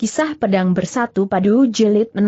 Kisah Pedang Bersatu Padu Jelit 6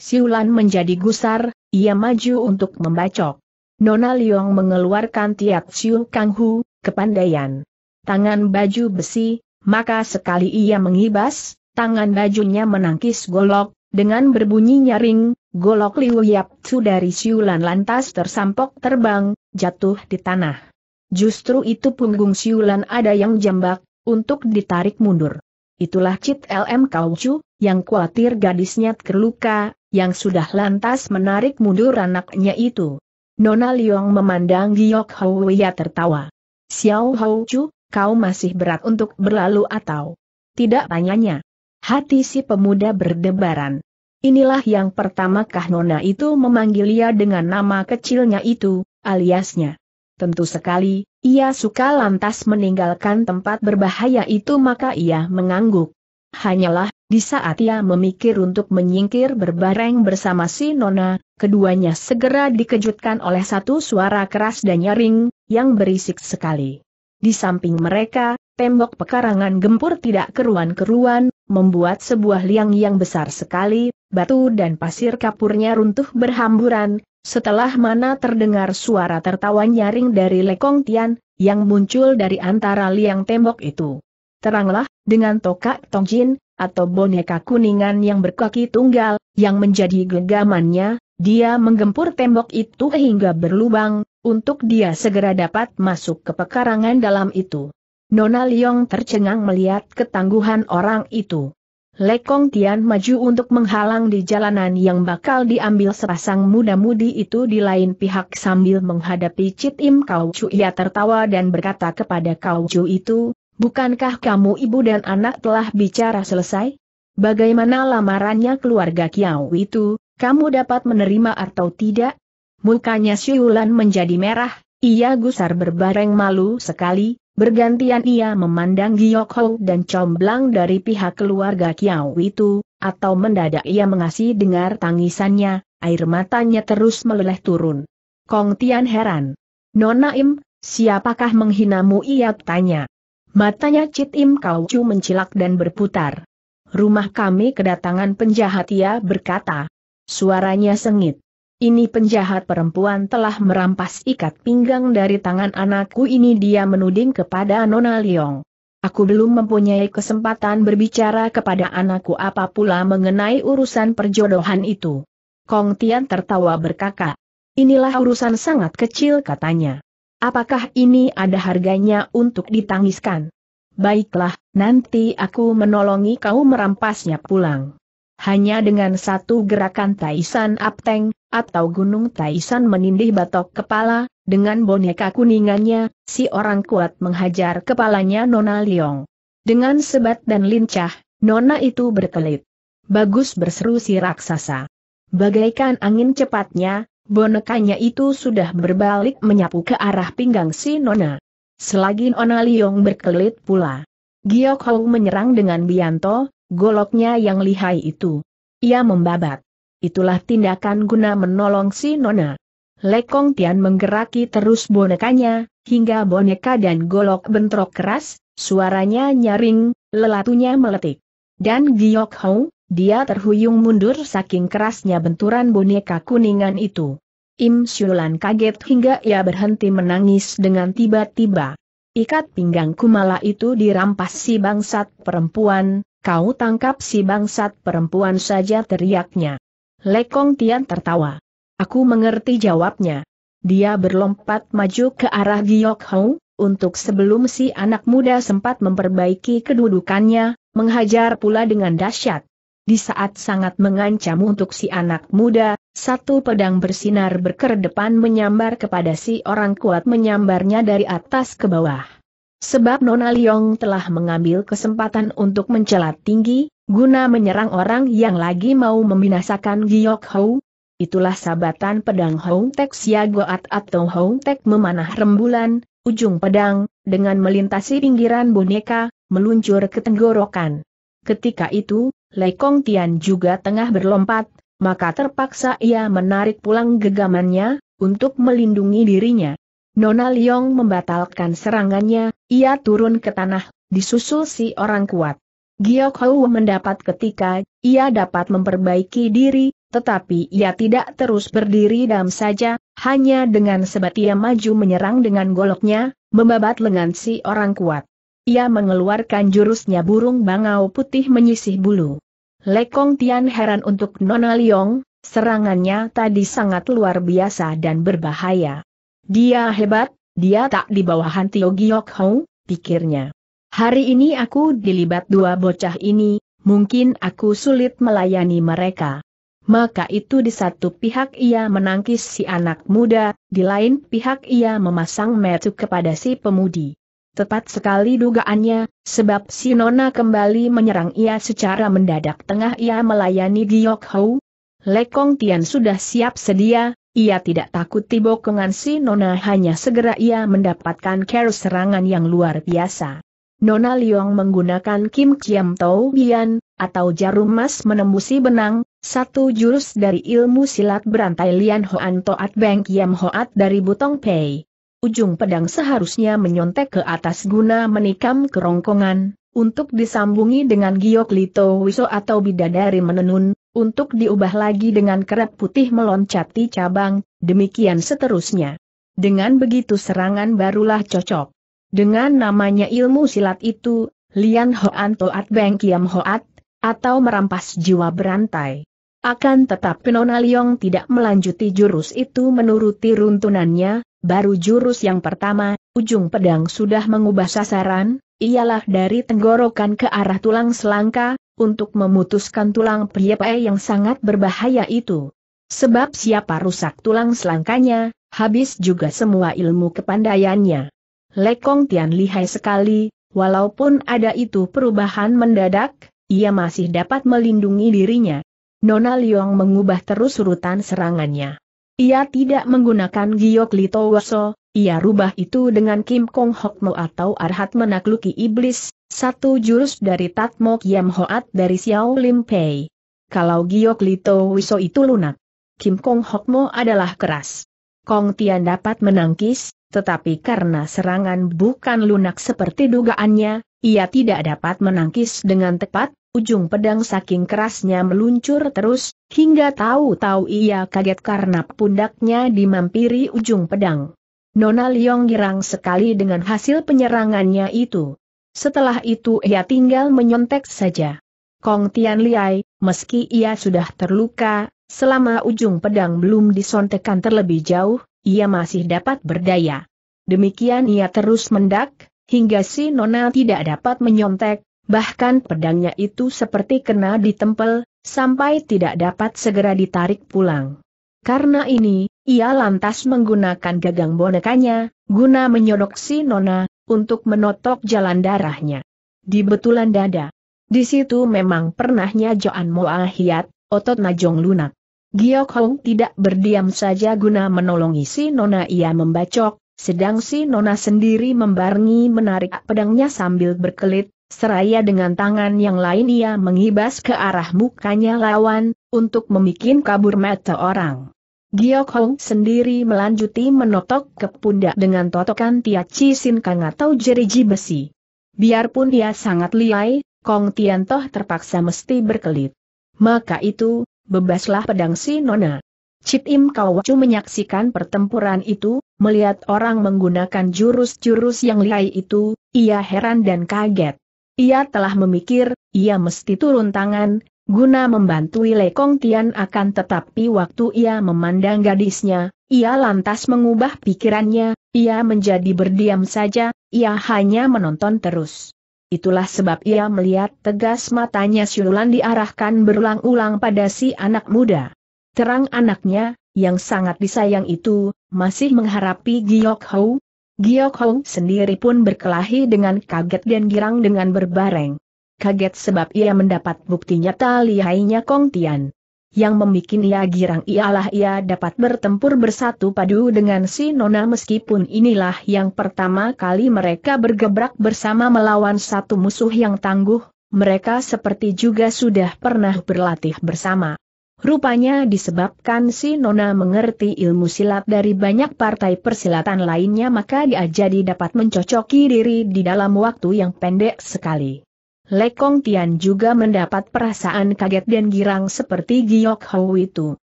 Siulan menjadi gusar, ia maju untuk membacok. Nona Liong mengeluarkan tiat Siu Kang Hu, kepandaian. Tangan baju besi, maka sekali ia mengibas, tangan bajunya menangkis golok, dengan berbunyi nyaring, golok Liu Yap tu dari Siulan lantas tersampok terbang, jatuh di tanah. Justru itu punggung Siulan ada yang jambak, untuk ditarik mundur itulah Cit LM Kaucu, yang khawatir gadisnya terluka, yang sudah lantas menarik mundur anaknya itu. Nona Liong memandang Giok Houya tertawa. Xiao Houcu, kau masih berat untuk berlalu atau? Tidak tanyanya. Hati si pemuda berdebaran. Inilah yang pertama kah Nona itu memanggil ia dengan nama kecilnya itu, aliasnya. Tentu sekali, ia suka lantas meninggalkan tempat berbahaya itu maka ia mengangguk. Hanyalah, di saat ia memikir untuk menyingkir berbareng bersama si Nona, keduanya segera dikejutkan oleh satu suara keras dan nyaring, yang berisik sekali. Di samping mereka, tembok pekarangan gempur tidak keruan-keruan, membuat sebuah liang yang besar sekali, batu dan pasir kapurnya runtuh berhamburan, setelah mana terdengar suara tertawa nyaring dari Lekong Tian, yang muncul dari antara liang tembok itu. Teranglah, dengan tokak Jin atau boneka kuningan yang berkaki tunggal, yang menjadi genggamannya, dia menggempur tembok itu hingga berlubang, untuk dia segera dapat masuk ke pekarangan dalam itu. Nona Liong tercengang melihat ketangguhan orang itu. Lekong Tian maju untuk menghalang di jalanan yang bakal diambil sepasang muda-mudi itu di lain pihak sambil menghadapi Cit Im Kau Chu ia tertawa dan berkata kepada Kau Chu itu, bukankah kamu ibu dan anak telah bicara selesai? Bagaimana lamarannya keluarga Kiau itu, kamu dapat menerima atau tidak? Mukanya Siulan menjadi merah, ia gusar berbareng malu sekali, Bergantian ia memandang Giok Hou dan Comblang dari pihak keluarga Kiao itu, atau mendadak ia mengasih dengar tangisannya, air matanya terus meleleh turun. Kong Tian heran. Nona Im, siapakah menghinamu ia tanya. Matanya Cit Im Kau Chu mencilak dan berputar. Rumah kami kedatangan penjahat ia berkata. Suaranya sengit. Ini penjahat perempuan telah merampas ikat pinggang dari tangan anakku ini dia menuding kepada Nona Leong. Aku belum mempunyai kesempatan berbicara kepada anakku apa pula mengenai urusan perjodohan itu. Kong Tian tertawa berkata, Inilah urusan sangat kecil katanya. Apakah ini ada harganya untuk ditangiskan? Baiklah, nanti aku menolongi kau merampasnya pulang. Hanya dengan satu gerakan Taisan Apteng, atau Gunung Taisan menindih batok kepala, dengan boneka kuningannya, si orang kuat menghajar kepalanya Nona Liong. Dengan sebat dan lincah, Nona itu berkelit. Bagus berseru si raksasa. Bagaikan angin cepatnya, bonekanya itu sudah berbalik menyapu ke arah pinggang si Nona. Selagi Nona Liong berkelit pula. Giok Hou menyerang dengan Bianto, goloknya yang lihai itu. Ia membabat itulah tindakan guna menolong si Nona. Lekong Tian menggeraki terus bonekanya, hingga boneka dan golok bentrok keras, suaranya nyaring, lelatunya meletik. Dan Giok Hong, dia terhuyung mundur saking kerasnya benturan boneka kuningan itu. Im Syulan kaget hingga ia berhenti menangis dengan tiba-tiba. Ikat pinggang kumala itu dirampas si bangsat perempuan, kau tangkap si bangsat perempuan saja teriaknya. Lekong Tian tertawa. Aku mengerti jawabnya. Dia berlompat maju ke arah Giok Hong, untuk sebelum si anak muda sempat memperbaiki kedudukannya, menghajar pula dengan dahsyat. Di saat sangat mengancam untuk si anak muda, satu pedang bersinar berkerdepan menyambar kepada si orang kuat menyambarnya dari atas ke bawah. Sebab Nona Liong telah mengambil kesempatan untuk mencelat tinggi, guna menyerang orang yang lagi mau membinasakan Giok Hou. Itulah sabatan pedang Hou Tek Siagoat atau Hou Tek memanah rembulan, ujung pedang, dengan melintasi pinggiran boneka, meluncur ke tenggorokan. Ketika itu, Lei Kong Tian juga tengah berlompat, maka terpaksa ia menarik pulang gegamannya, untuk melindungi dirinya. Nona Liong membatalkan serangannya, ia turun ke tanah, disusul si orang kuat. Giok Hou mendapat ketika, ia dapat memperbaiki diri, tetapi ia tidak terus berdiri dalam saja, hanya dengan ia maju menyerang dengan goloknya, membabat lengan si orang kuat. Ia mengeluarkan jurusnya burung bangau putih menyisih bulu. Lekong Tian heran untuk Nona Liong, serangannya tadi sangat luar biasa dan berbahaya. Dia hebat, dia tak di bawahan Tio Giok Hong, pikirnya. Hari ini aku dilibat dua bocah ini, mungkin aku sulit melayani mereka. Maka itu di satu pihak ia menangkis si anak muda, di lain pihak ia memasang metu kepada si pemudi. Tepat sekali dugaannya, sebab si Nona kembali menyerang ia secara mendadak tengah ia melayani Giok Hou. Lekong Tian sudah siap sedia, ia tidak takut tibo kengan si Nona hanya segera ia mendapatkan care serangan yang luar biasa. Nona Liong menggunakan Kim Chiam Tau Bian, atau jarum emas menembusi benang, satu jurus dari ilmu silat berantai Lian Hoan Toat Beng Kiam Hoat dari Butong Pei. Ujung pedang seharusnya menyontek ke atas guna menikam kerongkongan, untuk disambungi dengan giok lito wiso atau bidadari menenun, untuk diubah lagi dengan kerap putih meloncati cabang, demikian seterusnya. Dengan begitu serangan barulah cocok. Dengan namanya ilmu silat itu, Lian Hoan Toat Beng Kiam Hoat, atau merampas jiwa berantai. Akan tetap Nona Liong tidak melanjuti jurus itu menuruti runtunannya, baru jurus yang pertama, ujung pedang sudah mengubah sasaran, ialah dari tenggorokan ke arah tulang selangka, untuk memutuskan tulang pria priapai e yang sangat berbahaya itu. Sebab siapa rusak tulang selangkanya, habis juga semua ilmu kepandaiannya. Lekong Tian lihai sekali, walaupun ada itu perubahan mendadak, ia masih dapat melindungi dirinya. Nona Liong mengubah terus urutan serangannya. Ia tidak menggunakan giok Lito litowoso, ia rubah itu dengan Kim Kong Hokmo atau Arhat menakluki iblis, satu jurus dari Tatmo Yam Hoat dari Xiao Lim Pei. Kalau Giok Lito Wiso itu lunak. Kim Kong Hokmo adalah keras. Kong Tian dapat menangkis, tetapi karena serangan bukan lunak seperti dugaannya, ia tidak dapat menangkis dengan tepat, ujung pedang saking kerasnya meluncur terus, hingga tahu-tahu ia kaget karena pundaknya dimampiri ujung pedang. Nona Liong girang sekali dengan hasil penyerangannya itu. Setelah itu ia tinggal menyontek saja. Kong Tian Liai, meski ia sudah terluka, selama ujung pedang belum disontekan terlebih jauh, ia masih dapat berdaya. Demikian ia terus mendak, hingga si Nona tidak dapat menyontek, bahkan pedangnya itu seperti kena ditempel, sampai tidak dapat segera ditarik pulang. Karena ini, ia lantas menggunakan gagang bonekanya, guna menyodok si Nona, untuk menotok jalan darahnya. Di betulan dada. Di situ memang pernahnya Joan Moa Hiat, otot najong lunak. Giok Hong tidak berdiam saja guna menolongi si Nona ia membacok, sedang si Nona sendiri membarengi menarik pedangnya sambil berkelit, seraya dengan tangan yang lain ia mengibas ke arah mukanya lawan, untuk memikin kabur mata orang. Giok Hong sendiri melanjuti menotok ke pundak dengan totokan Tia Chi Sin Kang atau jeriji besi. Biarpun dia sangat liai, Kong Tian Toh terpaksa mesti berkelit. Maka itu, bebaslah pedang si Nona. Cip Im Kawacu menyaksikan pertempuran itu, melihat orang menggunakan jurus-jurus yang lihai itu, ia heran dan kaget. Ia telah memikir, ia mesti turun tangan, guna membantu Kong Tian akan tetapi waktu ia memandang gadisnya, ia lantas mengubah pikirannya, ia menjadi berdiam saja, ia hanya menonton terus. Itulah sebab ia melihat tegas matanya Siulan diarahkan berulang-ulang pada si anak muda. Terang anaknya, yang sangat disayang itu, masih mengharapi Giok Hou. Giok Hou sendiri pun berkelahi dengan kaget dan girang dengan berbareng kaget sebab ia mendapat bukti nyata lihainya Kong Tian. Yang membuat ia girang ialah ia dapat bertempur bersatu padu dengan si Nona meskipun inilah yang pertama kali mereka bergebrak bersama melawan satu musuh yang tangguh, mereka seperti juga sudah pernah berlatih bersama. Rupanya disebabkan si Nona mengerti ilmu silat dari banyak partai persilatan lainnya maka dia jadi dapat mencocoki diri di dalam waktu yang pendek sekali. Lekong Tian juga mendapat perasaan kaget dan girang seperti Giok Hou itu.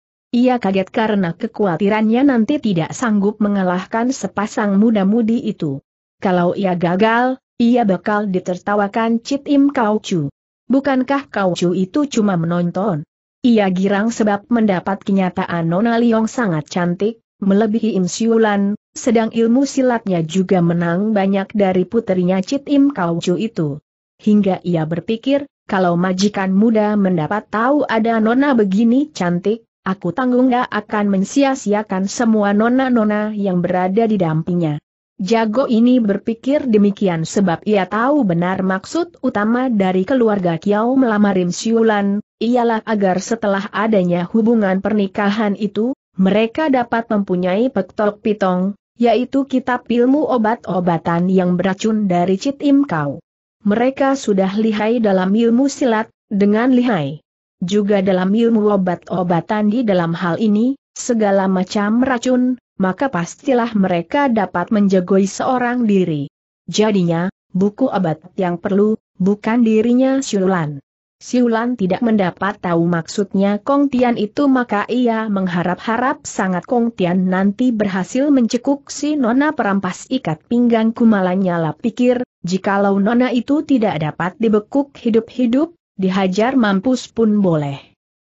Ia kaget karena kekhawatirannya nanti tidak sanggup mengalahkan sepasang muda-mudi itu. Kalau ia gagal, ia bakal ditertawakan Cit Im Kau Chu. Bukankah Kau Chu itu cuma menonton? Ia girang sebab mendapat kenyataan Nona Liong sangat cantik, melebihi Im Siulan, sedang ilmu silatnya juga menang banyak dari puterinya Cit Im Kau Chu itu hingga ia berpikir, kalau majikan muda mendapat tahu ada nona begini cantik, aku tanggung gak akan mensia-siakan semua nona-nona yang berada di dampingnya. Jago ini berpikir demikian sebab ia tahu benar maksud utama dari keluarga Kiau melamar Rim Siulan, ialah agar setelah adanya hubungan pernikahan itu, mereka dapat mempunyai pektok pitong, yaitu kitab ilmu obat-obatan yang beracun dari Cit Im Kau. Mereka sudah lihai dalam ilmu silat, dengan lihai. Juga dalam ilmu obat-obatan di dalam hal ini, segala macam racun, maka pastilah mereka dapat menjagoi seorang diri. Jadinya, buku obat yang perlu, bukan dirinya Syulan. Siulan tidak mendapat tahu maksudnya Kong Tian itu maka ia mengharap-harap sangat Kong Tian nanti berhasil mencekuk si Nona perampas ikat pinggang kumalanya lah pikir, jikalau Nona itu tidak dapat dibekuk hidup-hidup, dihajar mampus pun boleh.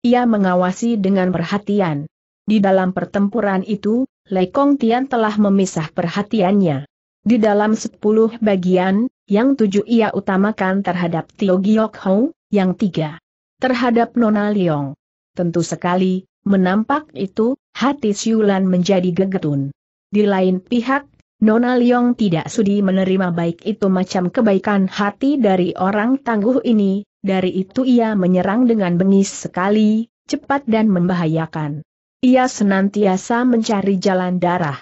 Ia mengawasi dengan perhatian. Di dalam pertempuran itu, Lei Kong Tian telah memisah perhatiannya. Di dalam sepuluh bagian, yang tujuh ia utamakan terhadap Tio Giok Hong, yang tiga. Terhadap Nona Liong. Tentu sekali, menampak itu, hati Siulan menjadi gegetun. Di lain pihak, Nona Liong tidak sudi menerima baik itu macam kebaikan hati dari orang tangguh ini, dari itu ia menyerang dengan bengis sekali, cepat dan membahayakan. Ia senantiasa mencari jalan darah.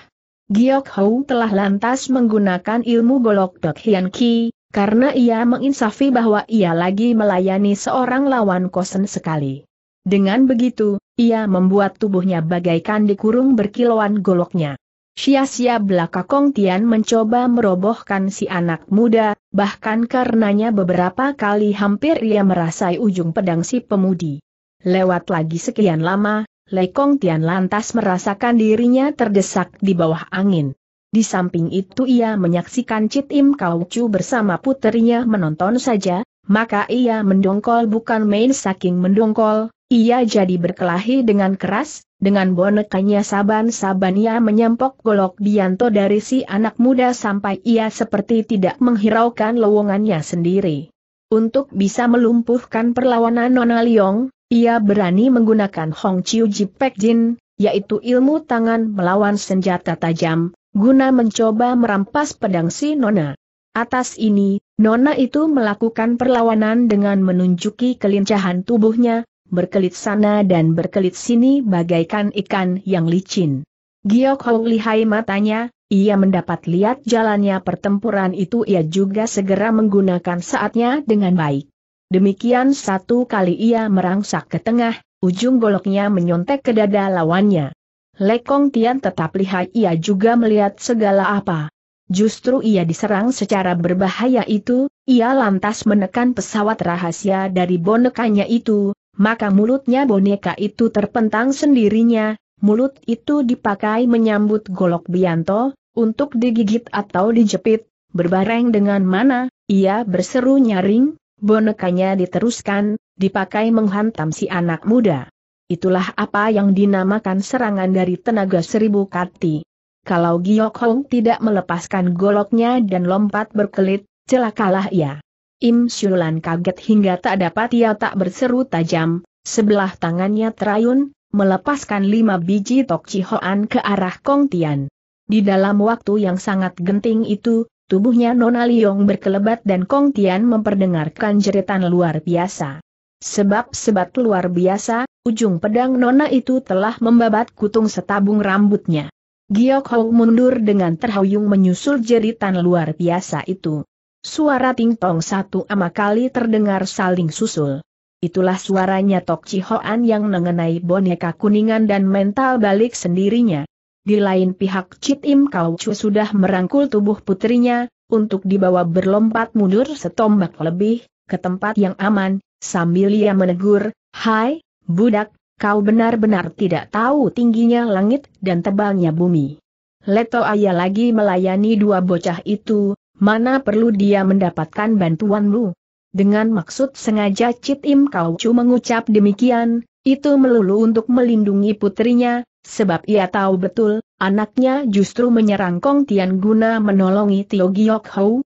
Giok Hou telah lantas menggunakan ilmu golok Dok Hian Ki, karena ia menginsafi bahwa ia lagi melayani seorang lawan kosen sekali. Dengan begitu, ia membuat tubuhnya bagaikan dikurung berkilauan goloknya. Sia-sia belaka Kong Tian mencoba merobohkan si anak muda, bahkan karenanya beberapa kali hampir ia merasai ujung pedang si pemudi. Lewat lagi sekian lama, Lei Kong Tian lantas merasakan dirinya terdesak di bawah angin. Di samping itu ia menyaksikan Cit Im Kau Chu bersama puterinya menonton saja, maka ia mendongkol bukan main saking mendongkol, ia jadi berkelahi dengan keras, dengan bonekanya saban-saban ia menyempok golok Bianto dari si anak muda sampai ia seperti tidak menghiraukan lowongannya sendiri. Untuk bisa melumpuhkan perlawanan Nona Liong, ia berani menggunakan Hong Chiu Jipek Jin, yaitu ilmu tangan melawan senjata tajam, guna mencoba merampas pedang si Nona. Atas ini, Nona itu melakukan perlawanan dengan menunjuki kelincahan tubuhnya, berkelit sana dan berkelit sini bagaikan ikan yang licin. Giok Hong lihai matanya, ia mendapat lihat jalannya pertempuran itu ia juga segera menggunakan saatnya dengan baik. Demikian satu kali ia merangsak ke tengah, ujung goloknya menyontek ke dada lawannya. Lekong Tian tetap lihai ia juga melihat segala apa. Justru ia diserang secara berbahaya itu, ia lantas menekan pesawat rahasia dari bonekanya itu, maka mulutnya boneka itu terpentang sendirinya, mulut itu dipakai menyambut golok Bianto, untuk digigit atau dijepit, berbareng dengan mana, ia berseru nyaring, bonekanya diteruskan, dipakai menghantam si anak muda. Itulah apa yang dinamakan serangan dari tenaga seribu kati. Kalau Giok Hong tidak melepaskan goloknya dan lompat berkelit, celakalah ia. Im Syulan kaget hingga tak dapat ia tak berseru tajam, sebelah tangannya terayun, melepaskan lima biji tok cihoan ke arah Kong Tian. Di dalam waktu yang sangat genting itu, tubuhnya Nona Liong berkelebat dan Kong Tian memperdengarkan jeritan luar biasa. Sebab sebab luar biasa, ujung pedang nona itu telah membabat kutung setabung rambutnya. Giok Hou mundur dengan terhuyung menyusul jeritan luar biasa itu. Suara ting tong satu ama kali terdengar saling susul. Itulah suaranya Tok Chihoan yang mengenai boneka kuningan dan mental balik sendirinya. Di lain pihak Chit Im Kau Chu sudah merangkul tubuh putrinya, untuk dibawa berlompat mundur setombak lebih, ke tempat yang aman, sambil ia menegur, Hai, budak, kau benar-benar tidak tahu tingginya langit dan tebalnya bumi. Leto Ayah lagi melayani dua bocah itu, mana perlu dia mendapatkan bantuanmu? Dengan maksud sengaja Cit Im Kau Chu mengucap demikian, itu melulu untuk melindungi putrinya, sebab ia tahu betul, anaknya justru menyerang Kong Tian guna menolongi Tio Giok Hou,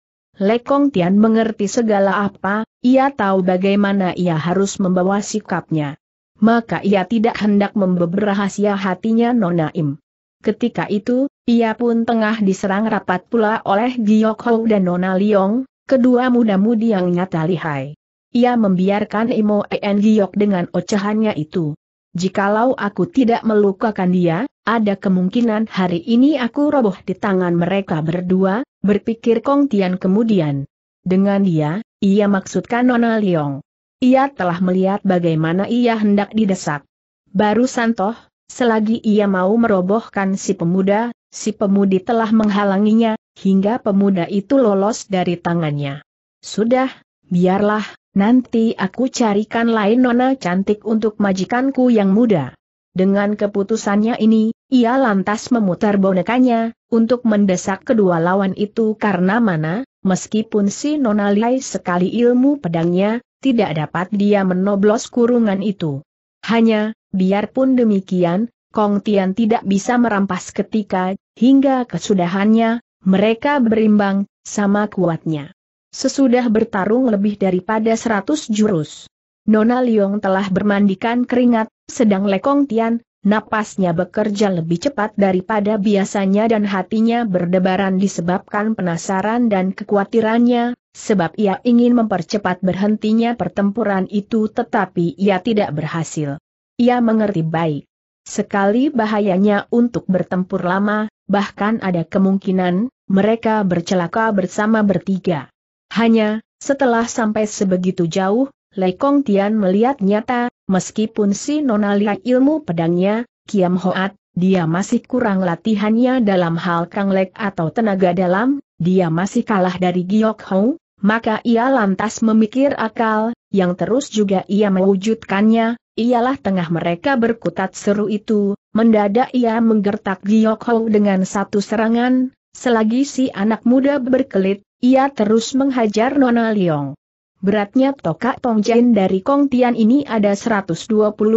Lekong Tian mengerti segala apa, ia tahu bagaimana ia harus membawa sikapnya. Maka ia tidak hendak membeber rahasia hatinya Nonaim. Ketika itu, ia pun tengah diserang rapat pula oleh Giyok Hou dan Nona Liong, kedua muda-mudi yang nyata lihai. Ia membiarkan Imo En Giok dengan ocehannya itu. Jikalau aku tidak melukakan dia, ada kemungkinan hari ini aku roboh di tangan mereka berdua, berpikir Kong Tian kemudian. Dengan dia, ia maksudkan Nona Liong. Ia telah melihat bagaimana ia hendak didesak. Baru santoh, selagi ia mau merobohkan si pemuda, si pemudi telah menghalanginya, hingga pemuda itu lolos dari tangannya. Sudah, biarlah, nanti aku carikan lain nona cantik untuk majikanku yang muda. Dengan keputusannya ini, ia lantas memutar bonekanya, untuk mendesak kedua lawan itu karena mana, meskipun si Nona Lai sekali ilmu pedangnya, tidak dapat dia menoblos kurungan itu. Hanya, biarpun demikian, Kong Tian tidak bisa merampas ketika, hingga kesudahannya, mereka berimbang, sama kuatnya. Sesudah bertarung lebih daripada seratus jurus. Nona Liong telah bermandikan keringat, sedang Lekong Tian, Napasnya bekerja lebih cepat daripada biasanya dan hatinya berdebaran disebabkan penasaran dan kekhawatirannya, sebab ia ingin mempercepat berhentinya pertempuran itu tetapi ia tidak berhasil. Ia mengerti baik. Sekali bahayanya untuk bertempur lama, bahkan ada kemungkinan, mereka bercelaka bersama bertiga. Hanya, setelah sampai sebegitu jauh, Lekong Tian melihat nyata, meskipun si Nona lihat ilmu pedangnya, Kiam Hoat, dia masih kurang latihannya dalam hal kanglek atau tenaga dalam, dia masih kalah dari Giok Hong, maka ia lantas memikir akal, yang terus juga ia mewujudkannya, ialah tengah mereka berkutat seru itu, mendadak ia menggertak Giok Hong dengan satu serangan, selagi si anak muda berkelit, ia terus menghajar Nona Liong. Beratnya tokak tongjen dari Kong Tian ini ada 120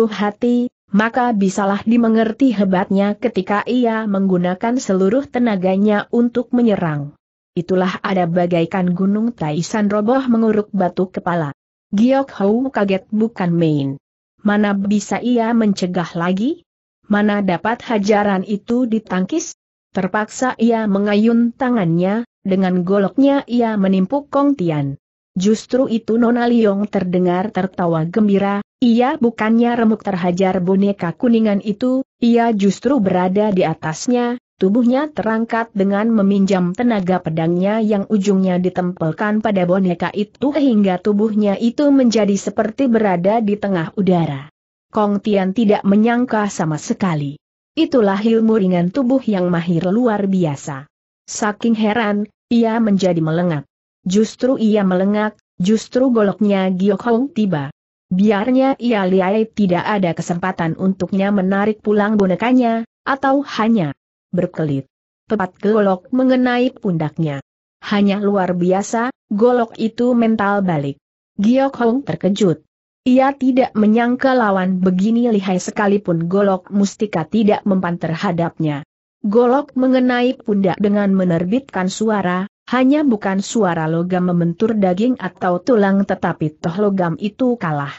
hati, maka bisalah dimengerti hebatnya ketika ia menggunakan seluruh tenaganya untuk menyerang. Itulah ada bagaikan gunung Taisan roboh menguruk batu kepala. Giok Hou kaget bukan main. Mana bisa ia mencegah lagi? Mana dapat hajaran itu ditangkis? Terpaksa ia mengayun tangannya, dengan goloknya ia menimpuk Kong Tian. Justru itu Nona Liong terdengar tertawa gembira, ia bukannya remuk terhajar boneka kuningan itu, ia justru berada di atasnya, tubuhnya terangkat dengan meminjam tenaga pedangnya yang ujungnya ditempelkan pada boneka itu hingga tubuhnya itu menjadi seperti berada di tengah udara. Kong Tian tidak menyangka sama sekali. Itulah ilmu ringan tubuh yang mahir luar biasa. Saking heran, ia menjadi melengak. Justru ia melengak, justru goloknya Giok Hong tiba. Biarnya ia liai tidak ada kesempatan untuknya menarik pulang bonekanya, atau hanya berkelit. Tepat golok mengenai pundaknya. Hanya luar biasa, golok itu mental balik. Giok Hong terkejut. Ia tidak menyangka lawan begini lihai sekalipun golok mustika tidak mempan terhadapnya. Golok mengenai pundak dengan menerbitkan suara, hanya bukan suara logam membentur daging atau tulang tetapi toh logam itu kalah.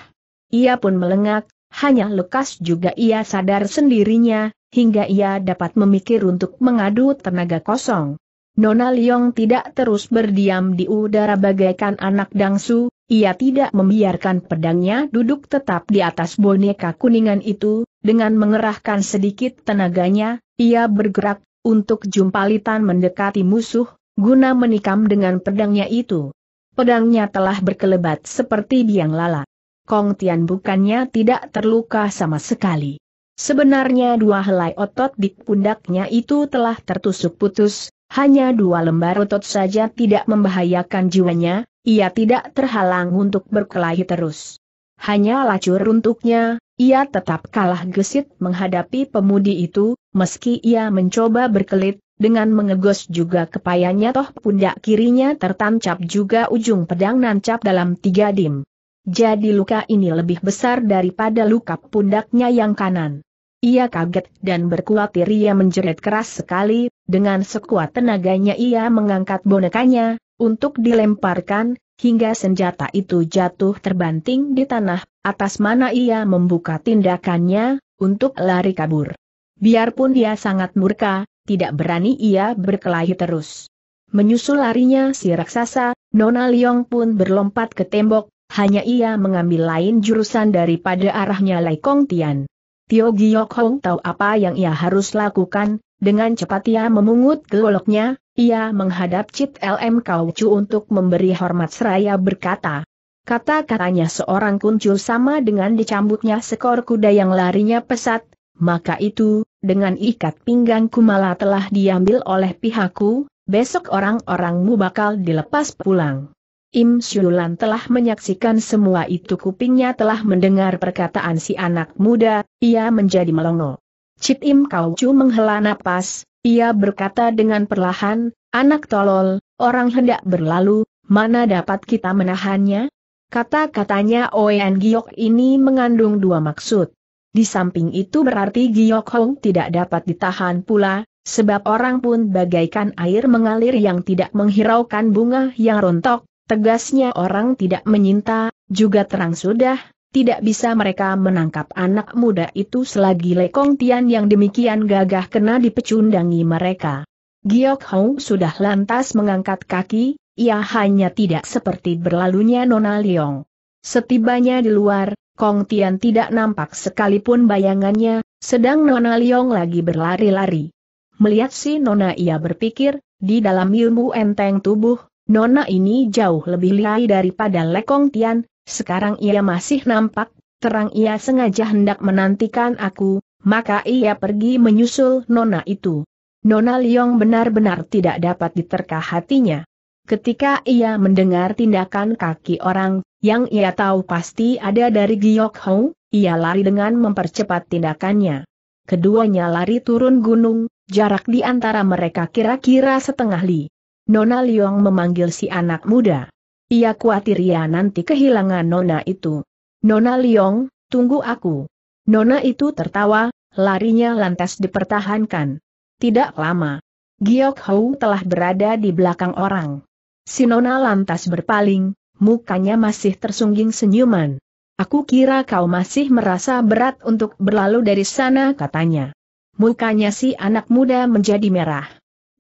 Ia pun melengak, hanya lekas juga ia sadar sendirinya, hingga ia dapat memikir untuk mengadu tenaga kosong. Nona Liong tidak terus berdiam di udara bagaikan anak dangsu, ia tidak membiarkan pedangnya duduk tetap di atas boneka kuningan itu, dengan mengerahkan sedikit tenaganya, ia bergerak, untuk jumpalitan mendekati musuh, guna menikam dengan pedangnya itu. Pedangnya telah berkelebat seperti biang lala. Kong Tian bukannya tidak terluka sama sekali. Sebenarnya dua helai otot di pundaknya itu telah tertusuk putus, hanya dua lembar otot saja tidak membahayakan jiwanya, ia tidak terhalang untuk berkelahi terus. Hanya lacur runtuknya, ia tetap kalah gesit menghadapi pemudi itu, meski ia mencoba berkelit, dengan mengegos juga kepayanya toh pundak kirinya tertancap juga ujung pedang nancap dalam tiga dim. Jadi luka ini lebih besar daripada luka pundaknya yang kanan. Ia kaget dan berkulatir ia menjerit keras sekali, dengan sekuat tenaganya ia mengangkat bonekanya, untuk dilemparkan, hingga senjata itu jatuh terbanting di tanah, atas mana ia membuka tindakannya, untuk lari kabur. Biarpun dia sangat murka, tidak berani ia berkelahi terus. Menyusul larinya si raksasa, Nona Liong pun berlompat ke tembok, hanya ia mengambil lain jurusan daripada arahnya Lai Kong Tian. Tio Giok Hong tahu apa yang ia harus lakukan, dengan cepat ia memungut goloknya, ia menghadap Cit LM Kau Chu untuk memberi hormat seraya berkata. Kata-katanya seorang kuncul sama dengan dicambuknya sekor kuda yang larinya pesat, maka itu, dengan ikat pinggang Kumala telah diambil oleh pihakku, besok orang-orangmu bakal dilepas pulang. Im Syulan telah menyaksikan semua itu kupingnya telah mendengar perkataan si anak muda, ia menjadi melongo. Cip Im Kau Chu menghela napas, ia berkata dengan perlahan, anak tolol, orang hendak berlalu, mana dapat kita menahannya? Kata-katanya Oen Giok ini mengandung dua maksud. Di samping itu berarti Giok Hong tidak dapat ditahan pula, sebab orang pun bagaikan air mengalir yang tidak menghiraukan bunga yang rontok, tegasnya orang tidak menyinta, juga terang sudah, tidak bisa mereka menangkap anak muda itu selagi Lekong Tian yang demikian gagah kena dipecundangi mereka. Giok Hong sudah lantas mengangkat kaki, ia hanya tidak seperti berlalunya Nona Leong. Setibanya di luar, Kong Tian tidak nampak sekalipun bayangannya, sedang Nona Liong lagi berlari-lari. Melihat si Nona ia berpikir, di dalam ilmu enteng tubuh, Nona ini jauh lebih lihai daripada Le Kong Tian, sekarang ia masih nampak, terang ia sengaja hendak menantikan aku, maka ia pergi menyusul Nona itu. Nona Liong benar-benar tidak dapat diterka hatinya. Ketika ia mendengar tindakan kaki orang, yang ia tahu pasti ada dari Giok Hou, ia lari dengan mempercepat tindakannya. Keduanya lari turun gunung, jarak di antara mereka kira-kira setengah li. Nona Liong memanggil si anak muda. Ia khawatir ia nanti kehilangan Nona itu. Nona Liong, tunggu aku. Nona itu tertawa, larinya lantas dipertahankan. Tidak lama. Giok Hou telah berada di belakang orang. Sinona lantas berpaling, mukanya masih tersungging senyuman. Aku kira kau masih merasa berat untuk berlalu dari sana katanya. Mukanya si anak muda menjadi merah.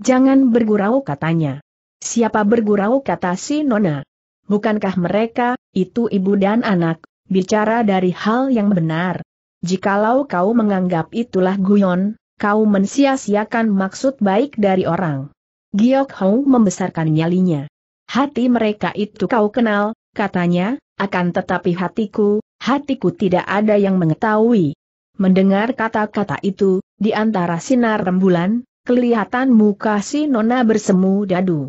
Jangan bergurau katanya. Siapa bergurau kata si Nona. Bukankah mereka, itu ibu dan anak, bicara dari hal yang benar. Jikalau kau menganggap itulah guyon, kau mensia maksud baik dari orang. Giok Hong membesarkan nyalinya. Hati mereka itu kau kenal, katanya, akan tetapi hatiku, hatiku tidak ada yang mengetahui. Mendengar kata-kata itu, di antara sinar rembulan, kelihatan muka si nona bersemu dadu.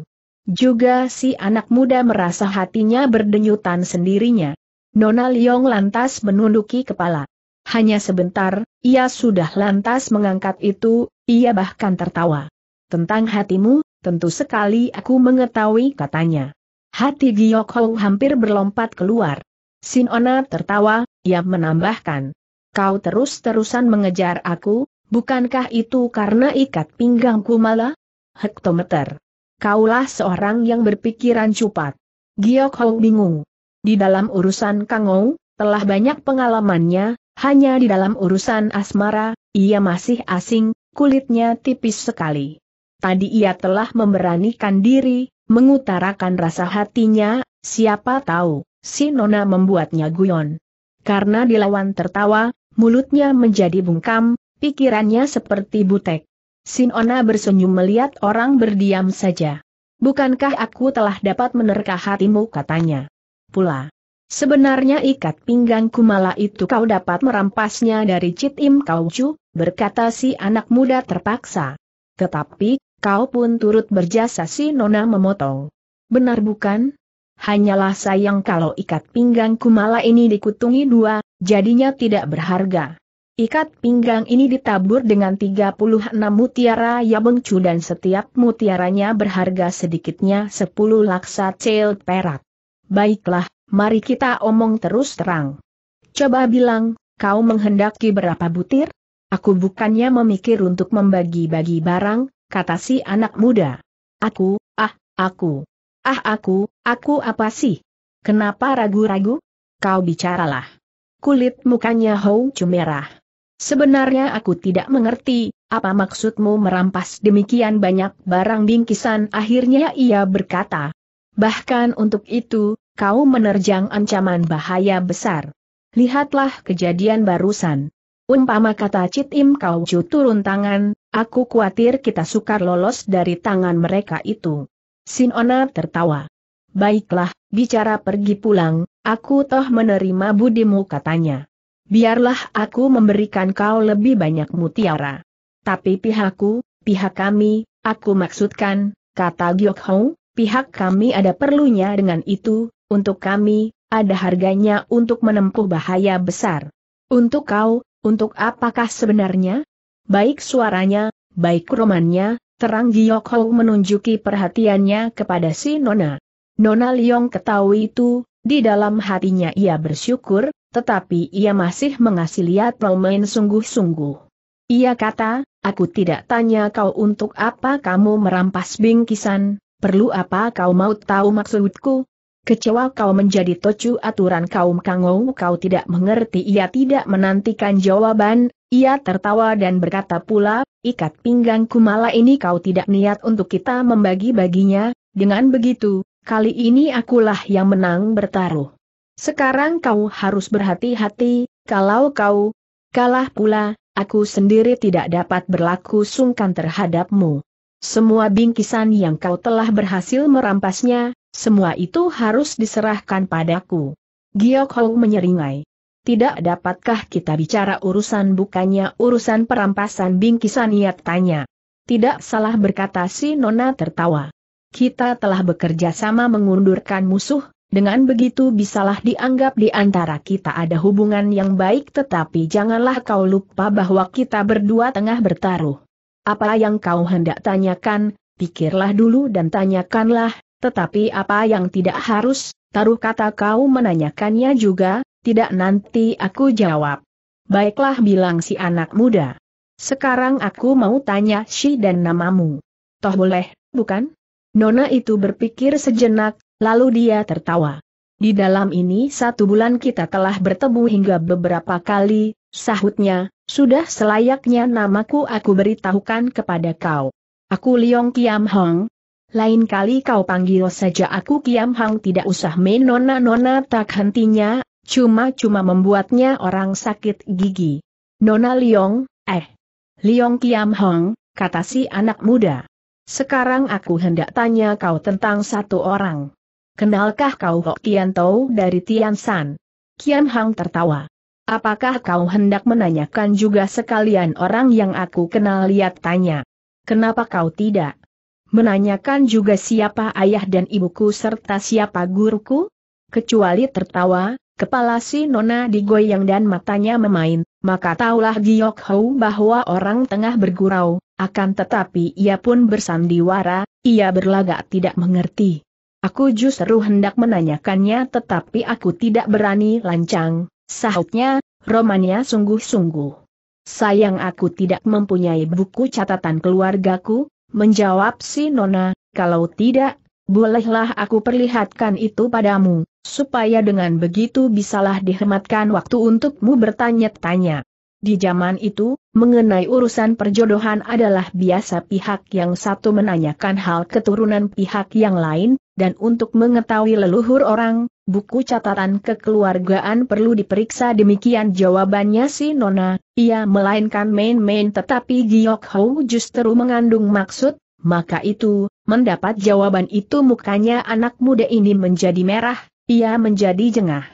Juga si anak muda merasa hatinya berdenyutan sendirinya. Nona Liong lantas menunduki kepala. Hanya sebentar, ia sudah lantas mengangkat itu, ia bahkan tertawa. Tentang hatimu, tentu sekali aku mengetahui katanya. Hati Giok Hong hampir berlompat keluar. Sinona tertawa, ia menambahkan. Kau terus-terusan mengejar aku, bukankah itu karena ikat pinggangku malah? Hektometer. Kaulah seorang yang berpikiran cepat. Giok Hong bingung. Di dalam urusan Kangou, telah banyak pengalamannya, hanya di dalam urusan asmara, ia masih asing, kulitnya tipis sekali. Tadi ia telah memberanikan diri, mengutarakan rasa hatinya, siapa tahu, si Nona membuatnya guyon. Karena dilawan tertawa, mulutnya menjadi bungkam, pikirannya seperti butek. Si Nona bersenyum melihat orang berdiam saja. Bukankah aku telah dapat menerka hatimu katanya. Pula. Sebenarnya ikat pinggang kumala itu kau dapat merampasnya dari Citim Im Kaucu, berkata si anak muda terpaksa. Tetapi, Kau pun turut berjasa si Nona memotong. Benar bukan? Hanyalah sayang kalau ikat pinggang Kumala ini dikutungi dua, jadinya tidak berharga. Ikat pinggang ini ditabur dengan 36 mutiara yabengcu dan setiap mutiaranya berharga sedikitnya 10 laksa cel perak. Baiklah, mari kita omong terus terang. Coba bilang, kau menghendaki berapa butir? Aku bukannya memikir untuk membagi-bagi barang, kata si anak muda. Aku, ah, aku. Ah aku, aku apa sih? Kenapa ragu-ragu? Kau bicaralah. Kulit mukanya Hou Chu merah. Sebenarnya aku tidak mengerti, apa maksudmu merampas demikian banyak barang bingkisan? Akhirnya ia berkata. Bahkan untuk itu, kau menerjang ancaman bahaya besar. Lihatlah kejadian barusan. Umpama kata citim Im Kau Chu turun tangan, Aku khawatir kita sukar lolos dari tangan mereka itu. Sinona tertawa. Baiklah, bicara pergi pulang, aku toh menerima budimu katanya. Biarlah aku memberikan kau lebih banyak mutiara. Tapi pihakku, pihak kami, aku maksudkan, kata Giok Hong, pihak kami ada perlunya dengan itu, untuk kami, ada harganya untuk menempuh bahaya besar. Untuk kau, untuk apakah sebenarnya? Baik suaranya, baik romannya, terang Giok Hou menunjuki perhatiannya kepada si Nona. Nona Liong ketahui itu, di dalam hatinya ia bersyukur, tetapi ia masih mengasih lihat Romain sungguh-sungguh. Ia kata, aku tidak tanya kau untuk apa kamu merampas bingkisan, perlu apa kau mau tahu maksudku, Kecewa kau menjadi tocu aturan kaum kangou kau tidak mengerti ia tidak menantikan jawaban, ia tertawa dan berkata pula, ikat pinggang kumala ini kau tidak niat untuk kita membagi-baginya, dengan begitu, kali ini akulah yang menang bertaruh. Sekarang kau harus berhati-hati, kalau kau kalah pula, aku sendiri tidak dapat berlaku sungkan terhadapmu. Semua bingkisan yang kau telah berhasil merampasnya, semua itu harus diserahkan padaku. Giok Hong menyeringai. Tidak dapatkah kita bicara urusan bukannya urusan perampasan bingkisan niat tanya. Tidak salah berkata si Nona tertawa. Kita telah bekerja sama mengundurkan musuh, dengan begitu bisalah dianggap di antara kita ada hubungan yang baik tetapi janganlah kau lupa bahwa kita berdua tengah bertaruh. Apa yang kau hendak tanyakan, pikirlah dulu dan tanyakanlah, tetapi apa yang tidak harus, taruh kata kau menanyakannya juga, tidak nanti aku jawab. Baiklah bilang si anak muda. Sekarang aku mau tanya si dan namamu. Toh boleh, bukan? Nona itu berpikir sejenak, lalu dia tertawa. Di dalam ini satu bulan kita telah bertemu hingga beberapa kali, sahutnya, sudah selayaknya namaku aku beritahukan kepada kau. Aku Liong Kiam Hong, lain kali kau panggil saja aku Kiam Hang tidak usah menona-nona tak hentinya, cuma-cuma membuatnya orang sakit gigi. Nona Liong, eh. Liong Kiam Hang, kata si anak muda. Sekarang aku hendak tanya kau tentang satu orang. Kenalkah kau Hok Tian Tau dari Tian San? Kiam Hang tertawa. Apakah kau hendak menanyakan juga sekalian orang yang aku kenal lihat tanya? Kenapa kau tidak? Menanyakan juga siapa ayah dan ibuku serta siapa guruku? Kecuali tertawa, kepala si Nona digoyang dan matanya memain, maka taulah Giok Hou bahwa orang tengah bergurau, akan tetapi ia pun bersandiwara, ia berlagak tidak mengerti. Aku justru hendak menanyakannya tetapi aku tidak berani lancang, sahutnya, romannya sungguh-sungguh. Sayang aku tidak mempunyai buku catatan keluargaku, Menjawab si Nona, kalau tidak, bolehlah aku perlihatkan itu padamu, supaya dengan begitu bisalah dihematkan waktu untukmu bertanya-tanya. Di zaman itu, mengenai urusan perjodohan adalah biasa pihak yang satu menanyakan hal keturunan pihak yang lain, dan untuk mengetahui leluhur orang, buku catatan kekeluargaan perlu diperiksa demikian jawabannya si Nona, ia melainkan main-main tetapi Giok Hou justru mengandung maksud, maka itu, mendapat jawaban itu mukanya anak muda ini menjadi merah, ia menjadi jengah.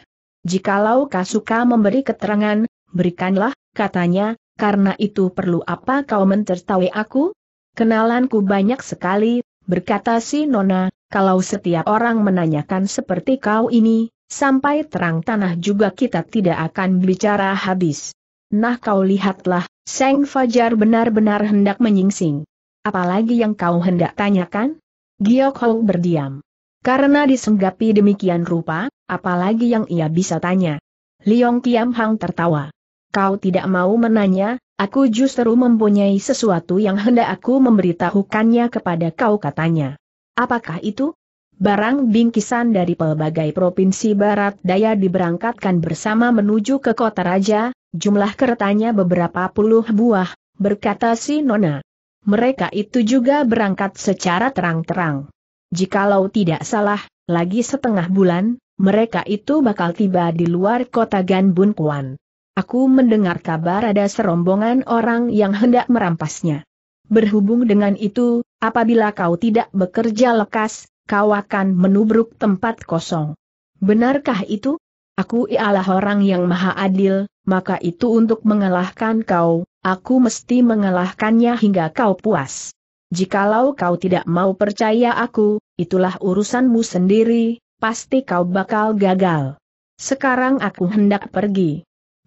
Jikalau Kasuka memberi keterangan, berikanlah, katanya, karena itu perlu apa kau mentertawai aku? Kenalanku banyak sekali, berkata si Nona, kalau setiap orang menanyakan seperti kau ini, sampai terang tanah juga kita tidak akan bicara habis. Nah kau lihatlah, Seng Fajar benar-benar hendak menyingsing. Apalagi yang kau hendak tanyakan? Giok Hou berdiam. Karena disenggapi demikian rupa, apalagi yang ia bisa tanya. Liong Kiam Hang tertawa kau tidak mau menanya, aku justru mempunyai sesuatu yang hendak aku memberitahukannya kepada kau katanya. Apakah itu? Barang bingkisan dari pelbagai provinsi barat daya diberangkatkan bersama menuju ke kota raja, jumlah keretanya beberapa puluh buah, berkata si Nona. Mereka itu juga berangkat secara terang-terang. Jikalau tidak salah, lagi setengah bulan, mereka itu bakal tiba di luar kota Ganbun Kuan. Aku mendengar kabar ada serombongan orang yang hendak merampasnya. Berhubung dengan itu, apabila kau tidak bekerja lekas, kau akan menubruk tempat kosong. Benarkah itu? Aku ialah orang yang maha adil, maka itu untuk mengalahkan kau, aku mesti mengalahkannya hingga kau puas. Jikalau kau tidak mau percaya aku, itulah urusanmu sendiri, pasti kau bakal gagal. Sekarang aku hendak pergi.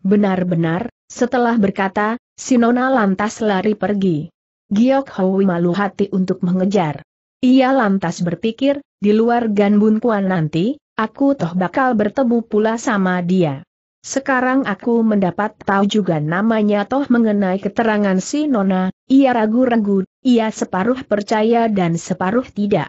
Benar-benar, setelah berkata, Sinona lantas lari pergi. Giok Howi malu hati untuk mengejar. Ia lantas berpikir, di luar Ganbun Kuan nanti, aku toh bakal bertemu pula sama dia. Sekarang aku mendapat tahu juga namanya toh mengenai keterangan si Nona, ia ragu-ragu, ia separuh percaya dan separuh tidak.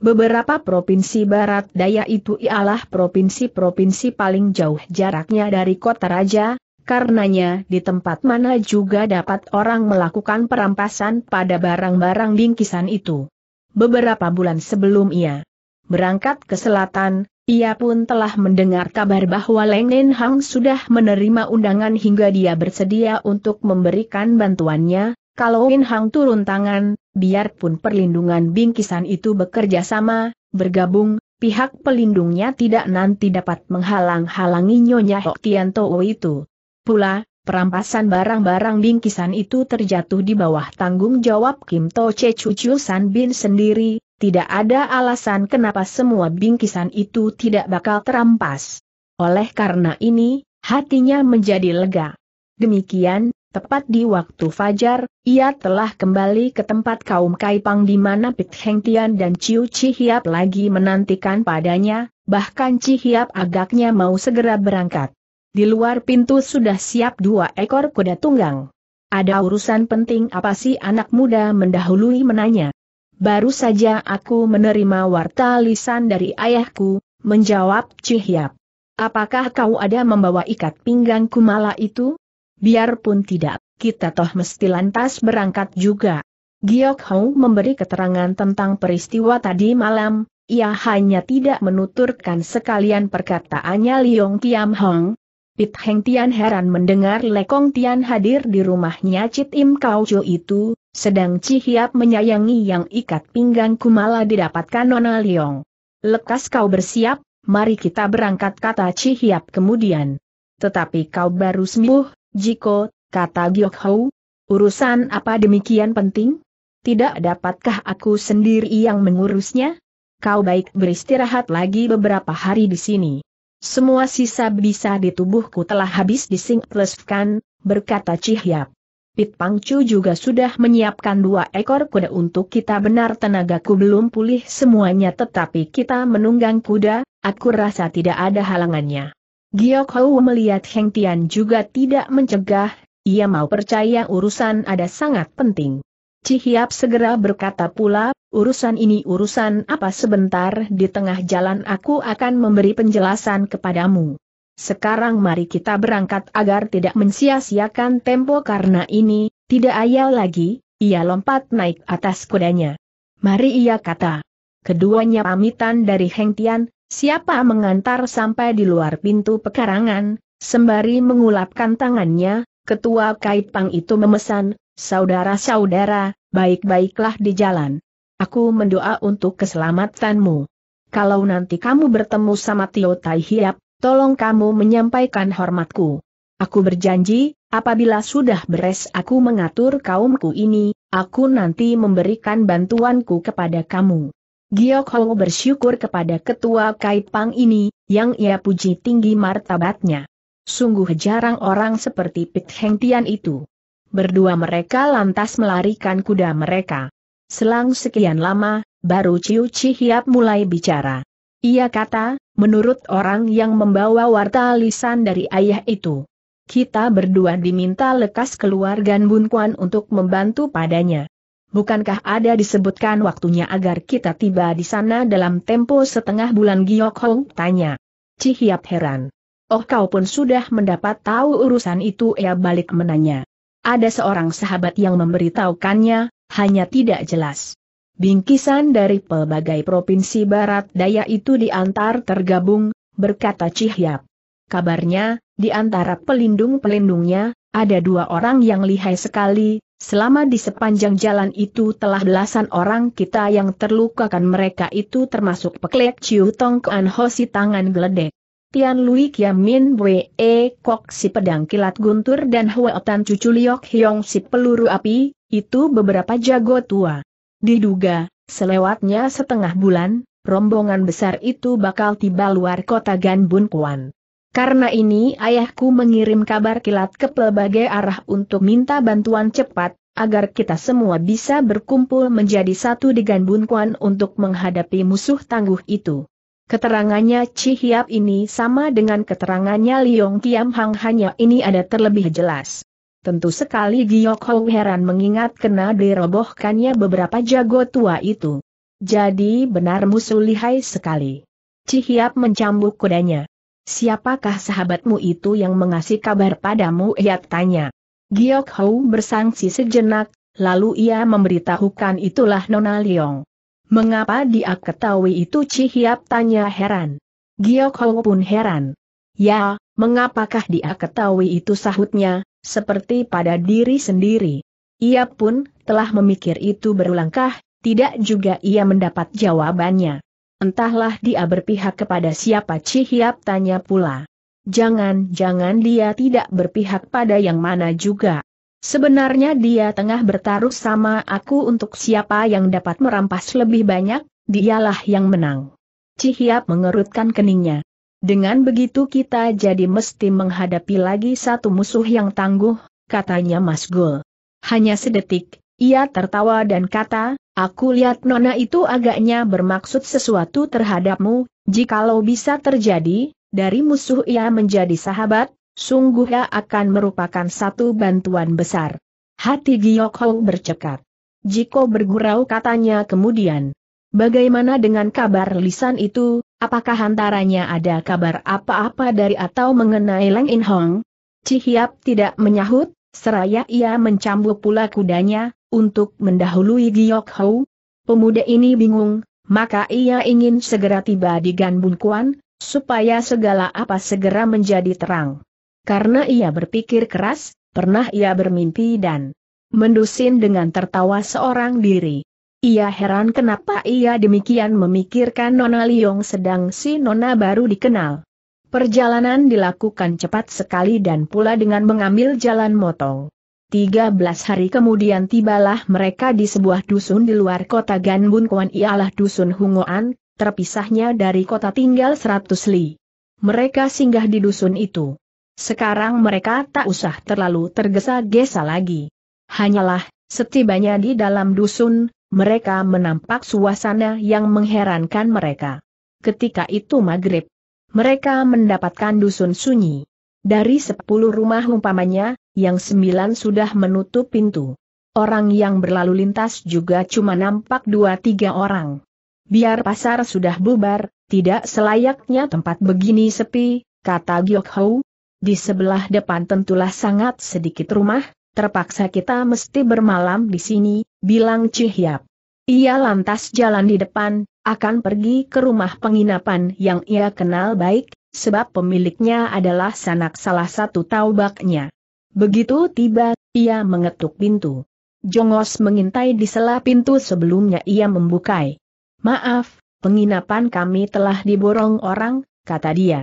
Beberapa provinsi barat daya itu ialah provinsi-provinsi paling jauh jaraknya dari kota raja, Karenanya di tempat mana juga dapat orang melakukan perampasan pada barang-barang bingkisan itu. Beberapa bulan sebelum ia berangkat ke selatan, ia pun telah mendengar kabar bahwa Leng Nen Hang sudah menerima undangan hingga dia bersedia untuk memberikan bantuannya, kalau Nen Hang turun tangan, biarpun perlindungan bingkisan itu bekerja sama, bergabung, pihak pelindungnya tidak nanti dapat menghalang-halangi Nyonya Hok Tianto itu pula, perampasan barang-barang bingkisan itu terjatuh di bawah tanggung jawab Kim To Che Chu San Bin sendiri, tidak ada alasan kenapa semua bingkisan itu tidak bakal terampas. Oleh karena ini, hatinya menjadi lega. Demikian, tepat di waktu fajar, ia telah kembali ke tempat kaum Kaipang di mana Pit Heng Tian dan Ciu Hiap lagi menantikan padanya, bahkan Chi Hiap agaknya mau segera berangkat. Di luar pintu sudah siap dua ekor kuda tunggang. Ada urusan penting apa sih anak muda mendahului menanya. Baru saja aku menerima warta lisan dari ayahku, menjawab Cihyap. Apakah kau ada membawa ikat pinggang kumala itu? Biarpun tidak, kita toh mesti lantas berangkat juga. Giok Hou memberi keterangan tentang peristiwa tadi malam, ia hanya tidak menuturkan sekalian perkataannya Liong Kiam Hong, Pit Heng Tian heran mendengar Lekong Tian hadir di rumahnya Cit Im Kau Jo itu, sedang Cihiap menyayangi yang ikat pinggang kumala didapatkan Nona Leong. Lekas kau bersiap, mari kita berangkat kata Ci Hiap kemudian. Tetapi kau baru sembuh, Jiko, kata Giok Hou. Urusan apa demikian penting? Tidak dapatkah aku sendiri yang mengurusnya? Kau baik beristirahat lagi beberapa hari di sini. Semua sisa bisa di tubuhku telah habis disingkleskan, berkata Cihyap. Pit Pangcu juga sudah menyiapkan dua ekor kuda untuk kita benar tenagaku belum pulih semuanya tetapi kita menunggang kuda, aku rasa tidak ada halangannya. Giok Hou melihat Heng Tian juga tidak mencegah, ia mau percaya urusan ada sangat penting. Cihiap segera berkata pula, Urusan ini urusan apa sebentar di tengah jalan aku akan memberi penjelasan kepadamu. Sekarang mari kita berangkat agar tidak mensia-siakan tempo karena ini, tidak ayal lagi, ia lompat naik atas kudanya. Mari ia kata. Keduanya pamitan dari Heng Tian, siapa mengantar sampai di luar pintu pekarangan, sembari mengulapkan tangannya, ketua Kaipang itu memesan, saudara-saudara, baik-baiklah di jalan. Aku mendoa untuk keselamatanmu. Kalau nanti kamu bertemu sama Tio Tai Hiap, tolong kamu menyampaikan hormatku. Aku berjanji, apabila sudah beres aku mengatur kaumku ini, aku nanti memberikan bantuanku kepada kamu. Giok Hong bersyukur kepada ketua Kaipang ini, yang ia puji tinggi martabatnya. Sungguh jarang orang seperti Pit Heng Tian itu. Berdua mereka lantas melarikan kuda mereka. Selang sekian lama, baru Ciu Cihiap mulai bicara. Ia kata, menurut orang yang membawa warta lisan dari ayah itu. Kita berdua diminta lekas keluar Gan Bun Kuan untuk membantu padanya. Bukankah ada disebutkan waktunya agar kita tiba di sana dalam tempo setengah bulan Giok Hong tanya. Cihiap heran. Oh kau pun sudah mendapat tahu urusan itu ia balik menanya. Ada seorang sahabat yang memberitahukannya, hanya tidak jelas. Bingkisan dari pelbagai provinsi barat daya itu diantar tergabung, berkata Cihyap. Kabarnya, di antara pelindung-pelindungnya, ada dua orang yang lihai sekali, selama di sepanjang jalan itu telah belasan orang kita yang terlukakan mereka itu termasuk peklek Ciu Tong Kuan Hosi tangan geledek. Tian Lui Kiam Min E Kok si pedang kilat guntur dan Huetan Cucu Liok Hiong si peluru api, itu beberapa jago tua. Diduga, selewatnya setengah bulan, rombongan besar itu bakal tiba luar kota Ganbun Kuan. Karena ini ayahku mengirim kabar kilat ke pelbagai arah untuk minta bantuan cepat, agar kita semua bisa berkumpul menjadi satu di Ganbun Kuan untuk menghadapi musuh tangguh itu. Keterangannya Chi Hiap ini sama dengan keterangannya Liong Kiam Hang hanya ini ada terlebih jelas. Tentu sekali Giok Hou heran mengingat kena dirobohkannya beberapa jago tua itu. Jadi benar musuh lihai sekali. Cihiap mencambuk kudanya. Siapakah sahabatmu itu yang mengasih kabar padamu? Ia tanya. Giok Hou bersangsi sejenak, lalu ia memberitahukan itulah Nona Liong. Mengapa dia ketahui itu Cihiap tanya heran. Giok Hou pun heran. Ya, mengapakah dia ketahui itu sahutnya, seperti pada diri sendiri. Ia pun telah memikir itu berulangkah, tidak juga ia mendapat jawabannya. Entahlah dia berpihak kepada siapa Cihiap tanya pula. Jangan-jangan dia tidak berpihak pada yang mana juga. Sebenarnya dia tengah bertaruh sama aku untuk siapa yang dapat merampas lebih banyak, dialah yang menang. Cihiap mengerutkan keningnya. Dengan begitu kita jadi mesti menghadapi lagi satu musuh yang tangguh, katanya Mas Gul. Hanya sedetik, ia tertawa dan kata, aku lihat nona itu agaknya bermaksud sesuatu terhadapmu, jikalau bisa terjadi, dari musuh ia menjadi sahabat, sungguh ia akan merupakan satu bantuan besar. Hati Giok Hou bercekat. Jiko bergurau katanya kemudian. Bagaimana dengan kabar lisan itu, Apakah antaranya ada kabar apa-apa dari atau mengenai Leng In Hong? Cihiap tidak menyahut, seraya ia mencambuk pula kudanya, untuk mendahului Giok Hou. Pemuda ini bingung, maka ia ingin segera tiba di Gan Kuan, supaya segala apa segera menjadi terang. Karena ia berpikir keras, pernah ia bermimpi dan mendusin dengan tertawa seorang diri. Ia heran kenapa ia demikian memikirkan Nona Liong sedang si Nona baru dikenal. Perjalanan dilakukan cepat sekali dan pula dengan mengambil jalan motong. 13 hari kemudian tibalah mereka di sebuah dusun di luar kota Ganbun Kuan ialah dusun Hungoan, terpisahnya dari kota tinggal 100 li. Mereka singgah di dusun itu. Sekarang mereka tak usah terlalu tergesa-gesa lagi. Hanyalah, setibanya di dalam dusun, mereka menampak suasana yang mengherankan mereka. Ketika itu maghrib, mereka mendapatkan dusun sunyi. Dari sepuluh rumah umpamanya, yang sembilan sudah menutup pintu. Orang yang berlalu lintas juga cuma nampak dua tiga orang. Biar pasar sudah bubar, tidak selayaknya tempat begini sepi, kata Giok Hou. Di sebelah depan tentulah sangat sedikit rumah, terpaksa kita mesti bermalam di sini, bilang Cihyap. Ia lantas jalan di depan, akan pergi ke rumah penginapan yang ia kenal baik, sebab pemiliknya adalah sanak salah satu taubaknya. Begitu tiba, ia mengetuk pintu. Jongos mengintai di sela pintu sebelumnya ia membukai. Maaf, penginapan kami telah diborong orang, kata dia.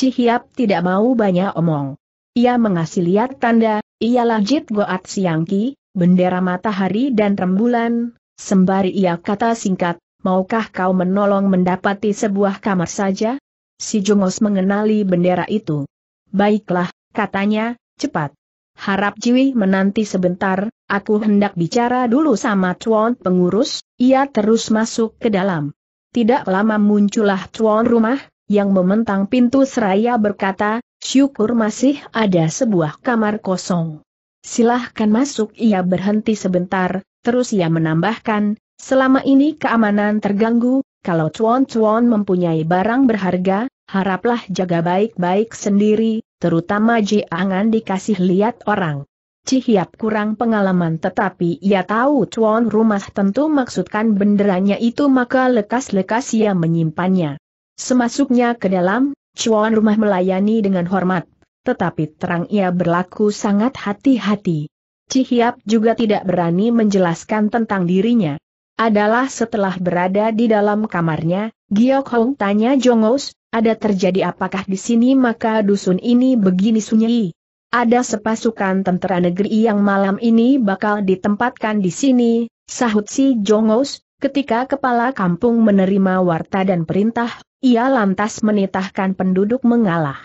Cihiap tidak mau banyak omong. Ia mengasih lihat tanda, ialah Jit Goat Siangki, bendera matahari dan rembulan, sembari ia kata singkat, maukah kau menolong mendapati sebuah kamar saja? Si Jongos mengenali bendera itu. Baiklah, katanya, cepat. Harap Jiwi menanti sebentar, aku hendak bicara dulu sama Tuan pengurus, ia terus masuk ke dalam. Tidak lama muncullah Tuan rumah, yang mementang pintu seraya berkata, syukur masih ada sebuah kamar kosong. Silahkan masuk ia berhenti sebentar, terus ia menambahkan, selama ini keamanan terganggu, kalau cuan-cuan mempunyai barang berharga, haraplah jaga baik-baik sendiri, terutama jangan dikasih lihat orang. Cihiap kurang pengalaman tetapi ia tahu cuan rumah tentu maksudkan benderanya itu maka lekas-lekas ia menyimpannya. Semasuknya ke dalam, cuan rumah melayani dengan hormat tetapi terang ia berlaku sangat hati-hati. Cihiap juga tidak berani menjelaskan tentang dirinya. Adalah setelah berada di dalam kamarnya, Giok Hong tanya Jongos, ada terjadi apakah di sini maka dusun ini begini sunyi? Ada sepasukan tentara negeri yang malam ini bakal ditempatkan di sini, sahut si Jongos, ketika kepala kampung menerima warta dan perintah, ia lantas menitahkan penduduk mengalah.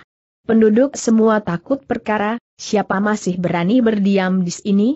Penduduk semua takut perkara, siapa masih berani berdiam di sini?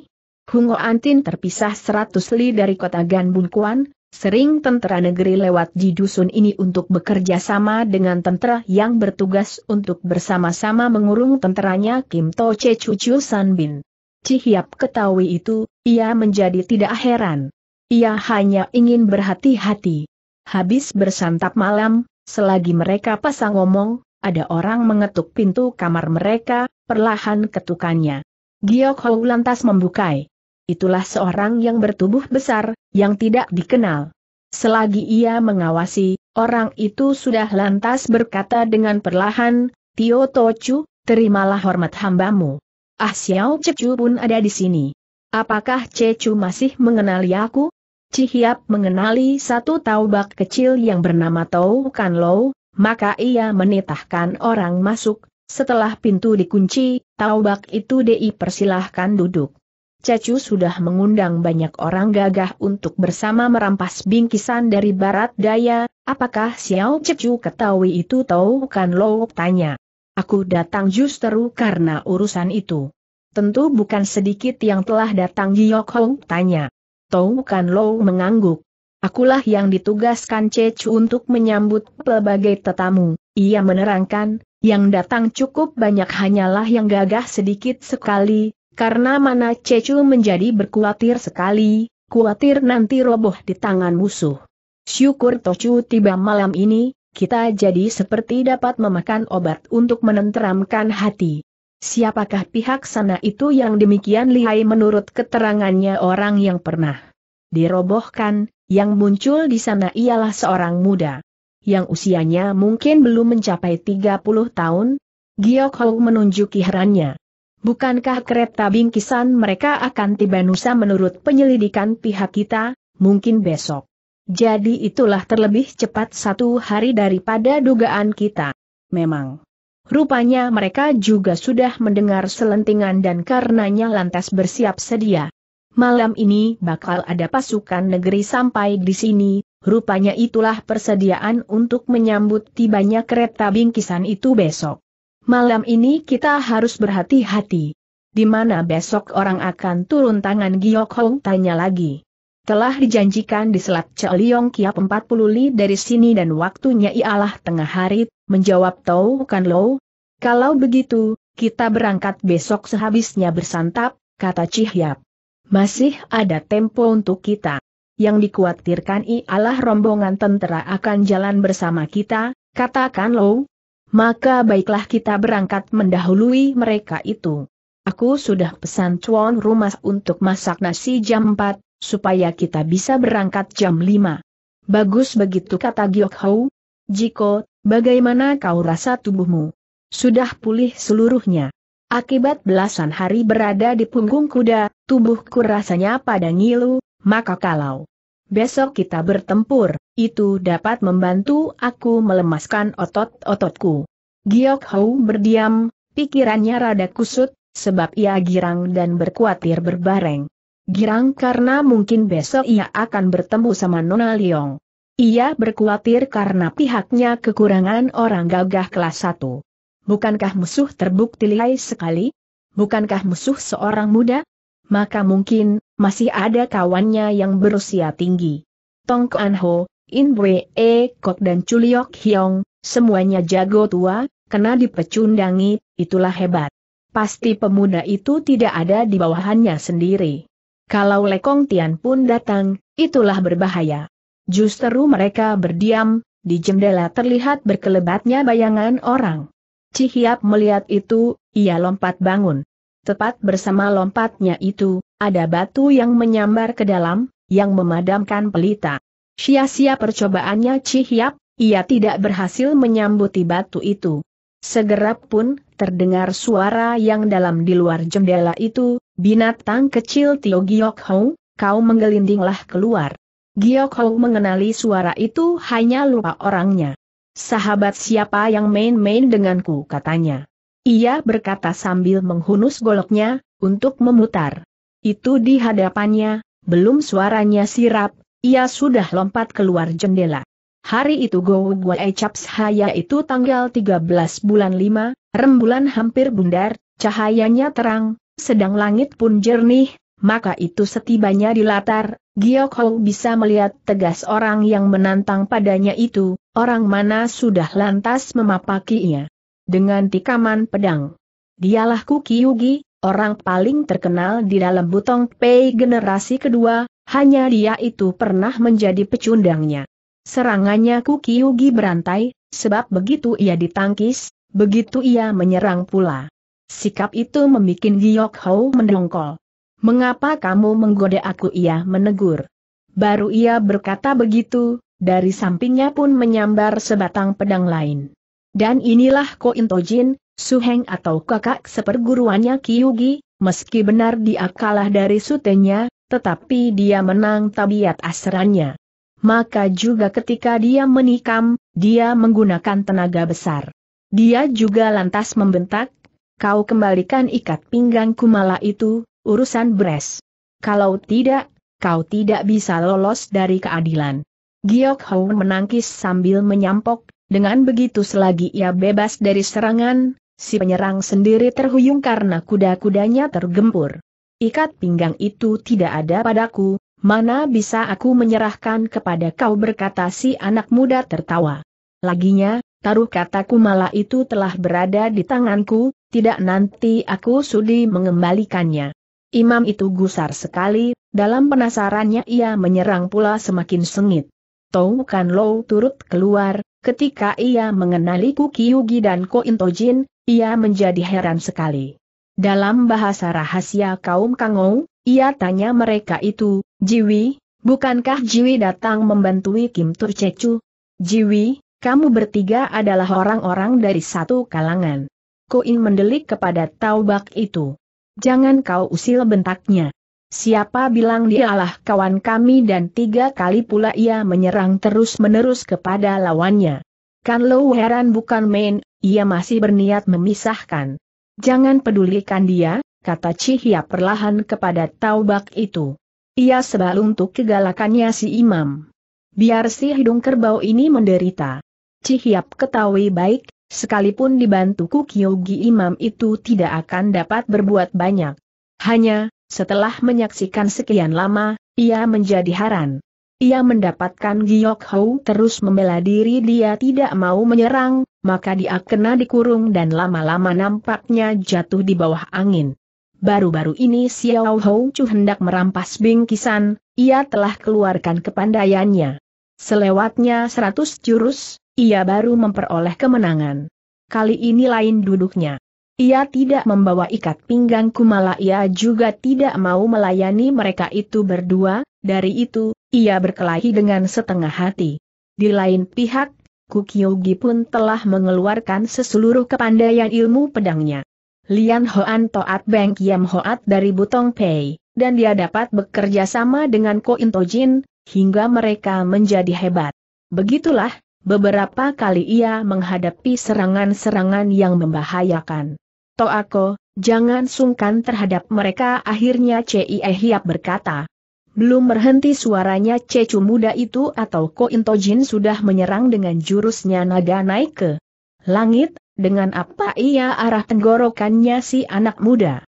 Hungo Antin terpisah seratus li dari kota Ganbunkuan, sering tentara negeri lewat di dusun ini untuk bekerja sama dengan tentara yang bertugas untuk bersama-sama mengurung tentaranya Kim To Che Cucu San Bin. Cihiap ketahui itu, ia menjadi tidak heran. Ia hanya ingin berhati-hati. Habis bersantap malam, selagi mereka pasang ngomong, ada orang mengetuk pintu kamar mereka, perlahan ketukannya. Giok Hou lantas membukai. Itulah seorang yang bertubuh besar, yang tidak dikenal. Selagi ia mengawasi, orang itu sudah lantas berkata dengan perlahan, Tio Tochu, terimalah hormat hambamu. Ah Xiao Cecu pun ada di sini. Apakah Cecu masih mengenali aku? Cihiap mengenali satu taubak kecil yang bernama Tau Kan Lou, maka ia menitahkan orang masuk, setelah pintu dikunci, Taubak itu dipersilahkan duduk. Cecu sudah mengundang banyak orang gagah untuk bersama merampas bingkisan dari barat daya, apakah Xiao Cecu ketahui itu tahu kan Lo tanya. Aku datang justru karena urusan itu. Tentu bukan sedikit yang telah datang Giyok Hong tanya. Tau kan Lo mengangguk, Akulah yang ditugaskan Cecu untuk menyambut pelbagai tetamu. Ia menerangkan, yang datang cukup banyak hanyalah yang gagah sedikit sekali, karena mana Cecu menjadi berkuatir sekali, kuatir nanti roboh di tangan musuh. Syukur Tocu tiba malam ini, kita jadi seperti dapat memakan obat untuk menenteramkan hati. Siapakah pihak sana itu yang demikian lihai menurut keterangannya orang yang pernah dirobohkan, yang muncul di sana ialah seorang muda. Yang usianya mungkin belum mencapai 30 tahun, Giok Hou menunjuki herannya. Bukankah kereta bingkisan mereka akan tiba Nusa menurut penyelidikan pihak kita, mungkin besok. Jadi itulah terlebih cepat satu hari daripada dugaan kita. Memang. Rupanya mereka juga sudah mendengar selentingan dan karenanya lantas bersiap sedia malam ini bakal ada pasukan negeri sampai di sini, rupanya itulah persediaan untuk menyambut tibanya kereta bingkisan itu besok. Malam ini kita harus berhati-hati. Di mana besok orang akan turun tangan Giok Hong tanya lagi. Telah dijanjikan di Selat Celiong Kiap 40 li dari sini dan waktunya ialah tengah hari, menjawab Tau Kan Lo. Kalau begitu, kita berangkat besok sehabisnya bersantap, kata Cihyap. Masih ada tempo untuk kita. Yang dikhawatirkan ialah rombongan tentara akan jalan bersama kita, katakan Low. Maka baiklah kita berangkat mendahului mereka itu. Aku sudah pesan cuan rumah untuk masak nasi jam 4, supaya kita bisa berangkat jam 5. Bagus begitu kata Giok Hou. Jiko, bagaimana kau rasa tubuhmu? Sudah pulih seluruhnya. Akibat belasan hari berada di punggung kuda, tubuhku rasanya pada ngilu, maka kalau besok kita bertempur, itu dapat membantu aku melemaskan otot-ototku. Giok Hou berdiam, pikirannya rada kusut, sebab ia girang dan berkuatir berbareng. Girang karena mungkin besok ia akan bertemu sama Nona Leong. Ia berkuatir karena pihaknya kekurangan orang gagah kelas 1 bukankah musuh terbukti lihai sekali? Bukankah musuh seorang muda? Maka mungkin, masih ada kawannya yang berusia tinggi. Tong Kuan Ho, In Wee E Kok dan Chuliok Hyong, semuanya jago tua, kena dipecundangi, itulah hebat. Pasti pemuda itu tidak ada di bawahannya sendiri. Kalau Lekong Tian pun datang, itulah berbahaya. Justru mereka berdiam, di jendela terlihat berkelebatnya bayangan orang. Cihiap melihat itu, ia lompat bangun. Tepat bersama lompatnya itu, ada batu yang menyambar ke dalam, yang memadamkan pelita. Sia-sia percobaannya Cihiap, ia tidak berhasil menyambuti batu itu. Segera pun, terdengar suara yang dalam di luar jendela itu, binatang kecil Tio Giok Hong, kau menggelindinglah keluar. Giok Hong mengenali suara itu hanya lupa orangnya. Sahabat siapa yang main-main denganku katanya. Ia berkata sambil menghunus goloknya, untuk memutar. Itu di hadapannya, belum suaranya sirap, ia sudah lompat keluar jendela. Hari itu Go Gua Ecaps Haya itu tanggal 13 bulan 5, rembulan hampir bundar, cahayanya terang, sedang langit pun jernih, maka itu setibanya di latar, Giok Hong bisa melihat tegas orang yang menantang padanya itu, orang mana sudah lantas memapakinya. Dengan tikaman pedang. Dialah Kuki Yugi, orang paling terkenal di dalam Butong Pei generasi kedua, hanya dia itu pernah menjadi pecundangnya. Serangannya Kuki Yugi berantai, sebab begitu ia ditangkis, begitu ia menyerang pula. Sikap itu membuat Giok Hong mendongkol. Mengapa kamu menggoda aku? Ia menegur. Baru ia berkata begitu, dari sampingnya pun menyambar sebatang pedang lain. Dan inilah Ko Intojin, Suheng atau kakak seperguruannya Kiyugi, meski benar dia kalah dari sutenya, tetapi dia menang tabiat asrannya. Maka juga ketika dia menikam, dia menggunakan tenaga besar. Dia juga lantas membentak, kau kembalikan ikat pinggangku malah itu, urusan beres. Kalau tidak, kau tidak bisa lolos dari keadilan. Giok Hou menangkis sambil menyampok, dengan begitu selagi ia bebas dari serangan, si penyerang sendiri terhuyung karena kuda-kudanya tergempur. Ikat pinggang itu tidak ada padaku, mana bisa aku menyerahkan kepada kau berkata si anak muda tertawa. Laginya, taruh kataku malah itu telah berada di tanganku, tidak nanti aku sudi mengembalikannya. Imam itu gusar sekali, dalam penasarannya ia menyerang pula semakin sengit. Tou Kan Lo turut keluar, ketika ia mengenali Kukiyugi dan Ko Intojin, ia menjadi heran sekali. Dalam bahasa rahasia kaum Kangou, ia tanya mereka itu, Jiwi, bukankah Jiwi datang membantu Kim Turcecu? Jiwi, kamu bertiga adalah orang-orang dari satu kalangan. Koin mendelik kepada Taubak itu. Jangan kau usil bentaknya. Siapa bilang dialah kawan kami dan tiga kali pula ia menyerang terus-menerus kepada lawannya. Kan lo heran bukan main, ia masih berniat memisahkan. Jangan pedulikan dia, kata Cihia perlahan kepada taubak itu. Ia sebal untuk kegalakannya si imam. Biar si hidung kerbau ini menderita. Cihiap ketahui baik, sekalipun dibantu Kukyogi Imam itu tidak akan dapat berbuat banyak. Hanya, setelah menyaksikan sekian lama, ia menjadi haran. Ia mendapatkan Giok Hou terus membela diri dia tidak mau menyerang, maka dia kena dikurung dan lama-lama nampaknya jatuh di bawah angin. Baru-baru ini Xiao Hou Chu hendak merampas bingkisan, ia telah keluarkan kepandaiannya. Selewatnya seratus jurus, ia baru memperoleh kemenangan. Kali ini lain duduknya. Ia tidak membawa ikat pinggang kumala ia juga tidak mau melayani mereka itu berdua, dari itu, ia berkelahi dengan setengah hati. Di lain pihak, Kukyogi pun telah mengeluarkan seseluruh kepandaian ilmu pedangnya. Lian Hoan Toat Beng Kiam Hoat dari Butong Pei, dan dia dapat bekerja sama dengan Ko Intojin, hingga mereka menjadi hebat. Begitulah, Beberapa kali ia menghadapi serangan-serangan yang membahayakan. Toako, jangan sungkan terhadap mereka akhirnya Cie Hiap berkata. Belum berhenti suaranya Cecu muda itu atau Ko Intojin sudah menyerang dengan jurusnya naga naik ke langit, dengan apa ia arah tenggorokannya si anak muda.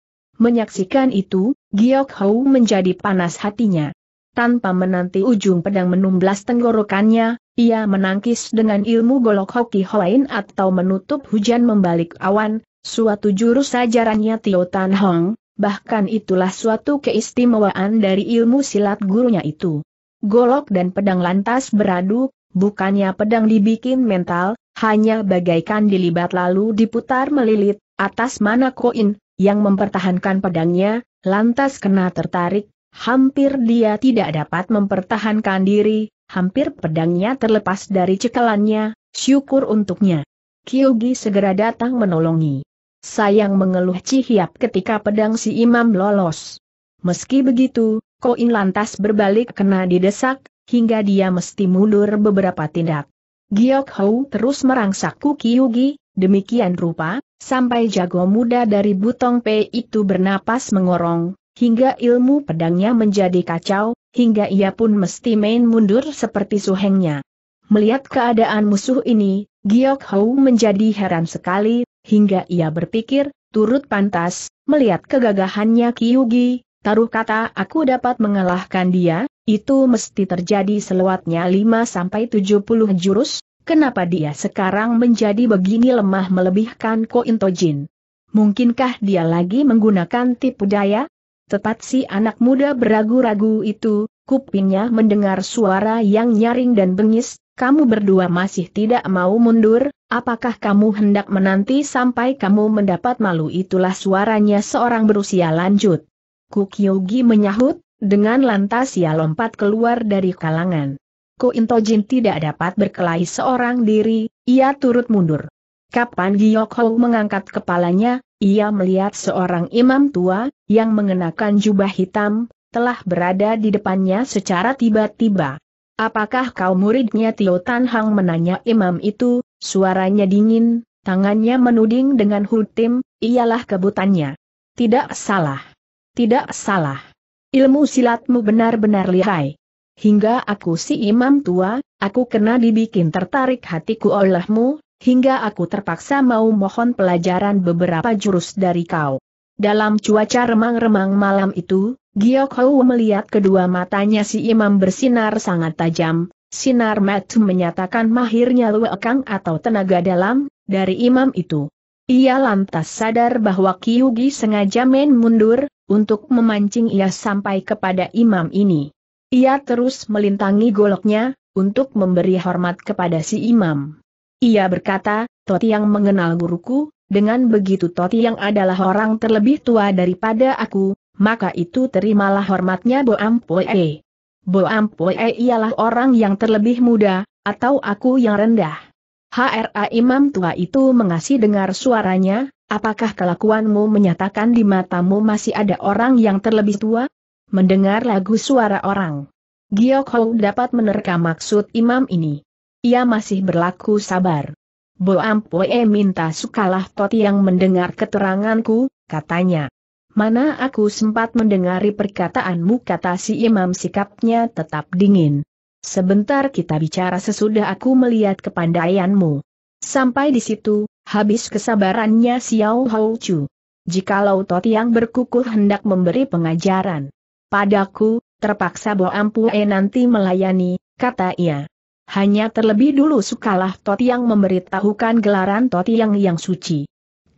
Menyaksikan itu, Giok Hou menjadi panas hatinya. Tanpa menanti ujung pedang menumblas tenggorokannya, ia menangkis dengan ilmu golok hoki hoain atau menutup hujan membalik awan, suatu jurus ajarannya Tio Tan Hong, bahkan itulah suatu keistimewaan dari ilmu silat gurunya itu. Golok dan pedang lantas beradu, bukannya pedang dibikin mental, hanya bagaikan dilibat lalu diputar melilit, atas mana koin, yang mempertahankan pedangnya, lantas kena tertarik, hampir dia tidak dapat mempertahankan diri, hampir pedangnya terlepas dari cekalannya, syukur untuknya. Kyogi segera datang menolongi. Sayang mengeluh Cihiap ketika pedang si imam lolos. Meski begitu, Koin lantas berbalik kena didesak, hingga dia mesti mundur beberapa tindak. Giok Hou terus merangsak ku Kyugi, demikian rupa, sampai jago muda dari Butong P itu bernapas mengorong, Hingga ilmu pedangnya menjadi kacau, hingga ia pun mesti main mundur seperti suhengnya. Melihat keadaan musuh ini, Giok Hou menjadi heran sekali, hingga ia berpikir, turut pantas, melihat kegagahannya Kiyugi, taruh kata aku dapat mengalahkan dia, itu mesti terjadi selewatnya 5-70 jurus, kenapa dia sekarang menjadi begini lemah melebihkan Kointojin? Mungkinkah dia lagi menggunakan tipu daya? Tepat si anak muda beragu-ragu itu, kupingnya mendengar suara yang nyaring dan bengis, kamu berdua masih tidak mau mundur, apakah kamu hendak menanti sampai kamu mendapat malu itulah suaranya seorang berusia lanjut. Kukyogi menyahut, dengan lantas ia lompat keluar dari kalangan. Ko Intojin tidak dapat berkelahi seorang diri, ia turut mundur. Kapan Giyokho mengangkat kepalanya, ia melihat seorang imam tua, yang mengenakan jubah hitam, telah berada di depannya secara tiba-tiba. Apakah kau muridnya Tio Tan Hang menanya imam itu, suaranya dingin, tangannya menuding dengan hutim, ialah kebutannya. Tidak salah. Tidak salah. Ilmu silatmu benar-benar lihai. Hingga aku si imam tua, aku kena dibikin tertarik hatiku olehmu, hingga aku terpaksa mau mohon pelajaran beberapa jurus dari kau. Dalam cuaca remang-remang malam itu, Giok Hou melihat kedua matanya si imam bersinar sangat tajam, sinar matu menyatakan mahirnya luekang atau tenaga dalam, dari imam itu. Ia lantas sadar bahwa Kiyugi sengaja main mundur, untuk memancing ia sampai kepada imam ini. Ia terus melintangi goloknya, untuk memberi hormat kepada si imam. Ia berkata, Toti yang mengenal guruku, dengan begitu Toti yang adalah orang terlebih tua daripada aku, maka itu terimalah hormatnya Boam E. Boam E ialah orang yang terlebih muda, atau aku yang rendah. HRA Imam Tua itu mengasih dengar suaranya, apakah kelakuanmu menyatakan di matamu masih ada orang yang terlebih tua? Mendengar lagu suara orang. Giok Hou dapat menerka maksud imam ini. Ia masih berlaku sabar. Boam Pue minta sukalah Toti yang mendengar keteranganku, katanya. Mana aku sempat mendengari perkataanmu kata si imam sikapnya tetap dingin. Sebentar kita bicara sesudah aku melihat kepandaianmu. Sampai di situ, habis kesabarannya Xiao Hou Chu. Jikalau Toti yang berkukuh hendak memberi pengajaran. Padaku, terpaksa Bo Pue nanti melayani, kata ia. Hanya terlebih dulu sukalah yang memberitahukan gelaran Totiang yang suci.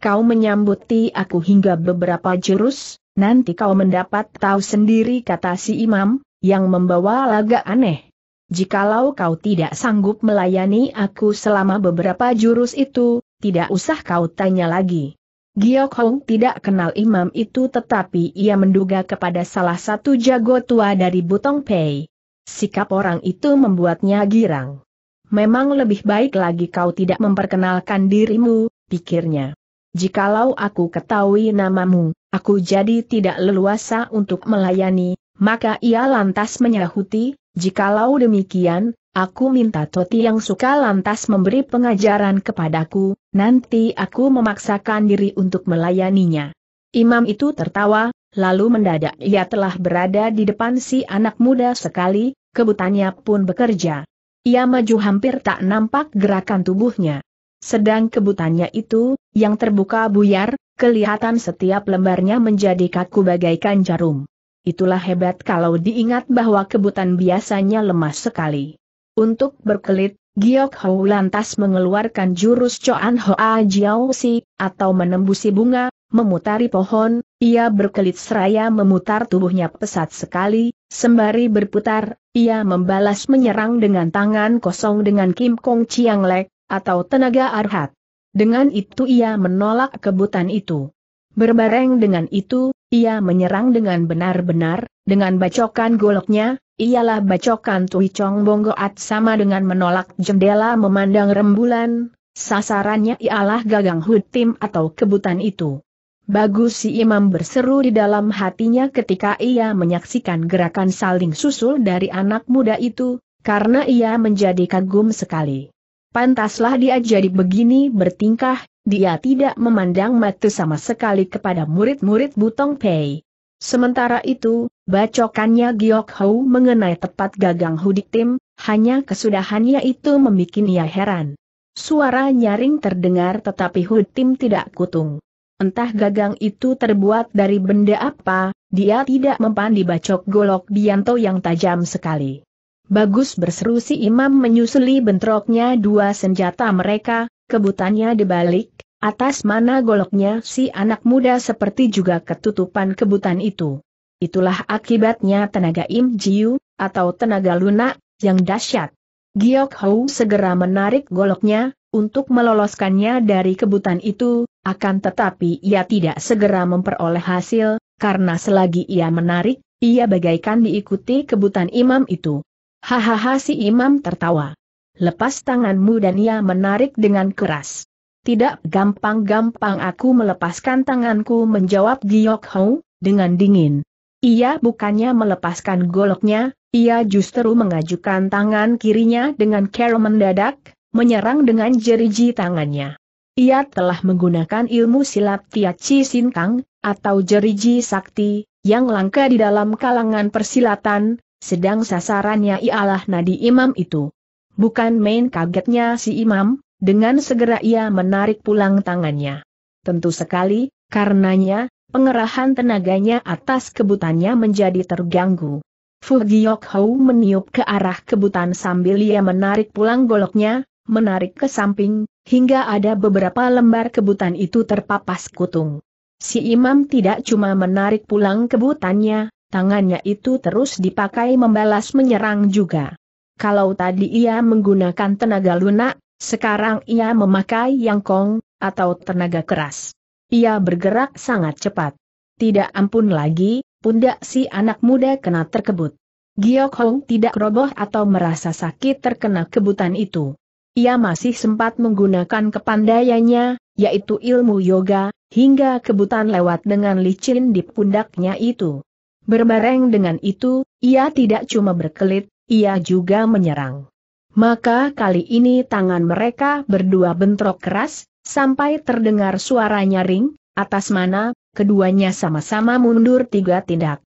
Kau menyambuti aku hingga beberapa jurus, nanti kau mendapat tahu sendiri kata si imam, yang membawa laga aneh. Jikalau kau tidak sanggup melayani aku selama beberapa jurus itu, tidak usah kau tanya lagi. Giok Hong tidak kenal imam itu tetapi ia menduga kepada salah satu jago tua dari Butong Pei. Sikap orang itu membuatnya girang. Memang lebih baik lagi kau tidak memperkenalkan dirimu, pikirnya. Jikalau aku ketahui namamu, aku jadi tidak leluasa untuk melayani, maka ia lantas menyahuti, jikalau demikian, Aku minta Toti yang suka lantas memberi pengajaran kepadaku, nanti aku memaksakan diri untuk melayaninya. Imam itu tertawa, lalu mendadak ia telah berada di depan si anak muda sekali, kebutannya pun bekerja. Ia maju hampir tak nampak gerakan tubuhnya. Sedang kebutannya itu, yang terbuka buyar, kelihatan setiap lembarnya menjadi kaku bagaikan jarum. Itulah hebat kalau diingat bahwa kebutan biasanya lemah sekali. Untuk berkelit, Giok Hou lantas mengeluarkan jurus Choan Hoa Jiao Si, atau menembusi bunga, memutari pohon, ia berkelit seraya memutar tubuhnya pesat sekali, sembari berputar, ia membalas menyerang dengan tangan kosong dengan Kim Kong Chiang Lek, atau tenaga arhat. Dengan itu ia menolak kebutan itu. Berbareng dengan itu, ia menyerang dengan benar-benar, dengan bacokan goloknya, ialah bacokan Tui Chong Bonggoat sama dengan menolak jendela memandang rembulan, sasarannya ialah gagang hutim atau kebutan itu. Bagus si imam berseru di dalam hatinya ketika ia menyaksikan gerakan saling susul dari anak muda itu, karena ia menjadi kagum sekali. Pantaslah dia jadi begini bertingkah, dia tidak memandang mata sama sekali kepada murid-murid Butong Pei. Sementara itu, bacokannya Giok Hou mengenai tepat gagang hudik tim, hanya kesudahannya itu membuat ia heran. Suara nyaring terdengar tetapi Hudik Tim tidak kutung. Entah gagang itu terbuat dari benda apa, dia tidak mempan dibacok golok Bianto yang tajam sekali. Bagus berseru si imam menyusuli bentroknya dua senjata mereka, kebutannya dibalik, atas mana goloknya si anak muda seperti juga ketutupan kebutan itu. Itulah akibatnya tenaga Im Jiu, atau tenaga lunak, yang dahsyat. Giok Hou segera menarik goloknya, untuk meloloskannya dari kebutan itu, akan tetapi ia tidak segera memperoleh hasil, karena selagi ia menarik, ia bagaikan diikuti kebutan imam itu. Hahaha si imam tertawa. Lepas tanganmu dan ia menarik dengan keras. Tidak gampang-gampang aku melepaskan tanganku menjawab Giok Hou, dengan dingin. Ia bukannya melepaskan goloknya, ia justru mengajukan tangan kirinya dengan kera mendadak, menyerang dengan jeriji tangannya. Ia telah menggunakan ilmu silat Tiachi Sintang, atau jeriji sakti, yang langka di dalam kalangan persilatan, sedang sasarannya ialah nadi imam itu. Bukan main kagetnya si imam, dengan segera ia menarik pulang tangannya. Tentu sekali, karenanya, pengerahan tenaganya atas kebutannya menjadi terganggu. Fu Giok Hou meniup ke arah kebutan sambil ia menarik pulang goloknya, menarik ke samping, hingga ada beberapa lembar kebutan itu terpapas kutung. Si imam tidak cuma menarik pulang kebutannya, tangannya itu terus dipakai membalas menyerang juga. Kalau tadi ia menggunakan tenaga lunak, sekarang ia memakai yang kong, atau tenaga keras. Ia bergerak sangat cepat. Tidak ampun lagi, pundak si anak muda kena terkebut. Giok Hong tidak roboh atau merasa sakit terkena kebutan itu. Ia masih sempat menggunakan kepandaiannya, yaitu ilmu yoga, hingga kebutan lewat dengan licin di pundaknya itu. Berbareng dengan itu, ia tidak cuma berkelit, ia juga menyerang. Maka kali ini tangan mereka berdua bentrok keras, sampai terdengar suara nyaring, atas mana, keduanya sama-sama mundur tiga tindak.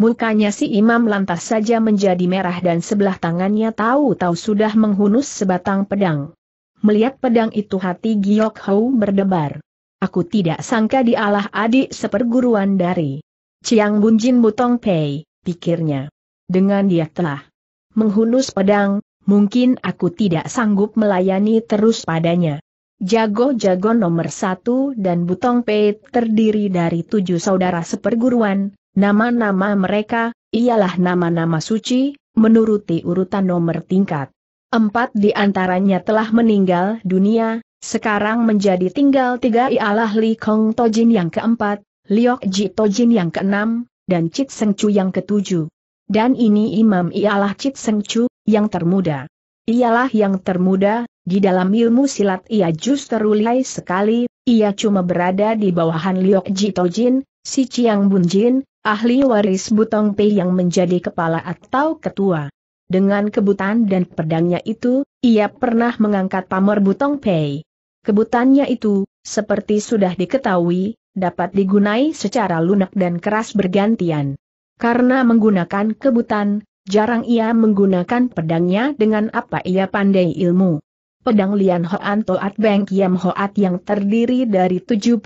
Mukanya si imam lantas saja menjadi merah dan sebelah tangannya tahu-tahu sudah menghunus sebatang pedang. Melihat pedang itu hati Giok Hou berdebar. Aku tidak sangka dialah adik seperguruan dari Chiang Bunjin Butong Pei, pikirnya. Dengan dia telah menghunus pedang, mungkin aku tidak sanggup melayani terus padanya. Jago-jago nomor satu dan Butong Pei terdiri dari tujuh saudara seperguruan, Nama-nama mereka, ialah nama-nama suci, menuruti urutan nomor tingkat. Empat di antaranya telah meninggal dunia, sekarang menjadi tinggal tiga ialah Li Kong Tojin yang keempat, Liok Ji Tojin yang keenam, dan Chit Seng Chu yang ketujuh. Dan ini imam ialah Chit Seng Chu, yang termuda. Ialah yang termuda, di dalam ilmu silat ia justru lihai sekali, ia cuma berada di bawahan Liok Ji Tojin, si Chiang Bun Jin ahli waris Butong Pei yang menjadi kepala atau ketua. Dengan kebutan dan pedangnya itu, ia pernah mengangkat pamor Butong Pei. Kebutannya itu, seperti sudah diketahui, dapat digunai secara lunak dan keras bergantian. Karena menggunakan kebutan, jarang ia menggunakan pedangnya dengan apa ia pandai ilmu. Pedang Lian Hoan Toat Beng Kiam Hoat yang terdiri dari 72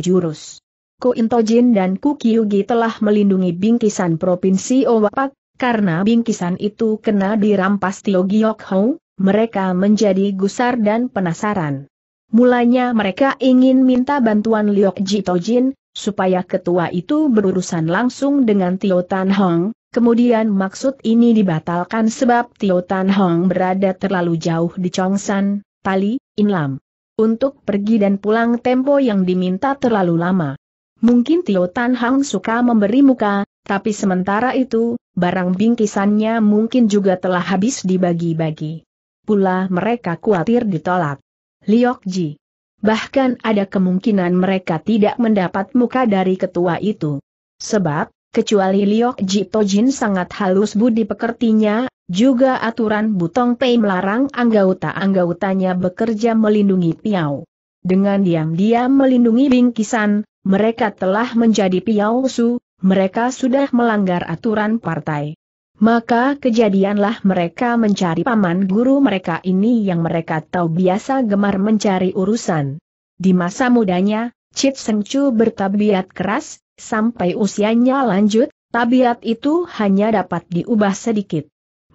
jurus. Ku Intojin dan Ku Kyugi telah melindungi bingkisan Provinsi Owapak, karena bingkisan itu kena dirampas Tio Giok Hou, mereka menjadi gusar dan penasaran. Mulanya mereka ingin minta bantuan Liok Jitojin, supaya ketua itu berurusan langsung dengan Tio Tan Hong, kemudian maksud ini dibatalkan sebab Tio Tan Hong berada terlalu jauh di Chongsan, Pali, Inlam. Untuk pergi dan pulang tempo yang diminta terlalu lama. Mungkin Tio Tan Hang suka memberi muka, tapi sementara itu, barang bingkisannya mungkin juga telah habis dibagi-bagi. Pula mereka khawatir ditolak. Liok Ji. Bahkan ada kemungkinan mereka tidak mendapat muka dari ketua itu. Sebab, kecuali Liok Ji Tojin sangat halus budi pekertinya, juga aturan Butong Pei melarang anggota-anggotanya bekerja melindungi Piau. Dengan diam-diam melindungi bingkisan, mereka telah menjadi piausu, mereka sudah melanggar aturan partai. Maka kejadianlah mereka mencari paman guru mereka ini yang mereka tahu biasa gemar mencari urusan. Di masa mudanya, Chit Seng Chu bertabiat keras, sampai usianya lanjut, tabiat itu hanya dapat diubah sedikit.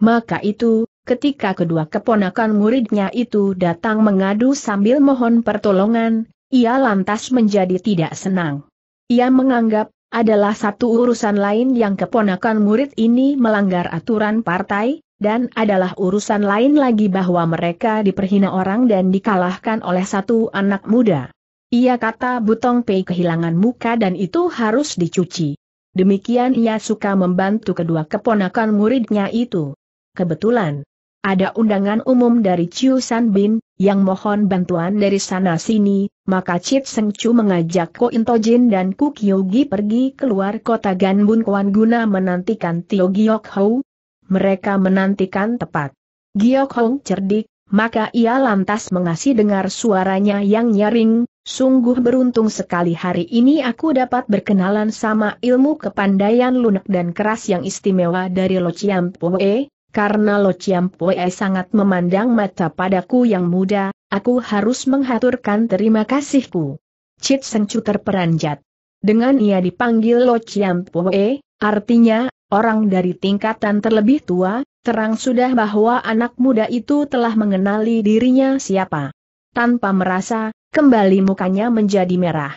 Maka itu, ketika kedua keponakan muridnya itu datang mengadu sambil mohon pertolongan, ia lantas menjadi tidak senang. Ia menganggap, adalah satu urusan lain yang keponakan murid ini melanggar aturan partai, dan adalah urusan lain lagi bahwa mereka diperhina orang dan dikalahkan oleh satu anak muda. Ia kata Butong Pei kehilangan muka dan itu harus dicuci. Demikian ia suka membantu kedua keponakan muridnya itu. Kebetulan, ada undangan umum dari Chiu San Bin, yang mohon bantuan dari sana-sini, maka Chit Seng Chu mengajak Ko Into Jin dan Ku Kyogi pergi keluar kota Ganbun Kuan guna menantikan Tio Giok Hou. Mereka menantikan tepat. Giok Hou cerdik, maka ia lantas mengasih dengar suaranya yang nyaring, sungguh beruntung sekali hari ini aku dapat berkenalan sama ilmu kepandaian lunak dan keras yang istimewa dari Lo Chiam Poe, karena Lo Chiam Pue sangat memandang mata padaku yang muda, aku harus menghaturkan terima kasihku. Cit Chu terperanjat. Dengan ia dipanggil Lo Chiam Pue, artinya, orang dari tingkatan terlebih tua, terang sudah bahwa anak muda itu telah mengenali dirinya siapa. Tanpa merasa, kembali mukanya menjadi merah.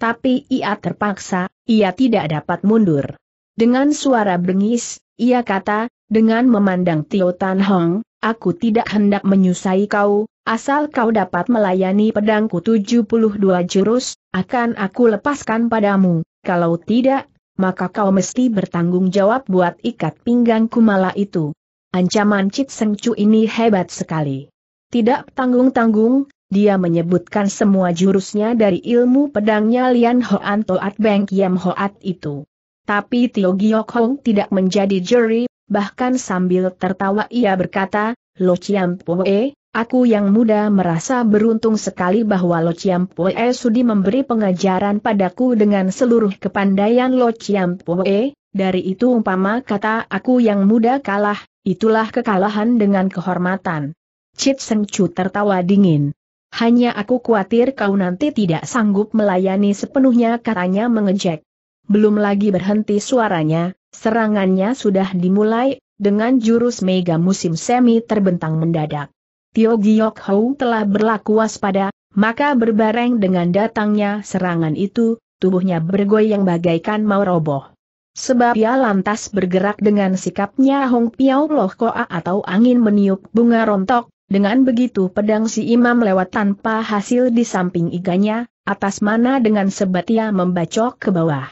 Tapi ia terpaksa, ia tidak dapat mundur. Dengan suara bengis, ia kata, dengan memandang Tio Tan Hong, aku tidak hendak menyusai kau, asal kau dapat melayani pedangku 72 jurus, akan aku lepaskan padamu, kalau tidak, maka kau mesti bertanggung jawab buat ikat pinggang kumala itu. Ancaman Cit Seng Chu ini hebat sekali. Tidak tanggung-tanggung, dia menyebutkan semua jurusnya dari ilmu pedangnya Lian Hoan Toat Beng Kiam Hoat itu. Tapi Tio Giok Hong tidak menjadi juri bahkan sambil tertawa ia berkata, Lo Chiam Pue, aku yang muda merasa beruntung sekali bahwa Lo Chiam Pue sudi memberi pengajaran padaku dengan seluruh kepandaian Lo Chiam Pue, dari itu umpama kata aku yang muda kalah, itulah kekalahan dengan kehormatan. Chit Seng Chu tertawa dingin. Hanya aku khawatir kau nanti tidak sanggup melayani sepenuhnya katanya mengejek. Belum lagi berhenti suaranya, Serangannya sudah dimulai, dengan jurus mega musim semi terbentang mendadak. Tio Giok Hou telah berlaku waspada, maka berbareng dengan datangnya serangan itu, tubuhnya bergoyang bagaikan mau roboh. Sebab ia lantas bergerak dengan sikapnya Hong Piao Loh Koa atau angin meniup bunga rontok, dengan begitu pedang si imam lewat tanpa hasil di samping iganya, atas mana dengan sebat ia membacok ke bawah.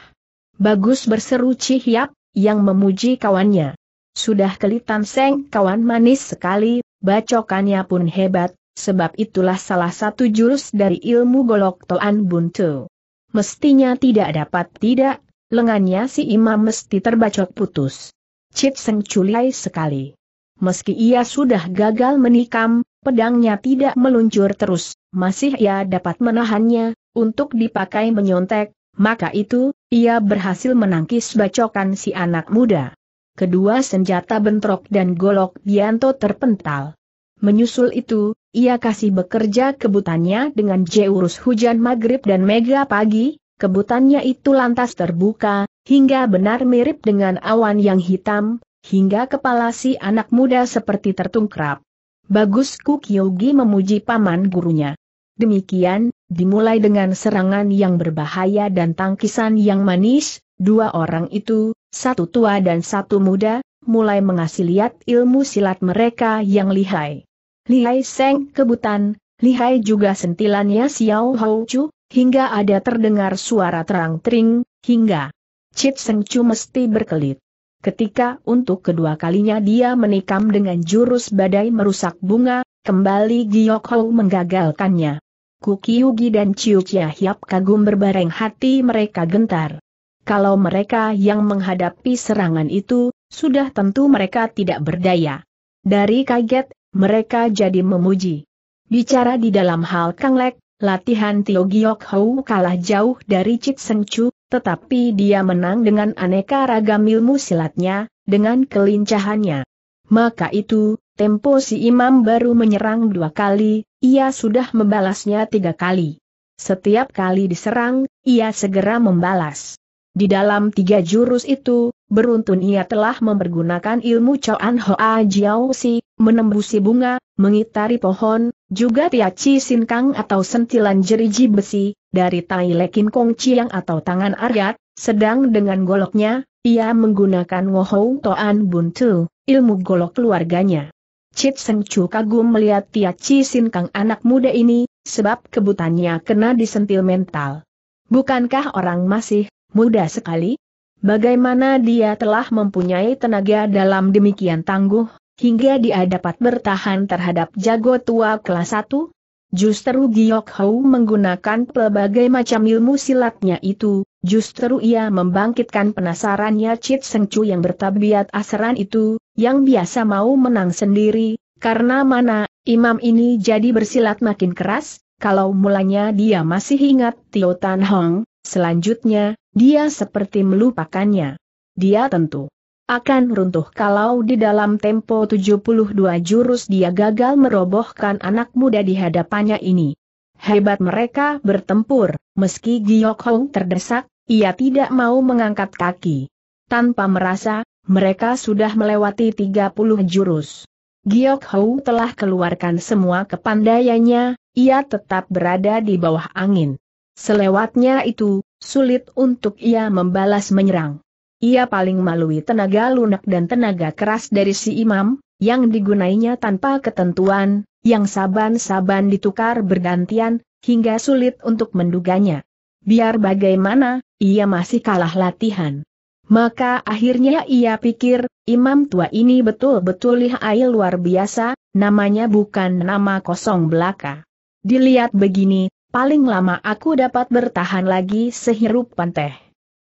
Bagus berseru Cihyap, yang memuji kawannya. Sudah kelitan seng kawan manis sekali, bacokannya pun hebat, sebab itulah salah satu jurus dari ilmu golok Toan Buntu. Mestinya tidak dapat tidak, lengannya si imam mesti terbacok putus. Cip Seng culai sekali. Meski ia sudah gagal menikam, pedangnya tidak meluncur terus, masih ia dapat menahannya, untuk dipakai menyontek, maka itu, ia berhasil menangkis bacokan si anak muda. Kedua senjata bentrok dan golok Bianto terpental. Menyusul itu, ia kasih bekerja kebutannya dengan jeurus hujan maghrib dan mega pagi, kebutannya itu lantas terbuka, hingga benar mirip dengan awan yang hitam, hingga kepala si anak muda seperti tertungkrap. Bagus Kukyogi memuji paman gurunya. Demikian, dimulai dengan serangan yang berbahaya dan tangkisan yang manis, dua orang itu, satu tua dan satu muda, mulai mengasih lihat ilmu silat mereka yang lihai. Lihai Seng Kebutan, lihai juga sentilannya Xiao Hou Chu, hingga ada terdengar suara terang-tering, hingga chit Seng Chu mesti berkelit. Ketika untuk kedua kalinya dia menikam dengan jurus badai merusak bunga, kembali Giok Hou menggagalkannya. Kukiyugi dan Ciu Chia Hiap kagum berbareng hati mereka gentar. Kalau mereka yang menghadapi serangan itu, sudah tentu mereka tidak berdaya. Dari kaget, mereka jadi memuji. Bicara di dalam hal Kang latihan Tio Giok Hou kalah jauh dari Cit Seng Chu, tetapi dia menang dengan aneka ragam ilmu silatnya, dengan kelincahannya. Maka itu, Tempo si imam baru menyerang dua kali, ia sudah membalasnya tiga kali. Setiap kali diserang, ia segera membalas. Di dalam tiga jurus itu, beruntun ia telah mempergunakan ilmu Chuan Hoa Jiao Si, menembusi bunga, mengitari pohon, juga Sin Kang atau sentilan jeriji besi, dari tai Kin kong Chiang atau tangan aryat, sedang dengan goloknya, ia menggunakan Wohou Toan Buntu, ilmu golok keluarganya. Chit Seng Chu kagum melihat Tia Chi Sin Kang anak muda ini, sebab kebutannya kena disentil mental. Bukankah orang masih muda sekali? Bagaimana dia telah mempunyai tenaga dalam demikian tangguh, hingga dia dapat bertahan terhadap jago tua kelas 1? Justru Giok Hou menggunakan pelbagai macam ilmu silatnya itu, Justru ia membangkitkan penasarannya Cit Seng Chu yang bertabiat asaran itu, yang biasa mau menang sendiri, karena mana, imam ini jadi bersilat makin keras, kalau mulanya dia masih ingat Tio Tan Hong, selanjutnya, dia seperti melupakannya. Dia tentu akan runtuh kalau di dalam tempo 72 jurus dia gagal merobohkan anak muda di hadapannya ini. Hebat mereka bertempur, meski Giok Hong terdesak, ia tidak mau mengangkat kaki. Tanpa merasa, mereka sudah melewati 30 jurus. Giok Hong telah keluarkan semua kepandaiannya, ia tetap berada di bawah angin. Selewatnya itu, sulit untuk ia membalas menyerang. Ia paling malui tenaga lunak dan tenaga keras dari si imam, yang digunainya tanpa ketentuan, yang saban-saban ditukar bergantian, hingga sulit untuk menduganya. Biar bagaimana, ia masih kalah latihan. Maka akhirnya ia pikir, imam tua ini betul-betul lihai luar biasa, namanya bukan nama kosong belaka. Dilihat begini, paling lama aku dapat bertahan lagi sehirup panteh.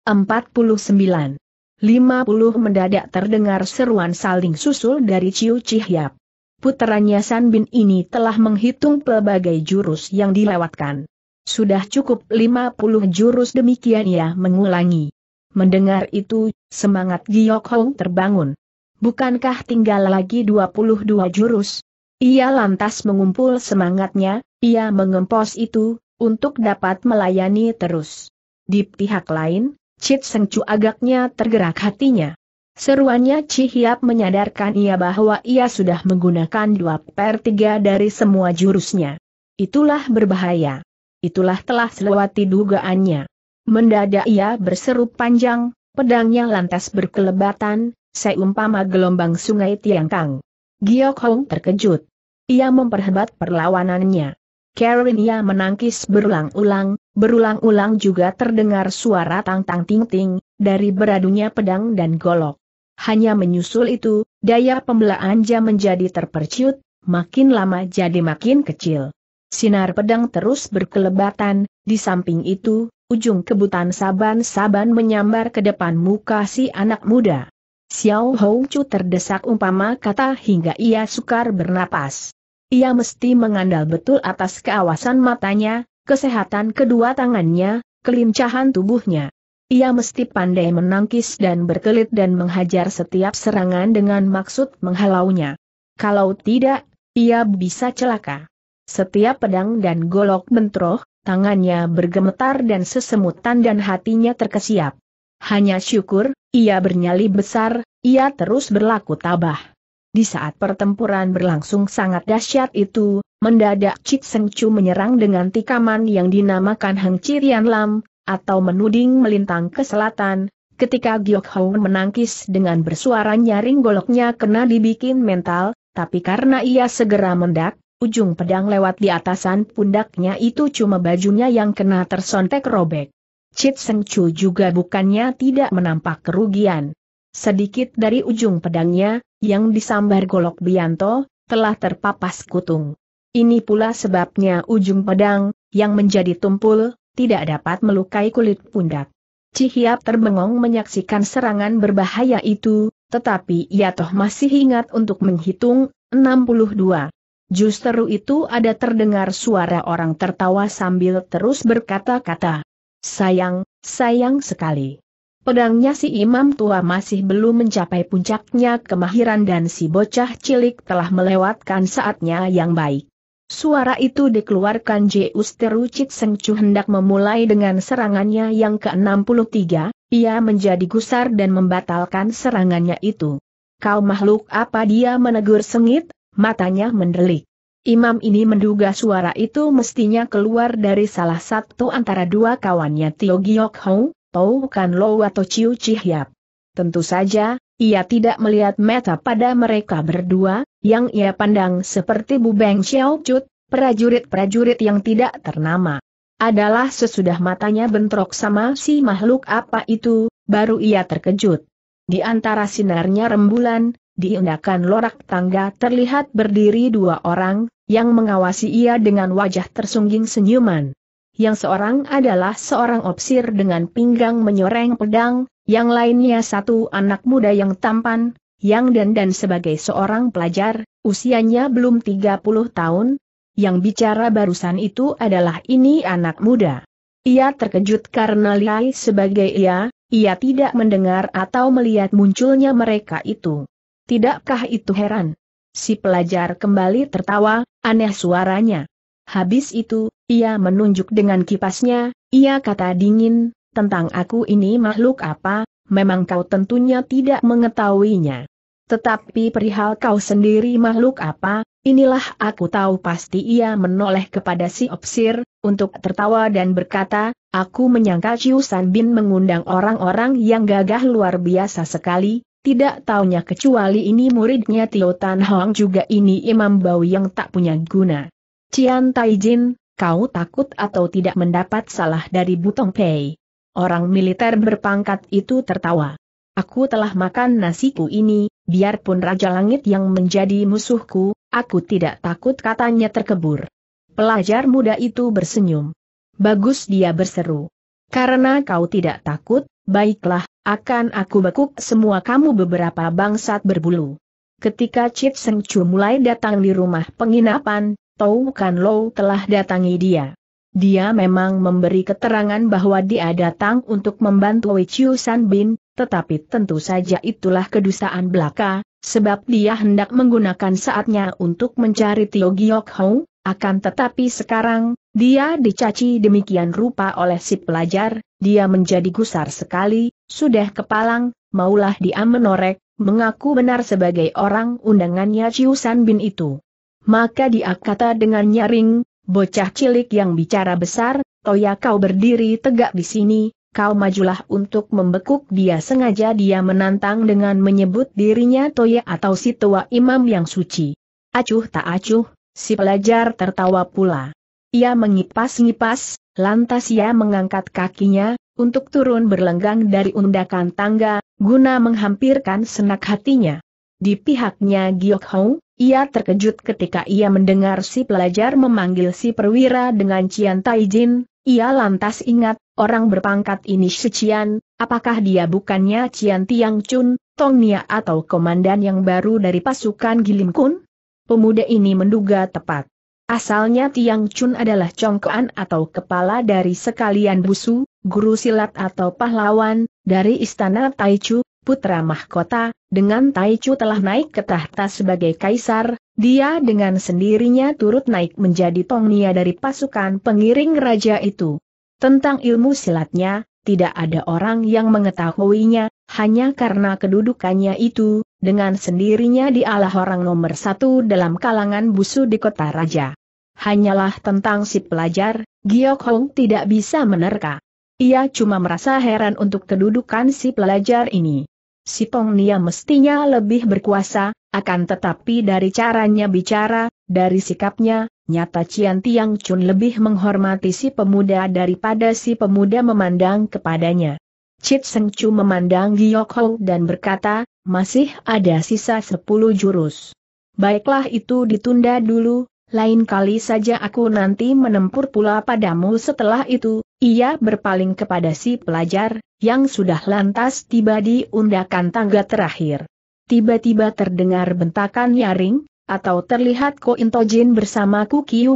49. 50 mendadak terdengar seruan saling susul dari Ciu Cihyap puteranya San Bin ini telah menghitung pelbagai jurus yang dilewatkan. Sudah cukup 50 jurus demikian ia mengulangi. Mendengar itu, semangat Giyok Hong terbangun. Bukankah tinggal lagi 22 jurus? Ia lantas mengumpul semangatnya, ia mengempos itu, untuk dapat melayani terus. Di pihak lain, Seng Chu agaknya tergerak hatinya. Seruannya Chi Hiap menyadarkan ia bahwa ia sudah menggunakan dua per tiga dari semua jurusnya. Itulah berbahaya. Itulah telah selewati dugaannya. Mendadak ia berseru panjang, pedangnya lantas berkelebatan, seumpama gelombang sungai Tiangkang. Giok Hong terkejut. Ia memperhebat perlawanannya. Karen ia menangkis berulang-ulang, berulang-ulang juga terdengar suara tang-tang ting-ting, dari beradunya pedang dan golok. Hanya menyusul itu, daya pembelaan jam menjadi terperciut, makin lama jadi makin kecil. Sinar pedang terus berkelebatan, di samping itu, ujung kebutan saban-saban menyambar ke depan muka si anak muda. Xiao Hongcu terdesak umpama kata hingga ia sukar bernapas. Ia mesti mengandal betul atas keawasan matanya, kesehatan kedua tangannya, kelincahan tubuhnya. Ia mesti pandai menangkis dan berkelit dan menghajar setiap serangan dengan maksud menghalaunya. Kalau tidak, ia bisa celaka. Setiap pedang dan golok bentroh, tangannya bergemetar dan sesemutan dan hatinya terkesiap. Hanya syukur, ia bernyali besar, ia terus berlaku tabah. Di saat pertempuran berlangsung sangat dahsyat itu, mendadak Cik Seng Chu menyerang dengan tikaman yang dinamakan Heng Cirian Lam, atau menuding melintang ke selatan, ketika Giok Hong menangkis dengan bersuara nyaring goloknya kena dibikin mental, tapi karena ia segera mendak, ujung pedang lewat di atasan pundaknya itu cuma bajunya yang kena tersontek robek. Chit Seng Chu juga bukannya tidak menampak kerugian. Sedikit dari ujung pedangnya, yang disambar golok Bianto, telah terpapas kutung. Ini pula sebabnya ujung pedang, yang menjadi tumpul, tidak dapat melukai kulit pundak. Cihiap terbengong menyaksikan serangan berbahaya itu, tetapi ia toh masih ingat untuk menghitung, 62. Justru itu ada terdengar suara orang tertawa sambil terus berkata-kata. Sayang, sayang sekali. Pedangnya si imam tua masih belum mencapai puncaknya kemahiran dan si bocah cilik telah melewatkan saatnya yang baik. Suara itu dikeluarkan Jeus Terucit Sengcu hendak memulai dengan serangannya yang ke-63, ia menjadi gusar dan membatalkan serangannya itu. Kau makhluk apa dia menegur sengit, matanya mendelik. Imam ini menduga suara itu mestinya keluar dari salah satu antara dua kawannya Tio Giok Hong, Tau Kan Lo atau Chi Hiap. Tentu saja, ia tidak melihat meta pada mereka berdua, yang ia pandang seperti bu Bubeng Xiaocut, prajurit-prajurit yang tidak ternama. Adalah sesudah matanya bentrok sama si makhluk apa itu, baru ia terkejut. Di antara sinarnya rembulan, di lorak tangga terlihat berdiri dua orang, yang mengawasi ia dengan wajah tersungging senyuman. Yang seorang adalah seorang opsir dengan pinggang menyoreng pedang, yang lainnya satu anak muda yang tampan, yang dan dandan sebagai seorang pelajar, usianya belum 30 tahun, yang bicara barusan itu adalah ini anak muda. Ia terkejut karena Liai sebagai ia, ia tidak mendengar atau melihat munculnya mereka itu. Tidakkah itu heran? Si pelajar kembali tertawa, aneh suaranya. Habis itu, ia menunjuk dengan kipasnya, ia kata dingin, tentang aku ini makhluk apa, memang kau tentunya tidak mengetahuinya. Tetapi perihal kau sendiri makhluk apa, inilah aku tahu pasti ia menoleh kepada si Opsir, untuk tertawa dan berkata, aku menyangka Ciu San Bin mengundang orang-orang yang gagah luar biasa sekali, tidak taunya kecuali ini muridnya Tio Tan Hong juga ini Imam Bau yang tak punya guna. Cian Tai Jin, kau takut atau tidak mendapat salah dari Butong Pei? Orang militer berpangkat itu tertawa. Aku telah makan nasiku ini, biarpun Raja Langit yang menjadi musuhku, aku tidak takut katanya terkebur. Pelajar muda itu bersenyum. Bagus dia berseru. Karena kau tidak takut, baiklah, akan aku bekuk semua kamu beberapa bangsat berbulu. Ketika Chip Seng Chu mulai datang di rumah penginapan, Tau Kan Lo telah datangi dia. Dia memang memberi keterangan bahwa dia datang untuk membantu Wei Chiu Bin, tetapi tentu saja itulah kedustaan belaka, sebab dia hendak menggunakan saatnya untuk mencari Tio Giok Hou, akan tetapi sekarang, dia dicaci demikian rupa oleh si pelajar, dia menjadi gusar sekali, sudah kepalang, maulah dia menorek, mengaku benar sebagai orang undangannya Chiu San Bin itu. Maka dia kata dengan nyaring, Bocah cilik yang bicara besar, Toya oh kau berdiri tegak di sini, kau majulah untuk membekuk dia sengaja dia menantang dengan menyebut dirinya Toya atau si tua imam yang suci. Acuh tak acuh, si pelajar tertawa pula. Ia mengipas-ngipas, lantas ia mengangkat kakinya, untuk turun berlenggang dari undakan tangga, guna menghampirkan senak hatinya. Di pihaknya Giok Hong, ia terkejut ketika ia mendengar si pelajar memanggil si perwira dengan Cian Taijin, ia lantas ingat, orang berpangkat ini Cian, apakah dia bukannya Cian Tiang Chun, Tongnia atau komandan yang baru dari pasukan Gilim Kun? Pemuda ini menduga tepat. Asalnya Tiang Chun adalah congkoan atau kepala dari sekalian busu, guru silat atau pahlawan, dari istana Taichu, putra mahkota, dengan Taichu telah naik ke tahta sebagai kaisar, dia dengan sendirinya turut naik menjadi tongnia dari pasukan pengiring raja itu. Tentang ilmu silatnya, tidak ada orang yang mengetahuinya, hanya karena kedudukannya itu, dengan sendirinya dialah orang nomor satu dalam kalangan busu di kota raja. Hanyalah tentang si pelajar, Giok Hong tidak bisa menerka. Ia cuma merasa heran untuk kedudukan si pelajar ini si Pongnia mestinya lebih berkuasa, akan tetapi dari caranya bicara, dari sikapnya, nyata Cian Tiang Chun lebih menghormati si pemuda daripada si pemuda memandang kepadanya. Chit Seng Chu memandang Giyok Ho dan berkata, masih ada sisa sepuluh jurus. Baiklah itu ditunda dulu, lain kali saja aku nanti menempur pula padamu setelah itu, ia berpaling kepada si pelajar, yang sudah lantas tiba di undakan tangga terakhir. Tiba-tiba terdengar bentakan nyaring, atau terlihat Ko Intojin bersama Kuki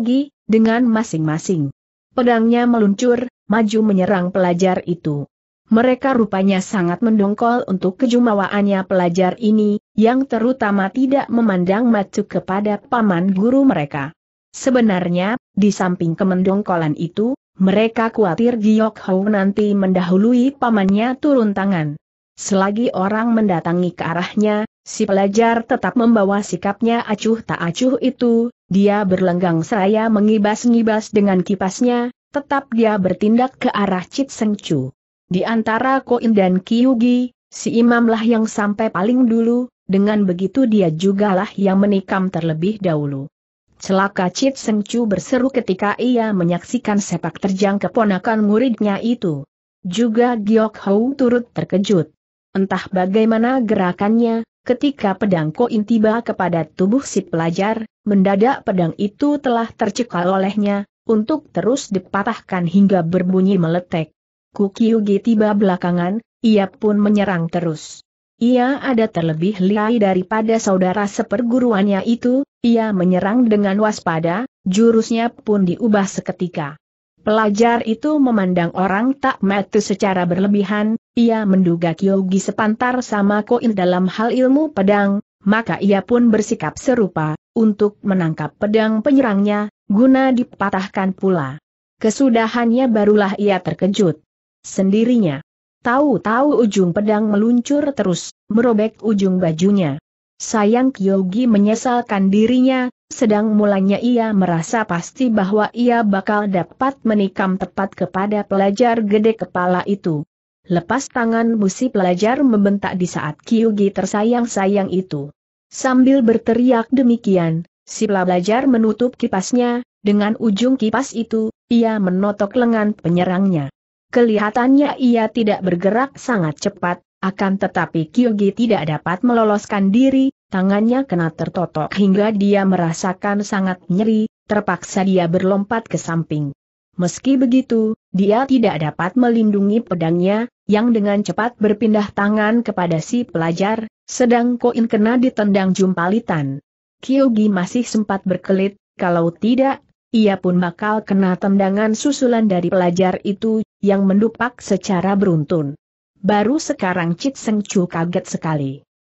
dengan masing-masing. Pedangnya meluncur, maju menyerang pelajar itu. Mereka rupanya sangat mendongkol untuk kejumawaannya pelajar ini, yang terutama tidak memandang matu kepada paman guru mereka. Sebenarnya, di samping kemendongkolan itu, mereka khawatir Giok Hou nanti mendahului pamannya turun tangan. Selagi orang mendatangi ke arahnya, si pelajar tetap membawa sikapnya acuh tak acuh itu, dia berlenggang seraya mengibas-ngibas dengan kipasnya, tetap dia bertindak ke arah Cit Seng Chu. Di antara Koin dan Kiyugi, si imamlah yang sampai paling dulu, dengan begitu dia jugalah yang menikam terlebih dahulu. Celaka Cit Seng Chu berseru ketika ia menyaksikan sepak terjang keponakan muridnya itu. Juga Giok Hou turut terkejut. Entah bagaimana gerakannya, ketika pedang koin tiba kepada tubuh si pelajar, mendadak pedang itu telah tercekal olehnya, untuk terus dipatahkan hingga berbunyi meletek. Kukiyugi tiba belakangan, ia pun menyerang terus. Ia ada terlebih liai daripada saudara seperguruannya itu, ia menyerang dengan waspada, jurusnya pun diubah seketika. Pelajar itu memandang orang tak metu secara berlebihan, ia menduga Kyogi sepantar sama koin dalam hal ilmu pedang, maka ia pun bersikap serupa, untuk menangkap pedang penyerangnya, guna dipatahkan pula. Kesudahannya barulah ia terkejut. Sendirinya. Tahu-tahu ujung pedang meluncur terus, merobek ujung bajunya. Sayang Kyogi menyesalkan dirinya, sedang mulanya ia merasa pasti bahwa ia bakal dapat menikam tepat kepada pelajar gede kepala itu. Lepas tangan musi pelajar membentak di saat Kyogi tersayang-sayang itu. Sambil berteriak demikian, si pelajar menutup kipasnya, dengan ujung kipas itu, ia menotok lengan penyerangnya. Kelihatannya ia tidak bergerak sangat cepat, akan tetapi Kyogi tidak dapat meloloskan diri, tangannya kena tertotok hingga dia merasakan sangat nyeri, terpaksa dia berlompat ke samping. Meski begitu, dia tidak dapat melindungi pedangnya, yang dengan cepat berpindah tangan kepada si pelajar, sedang koin kena ditendang jumpalitan. Kyogi masih sempat berkelit, kalau tidak, ia pun bakal kena tendangan susulan dari pelajar itu, yang mendupak secara beruntun. Baru sekarang Cit Seng Chu kaget sekali.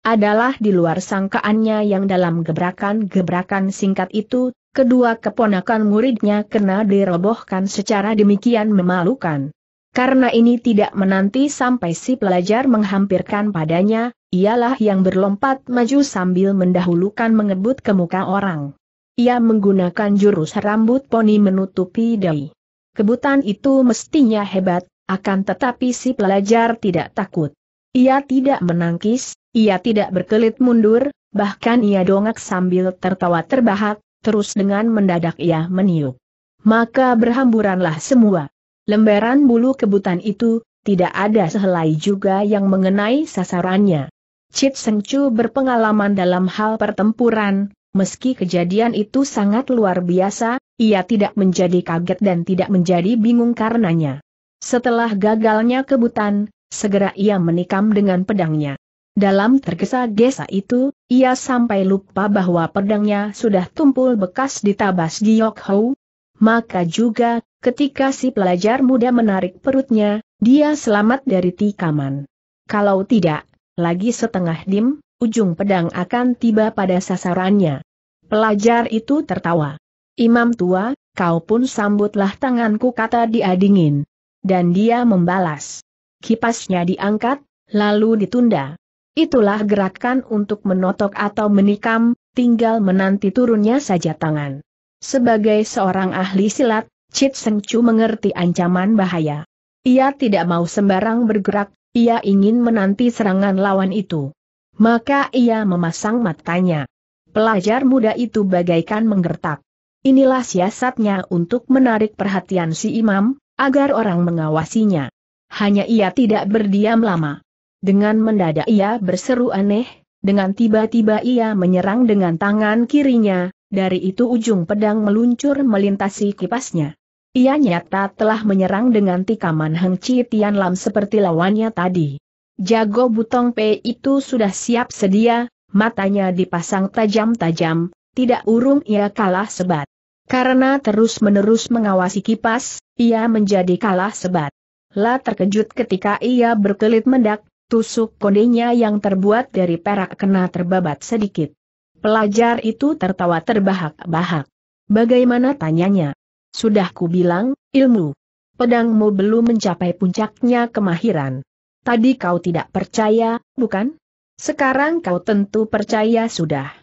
Adalah di luar sangkaannya yang dalam gebrakan-gebrakan singkat itu, kedua keponakan muridnya kena dirobohkan secara demikian memalukan. Karena ini tidak menanti sampai si pelajar menghampirkan padanya, ialah yang berlompat maju sambil mendahulukan mengebut ke muka orang. Ia menggunakan jurus rambut poni menutupi dahi. Kebutan itu mestinya hebat, akan tetapi si pelajar tidak takut. Ia tidak menangkis, ia tidak berkelit mundur, bahkan ia dongak sambil tertawa terbahak, terus dengan mendadak ia meniup. Maka berhamburanlah semua. Lembaran bulu kebutan itu, tidak ada sehelai juga yang mengenai sasarannya. Chit Seng Chu berpengalaman dalam hal pertempuran, meski kejadian itu sangat luar biasa, ia tidak menjadi kaget dan tidak menjadi bingung karenanya. Setelah gagalnya kebutan, segera ia menikam dengan pedangnya. Dalam tergesa-gesa itu, ia sampai lupa bahwa pedangnya sudah tumpul bekas ditabas Giok Hou. Maka juga, ketika si pelajar muda menarik perutnya, dia selamat dari tikaman. Kalau tidak, lagi setengah dim, ujung pedang akan tiba pada sasarannya. Pelajar itu tertawa. Imam tua, kau pun sambutlah tanganku kata dia dingin. Dan dia membalas. Kipasnya diangkat, lalu ditunda. Itulah gerakan untuk menotok atau menikam, tinggal menanti turunnya saja tangan. Sebagai seorang ahli silat, Chit Seng Chu mengerti ancaman bahaya. Ia tidak mau sembarang bergerak, ia ingin menanti serangan lawan itu. Maka ia memasang matanya. Pelajar muda itu bagaikan menggertak. Inilah siasatnya untuk menarik perhatian si imam, agar orang mengawasinya. Hanya ia tidak berdiam lama. Dengan mendadak ia berseru aneh, dengan tiba-tiba ia menyerang dengan tangan kirinya, dari itu ujung pedang meluncur melintasi kipasnya. Ia nyata telah menyerang dengan tikaman Heng Chi Tian Lam seperti lawannya tadi. Jago Butong Pei itu sudah siap sedia, matanya dipasang tajam-tajam, tidak urung ia kalah sebat. Karena terus-menerus mengawasi kipas, ia menjadi kalah sebat. La terkejut ketika ia berkelit mendak, tusuk kondenya yang terbuat dari perak kena terbabat sedikit. Pelajar itu tertawa terbahak-bahak. Bagaimana tanyanya? Sudah ku bilang, ilmu. Pedangmu belum mencapai puncaknya kemahiran. Tadi kau tidak percaya, bukan? Sekarang kau tentu percaya sudah.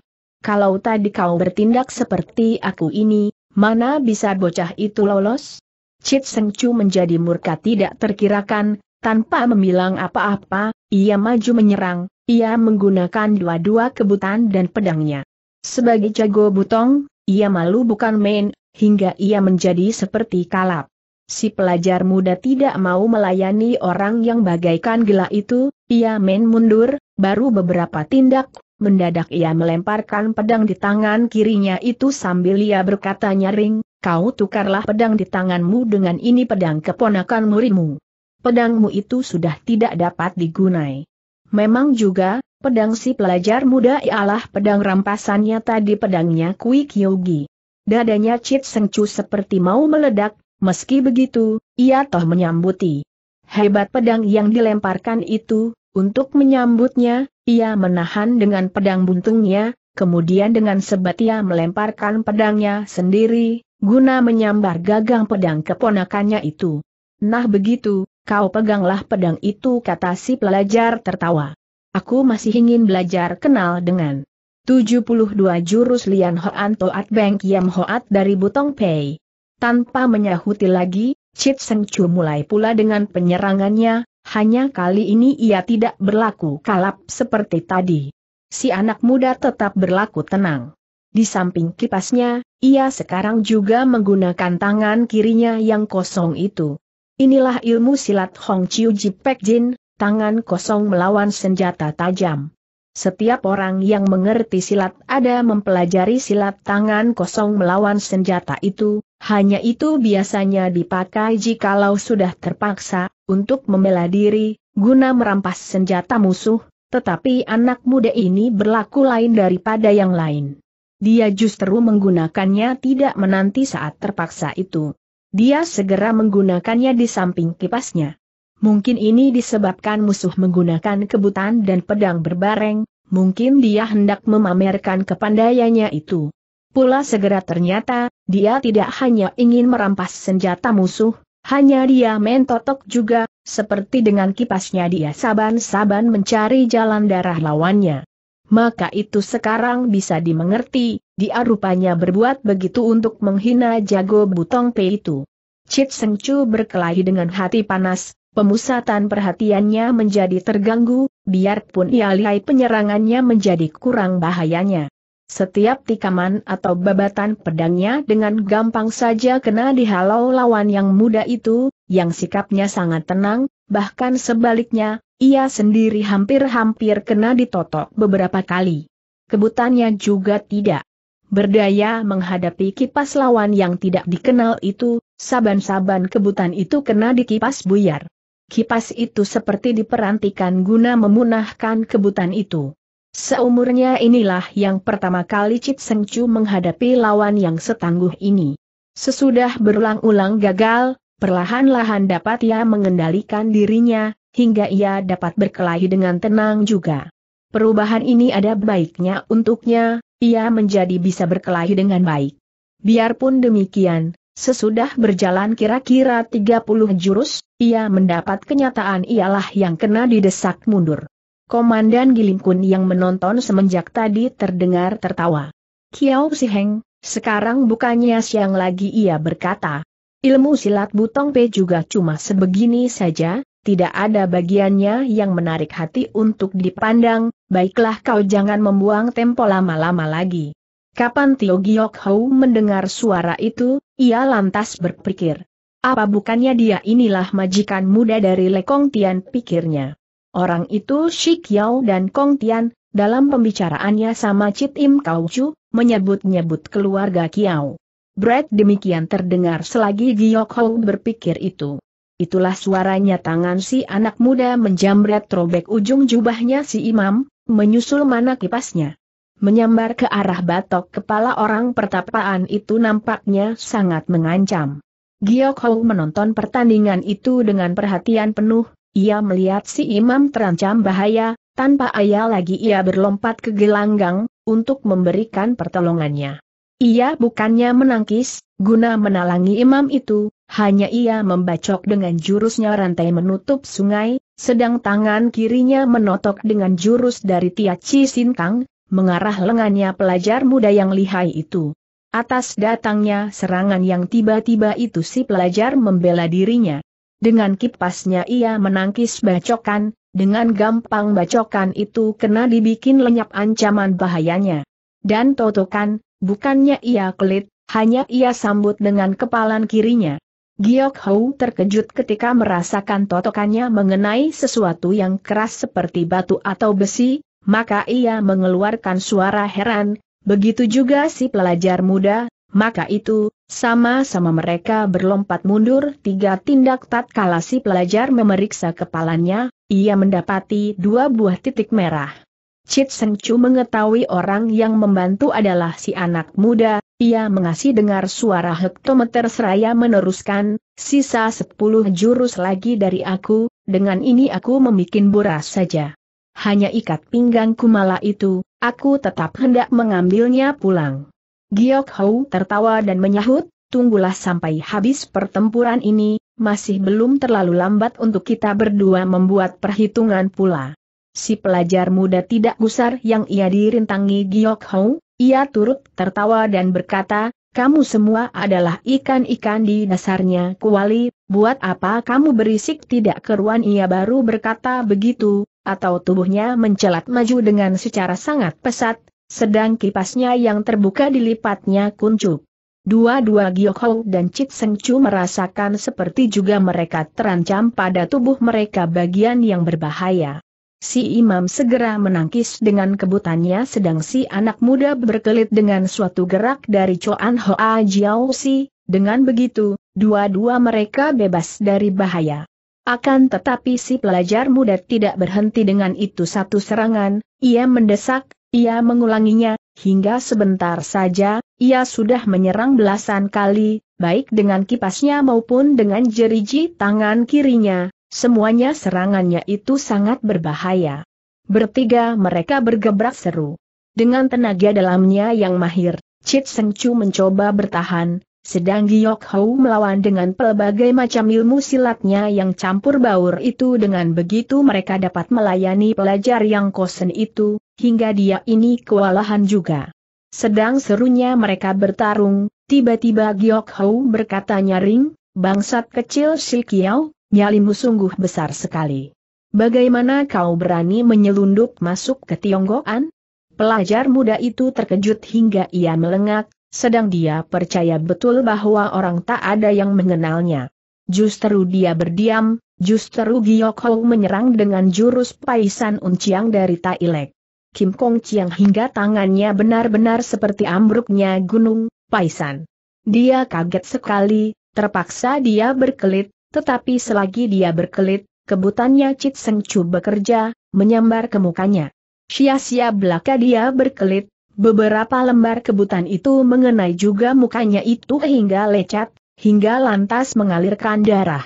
Kalau tadi kau bertindak seperti aku ini, Mana bisa bocah itu lolos? Cit Seng Chu menjadi murka tidak terkirakan, tanpa memilang apa-apa, ia maju menyerang, ia menggunakan dua-dua kebutan dan pedangnya. Sebagai jago butong, ia malu bukan main, hingga ia menjadi seperti kalap. Si pelajar muda tidak mau melayani orang yang bagaikan gila itu, ia main mundur, baru beberapa tindak mendadak ia melemparkan pedang di tangan kirinya itu sambil ia berkata nyaring, kau tukarlah pedang di tanganmu dengan ini pedang keponakan murimu. Pedangmu itu sudah tidak dapat digunai. Memang juga, pedang si pelajar muda ialah pedang rampasannya tadi pedangnya Kui Kyogi. Dadanya Cit Sengcu seperti mau meledak, meski begitu, ia toh menyambuti. Hebat pedang yang dilemparkan itu, untuk menyambutnya, ia menahan dengan pedang buntungnya, kemudian dengan sebat ia melemparkan pedangnya sendiri, guna menyambar gagang pedang keponakannya itu. Nah begitu, kau peganglah pedang itu kata si pelajar tertawa. Aku masih ingin belajar kenal dengan 72 jurus Lian Hoan Toat Beng Kiam Hoat dari Butong Pei. Tanpa menyahuti lagi, Chit Seng Chu mulai pula dengan penyerangannya, hanya kali ini ia tidak berlaku kalap seperti tadi. Si anak muda tetap berlaku tenang. Di samping kipasnya, ia sekarang juga menggunakan tangan kirinya yang kosong itu. Inilah ilmu silat Hong Chiu Jipek Jin, tangan kosong melawan senjata tajam. Setiap orang yang mengerti silat ada mempelajari silat tangan kosong melawan senjata itu, hanya itu biasanya dipakai jikalau sudah terpaksa, untuk membela diri, guna merampas senjata musuh, tetapi anak muda ini berlaku lain daripada yang lain. Dia justru menggunakannya tidak menanti saat terpaksa itu. Dia segera menggunakannya di samping kipasnya. Mungkin ini disebabkan musuh menggunakan kebutan dan pedang berbareng, mungkin dia hendak memamerkan kepandaiannya itu. Pula segera ternyata, dia tidak hanya ingin merampas senjata musuh, hanya dia mentotok juga, seperti dengan kipasnya dia saban-saban mencari jalan darah lawannya. Maka itu sekarang bisa dimengerti, dia rupanya berbuat begitu untuk menghina jago butong P itu. Cit Sengcu berkelahi dengan hati panas, pemusatan perhatiannya menjadi terganggu, biarpun ia lihai penyerangannya menjadi kurang bahayanya. Setiap tikaman atau babatan pedangnya dengan gampang saja kena dihalau lawan yang muda itu, yang sikapnya sangat tenang, bahkan sebaliknya, ia sendiri hampir-hampir kena ditotok beberapa kali. Kebutannya juga tidak berdaya menghadapi kipas lawan yang tidak dikenal itu, saban-saban kebutan itu kena dikipas buyar kipas itu seperti diperantikan guna memunahkan kebutan itu. Seumurnya inilah yang pertama kali Cit Seng Chu menghadapi lawan yang setangguh ini. Sesudah berulang-ulang gagal, perlahan-lahan dapat ia mengendalikan dirinya, hingga ia dapat berkelahi dengan tenang juga. Perubahan ini ada baiknya untuknya, ia menjadi bisa berkelahi dengan baik. Biarpun demikian, Sesudah berjalan kira-kira 30 jurus, ia mendapat kenyataan ialah yang kena didesak mundur. Komandan Gilingkun yang menonton semenjak tadi terdengar tertawa. Kiao Heng, sekarang bukannya siang lagi ia berkata. Ilmu silat Butong Pe juga cuma sebegini saja, tidak ada bagiannya yang menarik hati untuk dipandang, baiklah kau jangan membuang tempo lama-lama lagi. Kapan Tio Giok Hou mendengar suara itu, ia lantas berpikir. Apa bukannya dia inilah majikan muda dari Lekong Tian pikirnya. Orang itu Shi Kiao dan Kong Tian, dalam pembicaraannya sama Cit Im Kau Chu, menyebut-nyebut keluarga Kiao. Brad demikian terdengar selagi Giok Hou berpikir itu. Itulah suaranya tangan si anak muda menjamret robek ujung jubahnya si imam, menyusul mana kipasnya menyambar ke arah batok kepala orang pertapaan itu nampaknya sangat mengancam. Giok Hou menonton pertandingan itu dengan perhatian penuh, ia melihat si imam terancam bahaya, tanpa ayah lagi ia berlompat ke gelanggang, untuk memberikan pertolongannya. Ia bukannya menangkis, guna menalangi imam itu, hanya ia membacok dengan jurusnya rantai menutup sungai, sedang tangan kirinya menotok dengan jurus dari Tia Chi Kang, mengarah lengannya pelajar muda yang lihai itu. Atas datangnya serangan yang tiba-tiba itu si pelajar membela dirinya. Dengan kipasnya ia menangkis bacokan, dengan gampang bacokan itu kena dibikin lenyap ancaman bahayanya. Dan totokan, bukannya ia kelit, hanya ia sambut dengan kepalan kirinya. Giok Hou terkejut ketika merasakan totokannya mengenai sesuatu yang keras seperti batu atau besi, maka ia mengeluarkan suara heran, begitu juga si pelajar muda, maka itu, sama-sama mereka berlompat mundur tiga tindak tatkala si pelajar memeriksa kepalanya, ia mendapati dua buah titik merah. Chit Seng Chu mengetahui orang yang membantu adalah si anak muda, ia mengasih dengar suara hektometer seraya meneruskan, sisa sepuluh jurus lagi dari aku, dengan ini aku membuat buras saja hanya ikat pinggang kumala itu, aku tetap hendak mengambilnya pulang. Giok Hou tertawa dan menyahut, tunggulah sampai habis pertempuran ini, masih belum terlalu lambat untuk kita berdua membuat perhitungan pula. Si pelajar muda tidak gusar yang ia dirintangi Giok Hou, ia turut tertawa dan berkata, kamu semua adalah ikan-ikan di dasarnya kuali, buat apa kamu berisik tidak keruan ia baru berkata begitu, atau tubuhnya mencelat maju dengan secara sangat pesat, sedang kipasnya yang terbuka dilipatnya kuncup. Dua-dua Giokho dan Cik Seng Chu merasakan seperti juga mereka terancam pada tubuh mereka bagian yang berbahaya. Si imam segera menangkis dengan kebutannya sedang si anak muda berkelit dengan suatu gerak dari Chuan Hoa Jiao Si, dengan begitu, dua-dua mereka bebas dari bahaya. Akan tetapi si pelajar muda tidak berhenti dengan itu satu serangan, ia mendesak, ia mengulanginya, hingga sebentar saja, ia sudah menyerang belasan kali, baik dengan kipasnya maupun dengan jeriji tangan kirinya, semuanya serangannya itu sangat berbahaya. Bertiga mereka bergebrak seru. Dengan tenaga dalamnya yang mahir, Chit Seng Chu mencoba bertahan, sedang Giok Hou melawan dengan pelbagai macam ilmu silatnya yang campur baur itu dengan begitu mereka dapat melayani pelajar yang kosen itu, hingga dia ini kewalahan juga. Sedang serunya mereka bertarung, tiba-tiba Giok Hou berkata nyaring, bangsat kecil si Kiao, nyalimu sungguh besar sekali. Bagaimana kau berani menyelundup masuk ke Tionggoan? Pelajar muda itu terkejut hingga ia melengak, sedang dia percaya betul bahwa orang tak ada yang mengenalnya. Justru dia berdiam, justru Giyok Hong menyerang dengan jurus paisan unciang dari Tailek. Kim Kong Chiang hingga tangannya benar-benar seperti ambruknya gunung, paisan. Dia kaget sekali, terpaksa dia berkelit, tetapi selagi dia berkelit, kebutannya Chit Seng Chu bekerja, menyambar ke mukanya. Sia-sia belaka dia berkelit, Beberapa lembar kebutan itu mengenai juga mukanya itu hingga lecet, hingga lantas mengalirkan darah.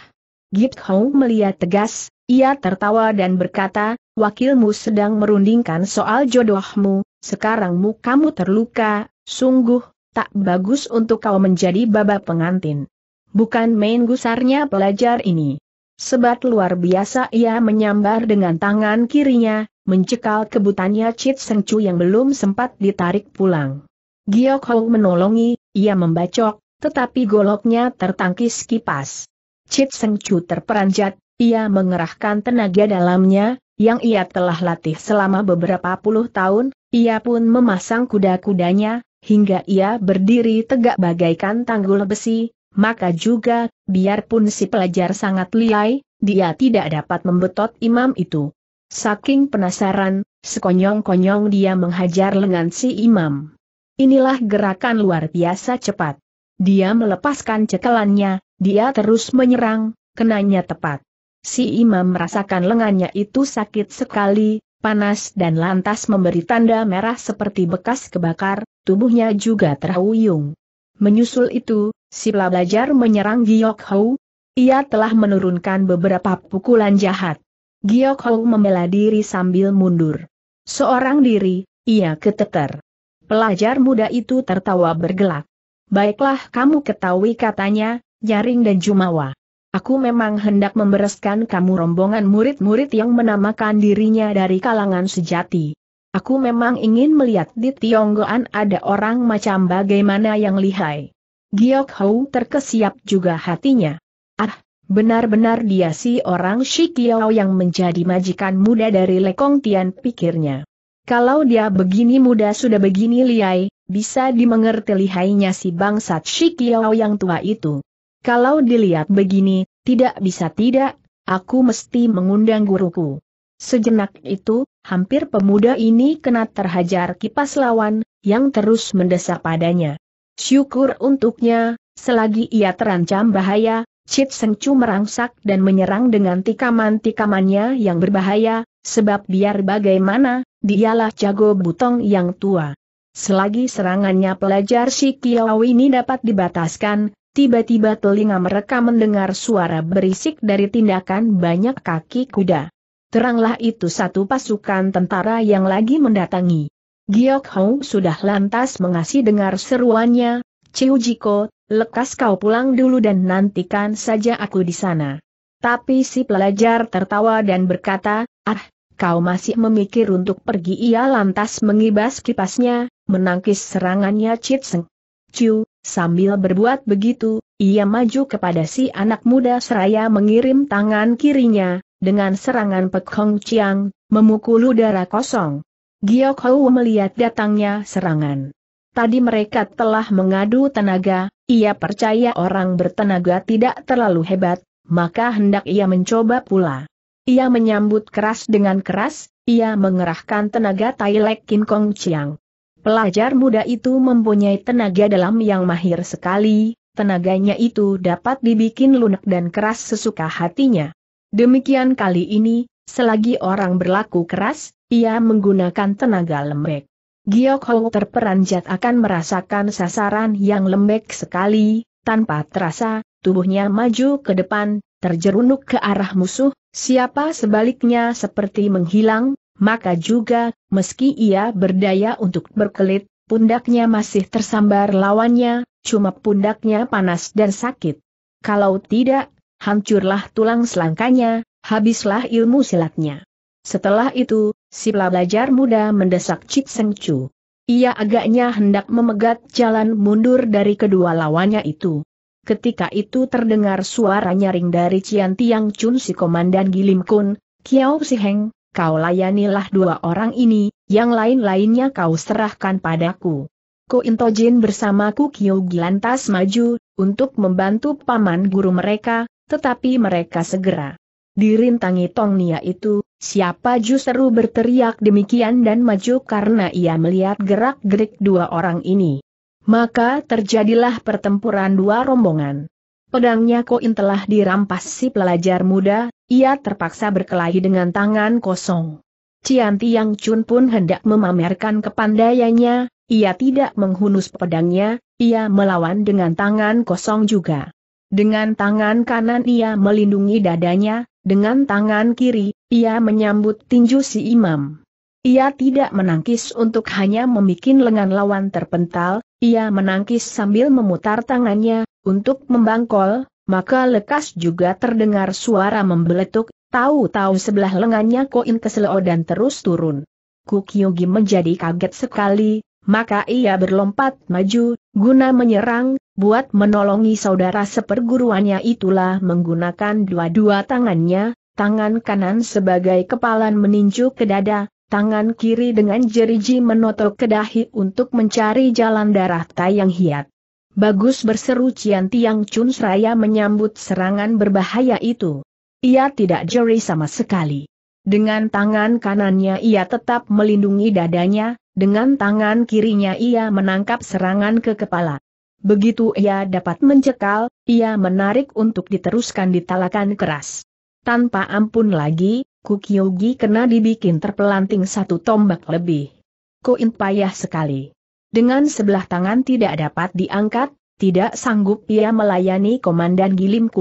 Git Hong melihat tegas, ia tertawa dan berkata, wakilmu sedang merundingkan soal jodohmu, sekarang mukamu terluka, sungguh, tak bagus untuk kau menjadi baba pengantin. Bukan main gusarnya pelajar ini. Sebat luar biasa ia menyambar dengan tangan kirinya, mencekal kebutannya Chit Seng Chu yang belum sempat ditarik pulang. Giok Hou menolongi, ia membacok, tetapi goloknya tertangkis kipas. Chit Seng Chu terperanjat, ia mengerahkan tenaga dalamnya, yang ia telah latih selama beberapa puluh tahun, ia pun memasang kuda-kudanya, hingga ia berdiri tegak bagaikan tanggul besi, maka juga, biarpun si pelajar sangat liai, dia tidak dapat membetot imam itu. Saking penasaran, sekonyong-konyong dia menghajar lengan si imam. Inilah gerakan luar biasa cepat. Dia melepaskan cekelannya, dia terus menyerang, kenanya tepat. Si imam merasakan lengannya itu sakit sekali, panas dan lantas memberi tanda merah seperti bekas kebakar, tubuhnya juga terhuyung. Menyusul itu, si pelajar menyerang Giok Hou. Ia telah menurunkan beberapa pukulan jahat. Giok Hong membela diri sambil mundur. Seorang diri, ia keteter. Pelajar muda itu tertawa bergelak. Baiklah kamu ketahui katanya, Jaring dan Jumawa. Aku memang hendak membereskan kamu rombongan murid-murid yang menamakan dirinya dari kalangan sejati. Aku memang ingin melihat di Tionggoan ada orang macam bagaimana yang lihai. Giok Hou terkesiap juga hatinya. Ah, Benar-benar dia si orang Shikiao yang menjadi majikan muda dari Lekong Tian pikirnya. Kalau dia begini muda sudah begini liai, bisa dimengerti lihainya si bangsat Shikiao yang tua itu. Kalau dilihat begini, tidak bisa tidak, aku mesti mengundang guruku. Sejenak itu, hampir pemuda ini kena terhajar kipas lawan, yang terus mendesak padanya. Syukur untuknya, selagi ia terancam bahaya, Chit sengcu merangsak dan menyerang dengan tikaman-tikamannya yang berbahaya, sebab biar bagaimana, dialah jago butong yang tua. Selagi serangannya pelajar si Kiau ini dapat dibataskan, tiba-tiba telinga mereka mendengar suara berisik dari tindakan banyak kaki kuda. Teranglah itu satu pasukan tentara yang lagi mendatangi. Giok Hong sudah lantas mengasih dengar seruannya, Ciu Jiko, lekas kau pulang dulu dan nantikan saja aku di sana. Tapi si pelajar tertawa dan berkata, ah, kau masih memikir untuk pergi ia lantas mengibas kipasnya, menangkis serangannya Seng. Ciu, sambil berbuat begitu, ia maju kepada si anak muda seraya mengirim tangan kirinya, dengan serangan Pek Hong Chiang, memukul udara kosong. Giyok Hou melihat datangnya serangan. Tadi mereka telah mengadu tenaga, ia percaya orang bertenaga tidak terlalu hebat, maka hendak ia mencoba pula. Ia menyambut keras dengan keras, ia mengerahkan tenaga Tailek Kin Kong Chiang. Pelajar muda itu mempunyai tenaga dalam yang mahir sekali, tenaganya itu dapat dibikin lunak dan keras sesuka hatinya. Demikian kali ini, selagi orang berlaku keras, ia menggunakan tenaga lembek. Giok Hong terperanjat akan merasakan sasaran yang lembek sekali, tanpa terasa, tubuhnya maju ke depan, terjerunuk ke arah musuh, siapa sebaliknya seperti menghilang, maka juga, meski ia berdaya untuk berkelit, pundaknya masih tersambar lawannya, cuma pundaknya panas dan sakit. Kalau tidak, hancurlah tulang selangkanya, habislah ilmu silatnya. Setelah itu, si pelajar muda mendesak Cik Seng Chu. Ia agaknya hendak memegat jalan mundur dari kedua lawannya itu. Ketika itu terdengar suara nyaring dari Cian Tiang Chun si Komandan Gilim Kun, Kiao Si Heng, kau layanilah dua orang ini, yang lain-lainnya kau serahkan padaku. Ko Intojin bersamaku Kiao lantas maju, untuk membantu paman guru mereka, tetapi mereka segera dirintangi Tong Nia itu, Siapa justru berteriak demikian dan maju karena ia melihat gerak-gerik dua orang ini. Maka terjadilah pertempuran dua rombongan. Pedangnya Koin telah dirampas si pelajar muda, ia terpaksa berkelahi dengan tangan kosong. Cian Tiang Chun pun hendak memamerkan kepandaiannya, ia tidak menghunus pedangnya, ia melawan dengan tangan kosong juga. Dengan tangan kanan ia melindungi dadanya, dengan tangan kiri, ia menyambut tinju si imam. Ia tidak menangkis untuk hanya membuat lengan lawan terpental, ia menangkis sambil memutar tangannya, untuk membangkol, maka lekas juga terdengar suara membeletuk, tahu-tahu sebelah lengannya koin keselo dan terus turun. Kukyugi menjadi kaget sekali, maka ia berlompat maju, guna menyerang, buat menolongi saudara seperguruannya itulah menggunakan dua-dua tangannya, tangan kanan sebagai kepalan meninju ke dada, tangan kiri dengan jeriji menotok ke dahi untuk mencari jalan darah Tayang Hiat. Bagus berseru Cian Tiang Chun Seraya menyambut serangan berbahaya itu. Ia tidak jeri sama sekali. Dengan tangan kanannya ia tetap melindungi dadanya, dengan tangan kirinya ia menangkap serangan ke kepala. Begitu ia dapat mencekal, ia menarik untuk diteruskan ditalakan keras. Tanpa ampun lagi, Kukyogi kena dibikin terpelanting satu tombak lebih. Koin payah sekali. Dengan sebelah tangan tidak dapat diangkat, tidak sanggup ia melayani Komandan Gilim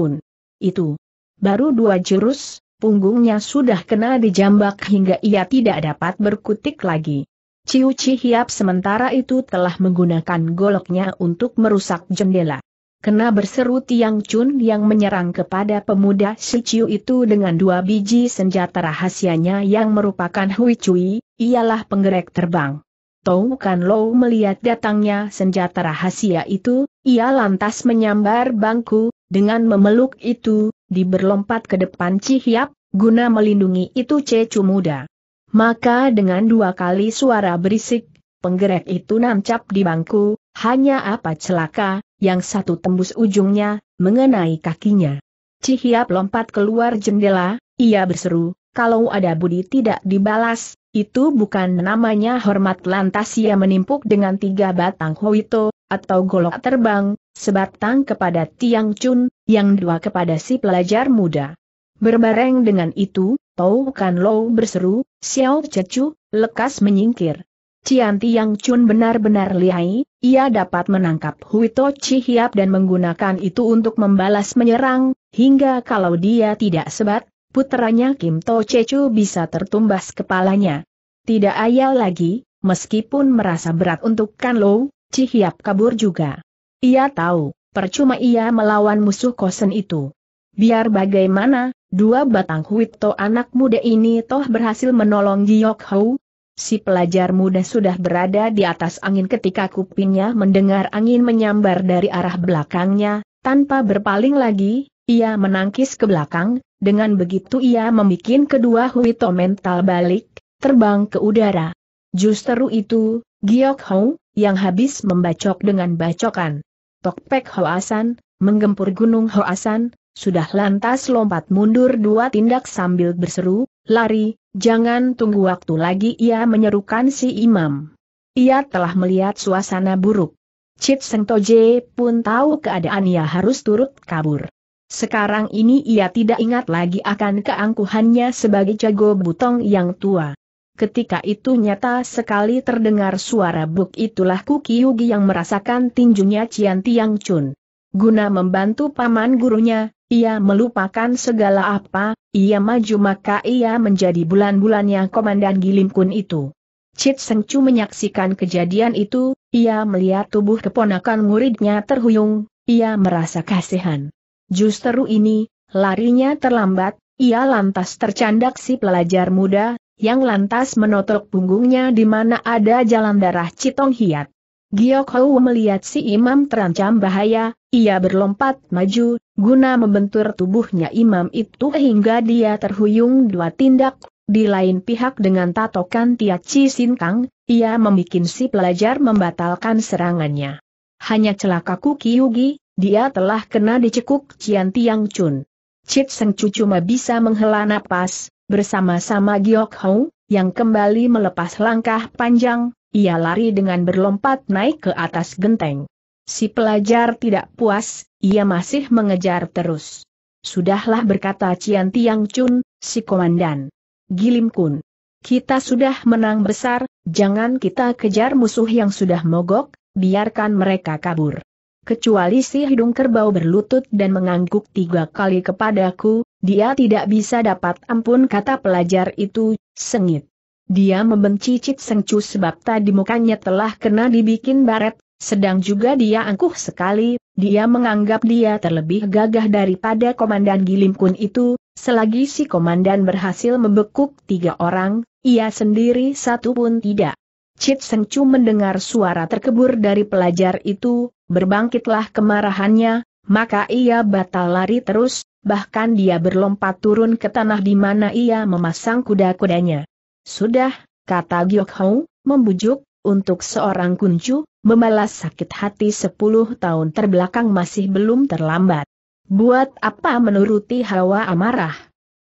Itu. Baru dua jurus, punggungnya sudah kena dijambak hingga ia tidak dapat berkutik lagi. Ciu Hiap sementara itu telah menggunakan goloknya untuk merusak jendela kena berseru Tiang Chun yang menyerang kepada pemuda Si itu dengan dua biji senjata rahasianya yang merupakan Hui Cui, ialah penggerak terbang. Tau Kan Lo melihat datangnya senjata rahasia itu, ia lantas menyambar bangku, dengan memeluk itu, diberlompat ke depan Cihiap, guna melindungi itu Cecu muda. Maka dengan dua kali suara berisik, penggerak itu nancap di bangku, hanya apa celaka, yang satu tembus ujungnya, mengenai kakinya. Cihiap lompat keluar jendela, ia berseru, kalau ada budi tidak dibalas, itu bukan namanya hormat lantas ia menimpuk dengan tiga batang hoito, atau golok terbang, sebatang kepada Tiang cun, yang dua kepada si pelajar muda. Berbareng dengan itu, Tau Kan Lo berseru, Xiao Cecu, lekas menyingkir. Cianti Yang Chun benar-benar lihai, ia dapat menangkap Huito Chihiap dan menggunakan itu untuk membalas menyerang, hingga kalau dia tidak sebat, putranya Kim To Chechu bisa tertumbas kepalanya. Tidak ayal lagi, meskipun merasa berat untuk Kan Lo, Chihiap kabur juga. Ia tahu, percuma ia melawan musuh kosen itu. Biar bagaimana, dua batang Huito anak muda ini toh berhasil menolong Giok Hou, Si pelajar muda sudah berada di atas angin ketika kupingnya mendengar angin menyambar dari arah belakangnya, tanpa berpaling lagi, ia menangkis ke belakang, dengan begitu ia membuat kedua Huito mental balik, terbang ke udara. Justru itu, Giok Hou, yang habis membacok dengan bacokan. Tokpek Hoasan, menggempur gunung Hoasan, sudah lantas lompat mundur dua tindak sambil berseru, lari, jangan tunggu waktu lagi ia menyerukan si imam. Ia telah melihat suasana buruk. Cit Seng Toje pun tahu keadaan ia harus turut kabur. Sekarang ini ia tidak ingat lagi akan keangkuhannya sebagai jago butong yang tua. Ketika itu nyata sekali terdengar suara buk itulah Kuki Yugi yang merasakan tinjunya Cian Tiang Chun. Guna membantu paman gurunya, ia melupakan segala apa, ia maju maka ia menjadi bulan-bulannya Komandan Gilim Kun itu. Cit Seng menyaksikan kejadian itu, ia melihat tubuh keponakan muridnya terhuyung, ia merasa kasihan. Justru ini, larinya terlambat, ia lantas tercandak si pelajar muda, yang lantas menotok punggungnya di mana ada jalan darah Citong Hiat. Giok Hou melihat si imam terancam bahaya, ia berlompat maju, guna membentur tubuhnya imam itu hingga dia terhuyung dua tindak. Di lain pihak dengan tatokan Tia Chi Sin ia membuat si pelajar membatalkan serangannya. Hanya celaka Kuki Yugi, dia telah kena dicekuk Cian Tiang Chun. chit Seng Chu cuma bisa menghela napas, bersama-sama Giok Hong, yang kembali melepas langkah panjang, ia lari dengan berlompat naik ke atas genteng. Si pelajar tidak puas, ia masih mengejar terus. Sudahlah berkata Cian Tiang Chun, si komandan. Gilim Kun. Kita sudah menang besar, jangan kita kejar musuh yang sudah mogok, biarkan mereka kabur. Kecuali si hidung kerbau berlutut dan mengangguk tiga kali kepadaku, dia tidak bisa dapat ampun kata pelajar itu, sengit. Dia membenci Cit Sengcu sebab tadi mukanya telah kena dibikin baret, sedang juga dia angkuh sekali, dia menganggap dia terlebih gagah daripada Komandan Gilimkun itu, selagi si Komandan berhasil membekuk tiga orang, ia sendiri satu pun tidak. Chit Seng Chu mendengar suara terkebur dari pelajar itu, berbangkitlah kemarahannya, maka ia batal lari terus, bahkan dia berlompat turun ke tanah di mana ia memasang kuda-kudanya. Sudah, kata Giok Hou, membujuk, untuk seorang kuncu, membalas sakit hati sepuluh tahun terbelakang masih belum terlambat. Buat apa menuruti hawa amarah?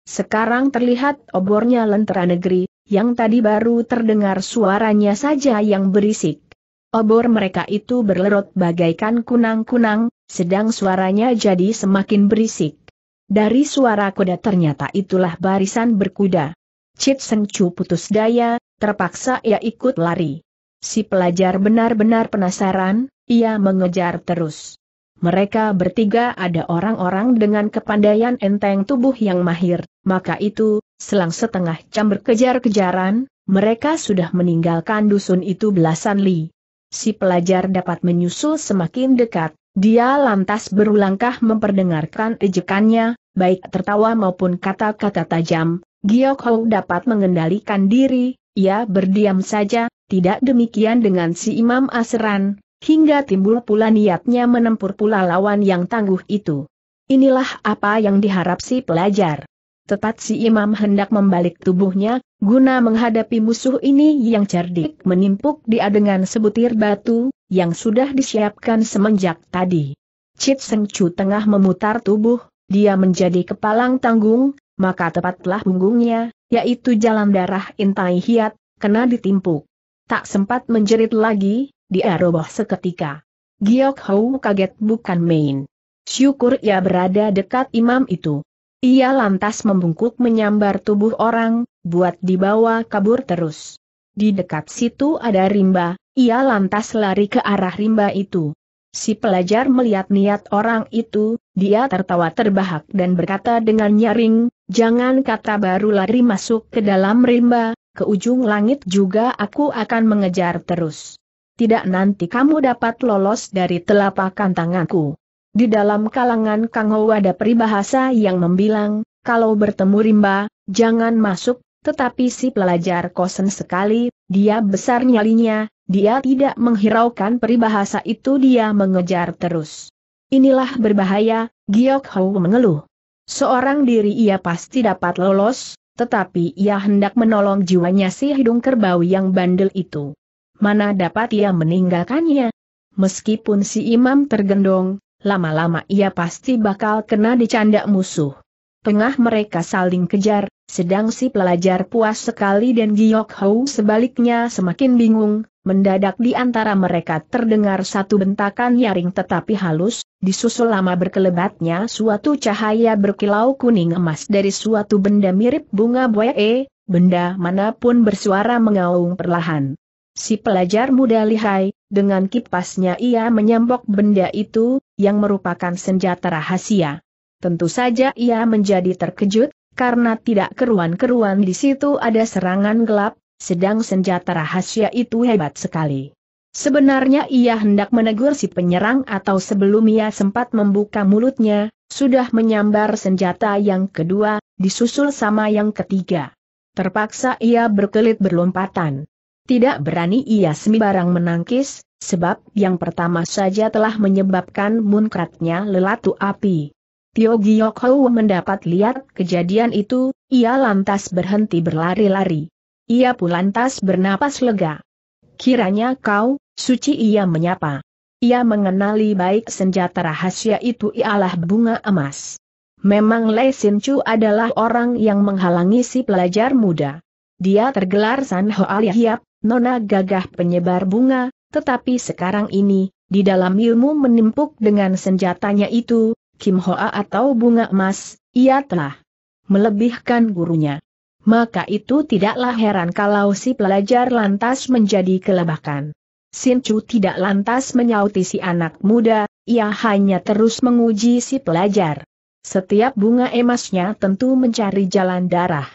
Sekarang terlihat obornya lentera negeri, yang tadi baru terdengar suaranya saja yang berisik. Obor mereka itu berlerot bagaikan kunang-kunang, sedang suaranya jadi semakin berisik. Dari suara kuda ternyata itulah barisan berkuda. Cit Chu putus daya, terpaksa ia ikut lari. Si pelajar benar-benar penasaran, ia mengejar terus. Mereka bertiga ada orang-orang dengan kepandaian enteng tubuh yang mahir, maka itu, selang setengah jam berkejar-kejaran, mereka sudah meninggalkan dusun itu belasan li. Si pelajar dapat menyusul semakin dekat, dia lantas berulangkah memperdengarkan ejekannya, baik tertawa maupun kata-kata tajam, Giok Hou dapat mengendalikan diri, ia berdiam saja, tidak demikian dengan si Imam Asran, hingga timbul pula niatnya menempur pula lawan yang tangguh itu. Inilah apa yang diharap si pelajar. Tepat si imam hendak membalik tubuhnya, guna menghadapi musuh ini yang cerdik menimpuk dia dengan sebutir batu, yang sudah disiapkan semenjak tadi. Cit Seng Chu tengah memutar tubuh, dia menjadi kepalang tanggung, maka tepatlah punggungnya, yaitu jalan darah intai hiat, kena ditimpuk. Tak sempat menjerit lagi, dia roboh seketika. Giok Hou kaget bukan main. Syukur ia berada dekat imam itu. Ia lantas membungkuk menyambar tubuh orang, buat dibawa kabur terus. Di dekat situ ada rimba, ia lantas lari ke arah rimba itu. Si pelajar melihat niat orang itu, dia tertawa terbahak dan berkata dengan nyaring, jangan kata baru lari masuk ke dalam rimba, ke ujung langit juga aku akan mengejar terus. Tidak nanti kamu dapat lolos dari telapakan tanganku. Di dalam kalangan Kang Ho ada peribahasa yang membilang, kalau bertemu rimba, jangan masuk, tetapi si pelajar kosen sekali, dia besar nyalinya, dia tidak menghiraukan peribahasa itu dia mengejar terus. Inilah berbahaya, Giok Ho mengeluh. Seorang diri ia pasti dapat lolos, tetapi ia hendak menolong jiwanya si hidung kerbau yang bandel itu. Mana dapat ia meninggalkannya? Meskipun si imam tergendong, lama-lama ia pasti bakal kena dicanda musuh. Tengah mereka saling kejar, sedang si pelajar puas sekali dan Giok Hou sebaliknya semakin bingung, mendadak di antara mereka terdengar satu bentakan nyaring tetapi halus, disusul lama berkelebatnya suatu cahaya berkilau kuning emas dari suatu benda mirip bunga E, benda manapun bersuara mengaung perlahan. Si pelajar muda lihai, dengan kipasnya ia menyambok benda itu, yang merupakan senjata rahasia. Tentu saja ia menjadi terkejut, karena tidak keruan-keruan di situ ada serangan gelap, sedang senjata rahasia itu hebat sekali. Sebenarnya ia hendak menegur si penyerang atau sebelum ia sempat membuka mulutnya, sudah menyambar senjata yang kedua, disusul sama yang ketiga. Terpaksa ia berkelit berlompatan. Tidak berani ia sembarang menangkis, sebab yang pertama saja telah menyebabkan munkratnya lelatu api. Tio Giok Hou mendapat lihat kejadian itu, ia lantas berhenti berlari-lari. Ia pun lantas bernapas lega. Kiranya kau, suci ia menyapa. Ia mengenali baik senjata rahasia itu ialah bunga emas. Memang Lei Sin Chu adalah orang yang menghalangi si pelajar muda. Dia tergelar San Ho Hiap, nona gagah penyebar bunga, tetapi sekarang ini, di dalam ilmu menimpuk dengan senjatanya itu, Kim Hoa atau bunga emas, ia telah melebihkan gurunya. Maka itu tidaklah heran kalau si pelajar lantas menjadi kelebakan. Sin Chu tidak lantas menyauti si anak muda, ia hanya terus menguji si pelajar. Setiap bunga emasnya tentu mencari jalan darah.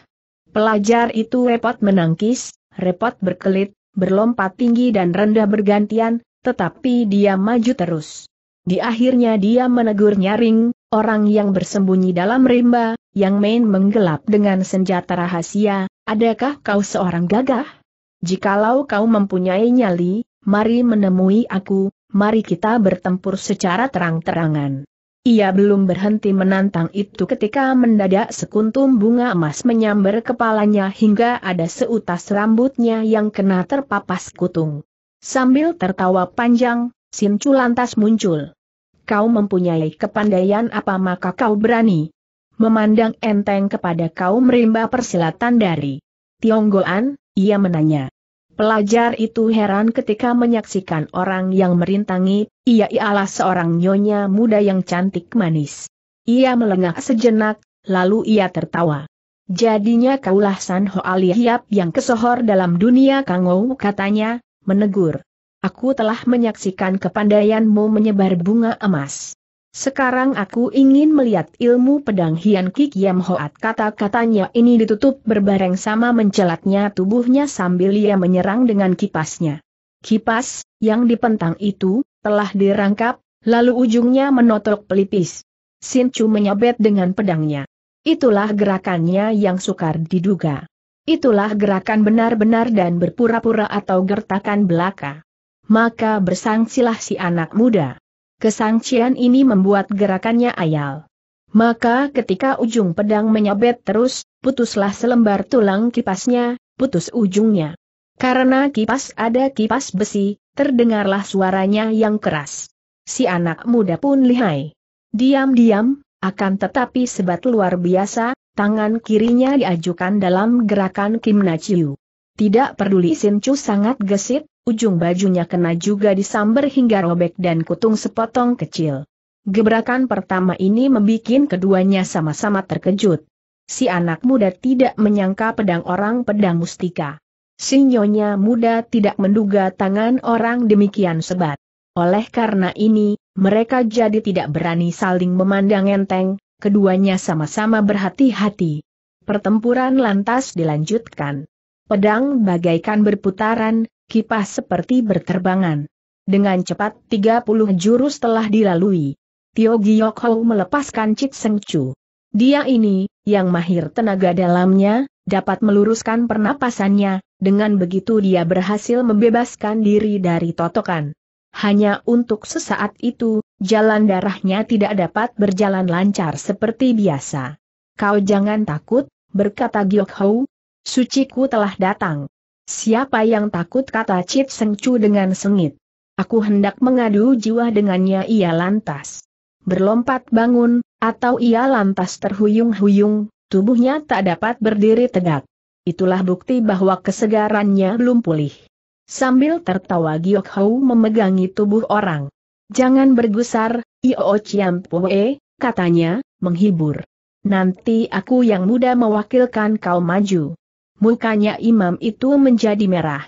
Pelajar itu repot menangkis, repot berkelit, berlompat tinggi dan rendah bergantian, tetapi dia maju terus. Di akhirnya dia menegur nyaring, orang yang bersembunyi dalam rimba, yang main menggelap dengan senjata rahasia, adakah kau seorang gagah? Jikalau kau mempunyai nyali, mari menemui aku, mari kita bertempur secara terang-terangan. Ia belum berhenti menantang itu ketika mendadak sekuntum bunga emas menyambar kepalanya hingga ada seutas rambutnya yang kena terpapas kutung. Sambil tertawa panjang, Sinchu lantas muncul kau mempunyai kepandaian apa maka kau berani memandang enteng kepada kaum rimba persilatan dari Tionggoan, ia menanya. Pelajar itu heran ketika menyaksikan orang yang merintangi, ia ialah seorang nyonya muda yang cantik manis. Ia melengah sejenak, lalu ia tertawa. Jadinya kaulah San Ho Aliap yang kesohor dalam dunia Kangou katanya, menegur. Aku telah menyaksikan kepandaianmu menyebar bunga emas. Sekarang aku ingin melihat ilmu pedang Hian Ki Kiam Hoat kata-katanya ini ditutup berbareng sama mencelatnya tubuhnya sambil ia menyerang dengan kipasnya. Kipas, yang dipentang itu, telah dirangkap, lalu ujungnya menotok pelipis. Sin Chu menyabet dengan pedangnya. Itulah gerakannya yang sukar diduga. Itulah gerakan benar-benar dan berpura-pura atau gertakan belaka maka bersangsilah si anak muda. Kesangsian ini membuat gerakannya ayal. Maka ketika ujung pedang menyabet terus, putuslah selembar tulang kipasnya, putus ujungnya. Karena kipas ada kipas besi, terdengarlah suaranya yang keras. Si anak muda pun lihai. Diam-diam, akan tetapi sebat luar biasa, tangan kirinya diajukan dalam gerakan Kim Nachiu. Tidak peduli Sin Chu sangat gesit, ujung bajunya kena juga disamber hingga robek dan kutung sepotong kecil. Gebrakan pertama ini membuat keduanya sama-sama terkejut. Si anak muda tidak menyangka pedang orang pedang mustika. Sinyonya muda tidak menduga tangan orang demikian sebat. Oleh karena ini, mereka jadi tidak berani saling memandang enteng, keduanya sama-sama berhati-hati. Pertempuran lantas dilanjutkan. Pedang bagaikan berputaran, kipas seperti berterbangan. Dengan cepat 30 jurus telah dilalui. Tio Giok melepaskan Cit Seng Chu. Dia ini, yang mahir tenaga dalamnya, dapat meluruskan pernapasannya, dengan begitu dia berhasil membebaskan diri dari totokan. Hanya untuk sesaat itu, jalan darahnya tidak dapat berjalan lancar seperti biasa. Kau jangan takut, berkata Giok Hou. Suciku telah datang. Siapa yang takut kata Cit Sengcu dengan sengit. Aku hendak mengadu jiwa dengannya ia lantas. Berlompat bangun, atau ia lantas terhuyung-huyung, tubuhnya tak dapat berdiri tegak. Itulah bukti bahwa kesegarannya belum pulih. Sambil tertawa Giok Hou memegangi tubuh orang. Jangan bergusar, Io Chiam Pue, katanya, menghibur. Nanti aku yang muda mewakilkan kau maju. Mukanya imam itu menjadi merah.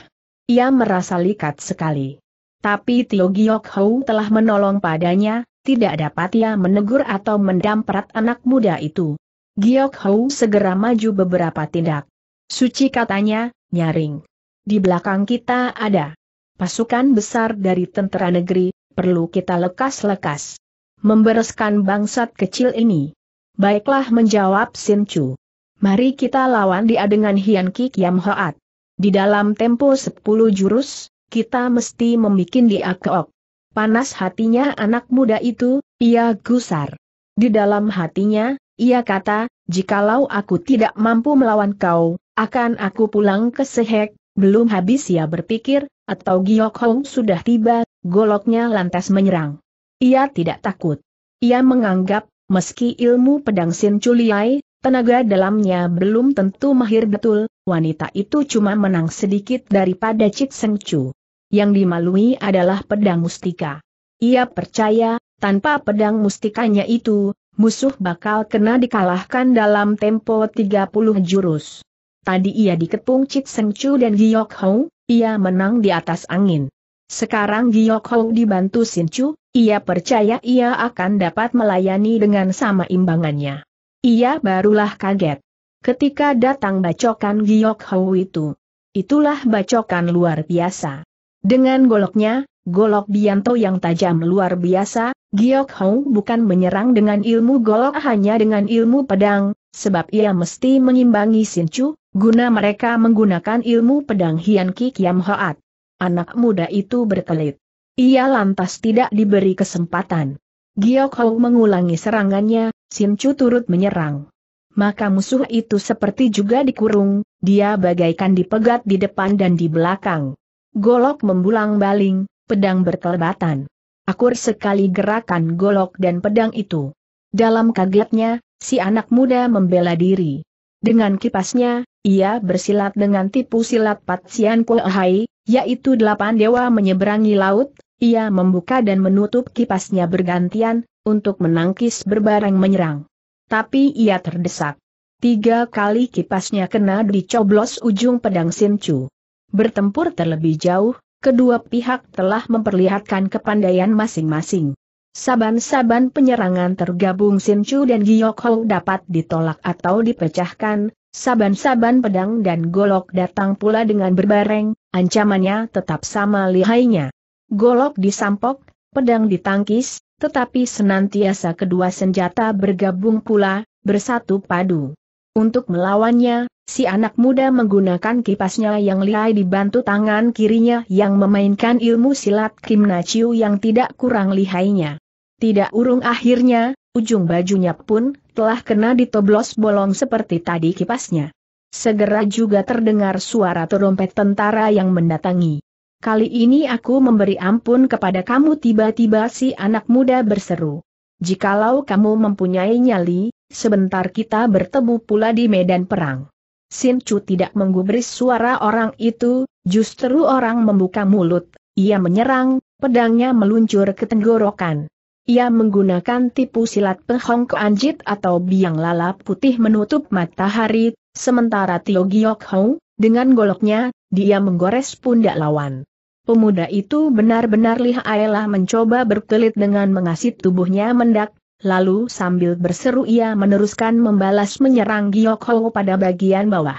Ia merasa likat sekali. Tapi Tio Giok Hou telah menolong padanya, tidak dapat ia menegur atau mendamprat anak muda itu. Giok Hou segera maju beberapa tindak. Suci katanya, nyaring. Di belakang kita ada pasukan besar dari tentara negeri, perlu kita lekas-lekas. Membereskan bangsat kecil ini. Baiklah menjawab Sin Chu. Mari kita lawan dia dengan Hian Ki Kiam Hoat. Di dalam tempo sepuluh jurus, kita mesti membuat dia keok. Panas hatinya anak muda itu, ia gusar. Di dalam hatinya, ia kata, jikalau aku tidak mampu melawan kau, akan aku pulang ke Sehek, belum habis ia berpikir, atau Giok Hong sudah tiba, goloknya lantas menyerang. Ia tidak takut. Ia menganggap, meski ilmu pedang Sin Chuliai, Tenaga dalamnya belum tentu mahir betul, wanita itu cuma menang sedikit daripada Cik Seng Chu. Yang dimalui adalah pedang mustika. Ia percaya, tanpa pedang mustikanya itu, musuh bakal kena dikalahkan dalam tempo 30 jurus. Tadi ia dikepung Cik Seng Chu dan Giok Hou, ia menang di atas angin. Sekarang Giok Hou dibantu Sin Chu, ia percaya ia akan dapat melayani dengan sama imbangannya. Ia barulah kaget. Ketika datang bacokan Giok Hou itu. Itulah bacokan luar biasa. Dengan goloknya, golok Bianto yang tajam luar biasa, Giok Hou bukan menyerang dengan ilmu golok hanya dengan ilmu pedang, sebab ia mesti mengimbangi Chu, guna mereka menggunakan ilmu pedang Hian Ki Kiam Hoat. Anak muda itu berkelit. Ia lantas tidak diberi kesempatan. Giok Hou mengulangi serangannya, Sim Chu turut menyerang. Maka musuh itu seperti juga dikurung, dia bagaikan dipegat di depan dan di belakang. Golok membulang baling, pedang berkelebatan. Akur sekali gerakan golok dan pedang itu. Dalam kagetnya, si anak muda membela diri. Dengan kipasnya, ia bersilat dengan tipu silat Patsian Hai, yaitu delapan dewa menyeberangi laut, ia membuka dan menutup kipasnya bergantian, untuk menangkis berbareng menyerang. Tapi ia terdesak. Tiga kali kipasnya kena dicoblos ujung pedang Sinchu. Bertempur terlebih jauh, kedua pihak telah memperlihatkan kepandaian masing-masing. Saban-saban penyerangan tergabung Sinchu dan Giyokhou dapat ditolak atau dipecahkan, saban-saban pedang dan golok datang pula dengan berbareng, ancamannya tetap sama lihainya. Golok disampok, pedang ditangkis, tetapi senantiasa kedua senjata bergabung pula, bersatu padu. Untuk melawannya, si anak muda menggunakan kipasnya yang lihai dibantu tangan kirinya yang memainkan ilmu silat Kim Naciu yang tidak kurang lihainya. Tidak urung akhirnya, ujung bajunya pun telah kena ditoblos bolong seperti tadi kipasnya. Segera juga terdengar suara terompet tentara yang mendatangi kali ini aku memberi ampun kepada kamu tiba-tiba si anak muda berseru. Jikalau kamu mempunyai nyali, sebentar kita bertemu pula di medan perang. Sin Chu tidak menggubris suara orang itu, justru orang membuka mulut, ia menyerang, pedangnya meluncur ke tenggorokan. Ia menggunakan tipu silat penghong keanjit atau biang lalap putih menutup matahari, sementara Tio Giok Hong, dengan goloknya, dia menggores pundak lawan. Pemuda itu benar-benar lihailah mencoba berkelit dengan mengasit tubuhnya mendak, lalu sambil berseru ia meneruskan membalas menyerang Giok Hou pada bagian bawah.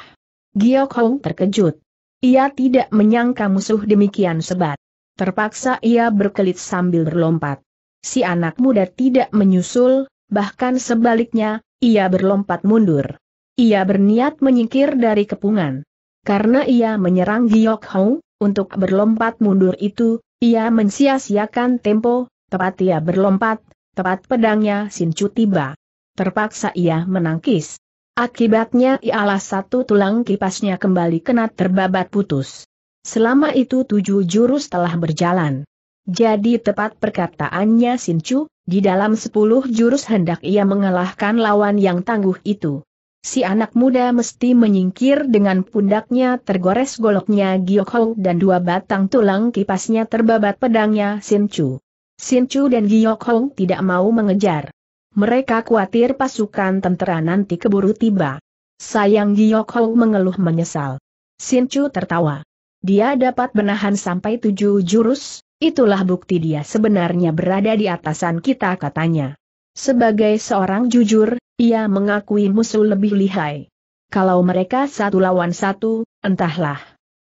Giok Hou terkejut. Ia tidak menyangka musuh demikian sebat. Terpaksa ia berkelit sambil berlompat. Si anak muda tidak menyusul, bahkan sebaliknya, ia berlompat mundur. Ia berniat menyingkir dari kepungan. Karena ia menyerang Giok Hou, untuk berlompat mundur itu, ia mensia-siakan tempo, tepat ia berlompat, tepat pedangnya Sincu tiba. Terpaksa ia menangkis. Akibatnya ialah satu tulang kipasnya kembali kena terbabat putus. Selama itu tujuh jurus telah berjalan. Jadi tepat perkataannya Sincu, di dalam sepuluh jurus hendak ia mengalahkan lawan yang tangguh itu. Si anak muda mesti menyingkir dengan pundaknya tergores goloknya Giokho dan dua batang tulang kipasnya terbabat pedangnya Sin Chu. Sin Chu dan Giokho tidak mau mengejar. Mereka khawatir pasukan tentera nanti keburu tiba. Sayang Giokho mengeluh menyesal. Sin Chu tertawa. Dia dapat menahan sampai tujuh jurus, itulah bukti dia sebenarnya berada di atasan kita katanya. Sebagai seorang jujur, ia mengakui musuh lebih lihai. Kalau mereka satu lawan satu, entahlah.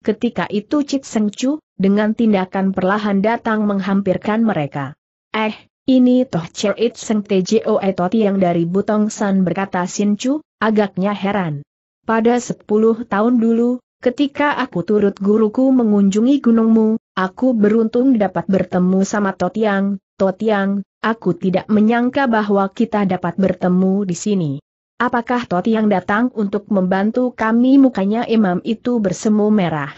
Ketika itu Cik Seng Chu, dengan tindakan perlahan datang menghampirkan mereka. Eh, ini toh It Seng Tjo Etoti yang dari Butong San berkata Sin Chu, agaknya heran. Pada sepuluh tahun dulu, ketika aku turut guruku mengunjungi gunungmu, aku beruntung dapat bertemu sama Totiang, Totiang, aku tidak menyangka bahwa kita dapat bertemu di sini. Apakah Totiang datang untuk membantu kami mukanya imam itu bersemu merah?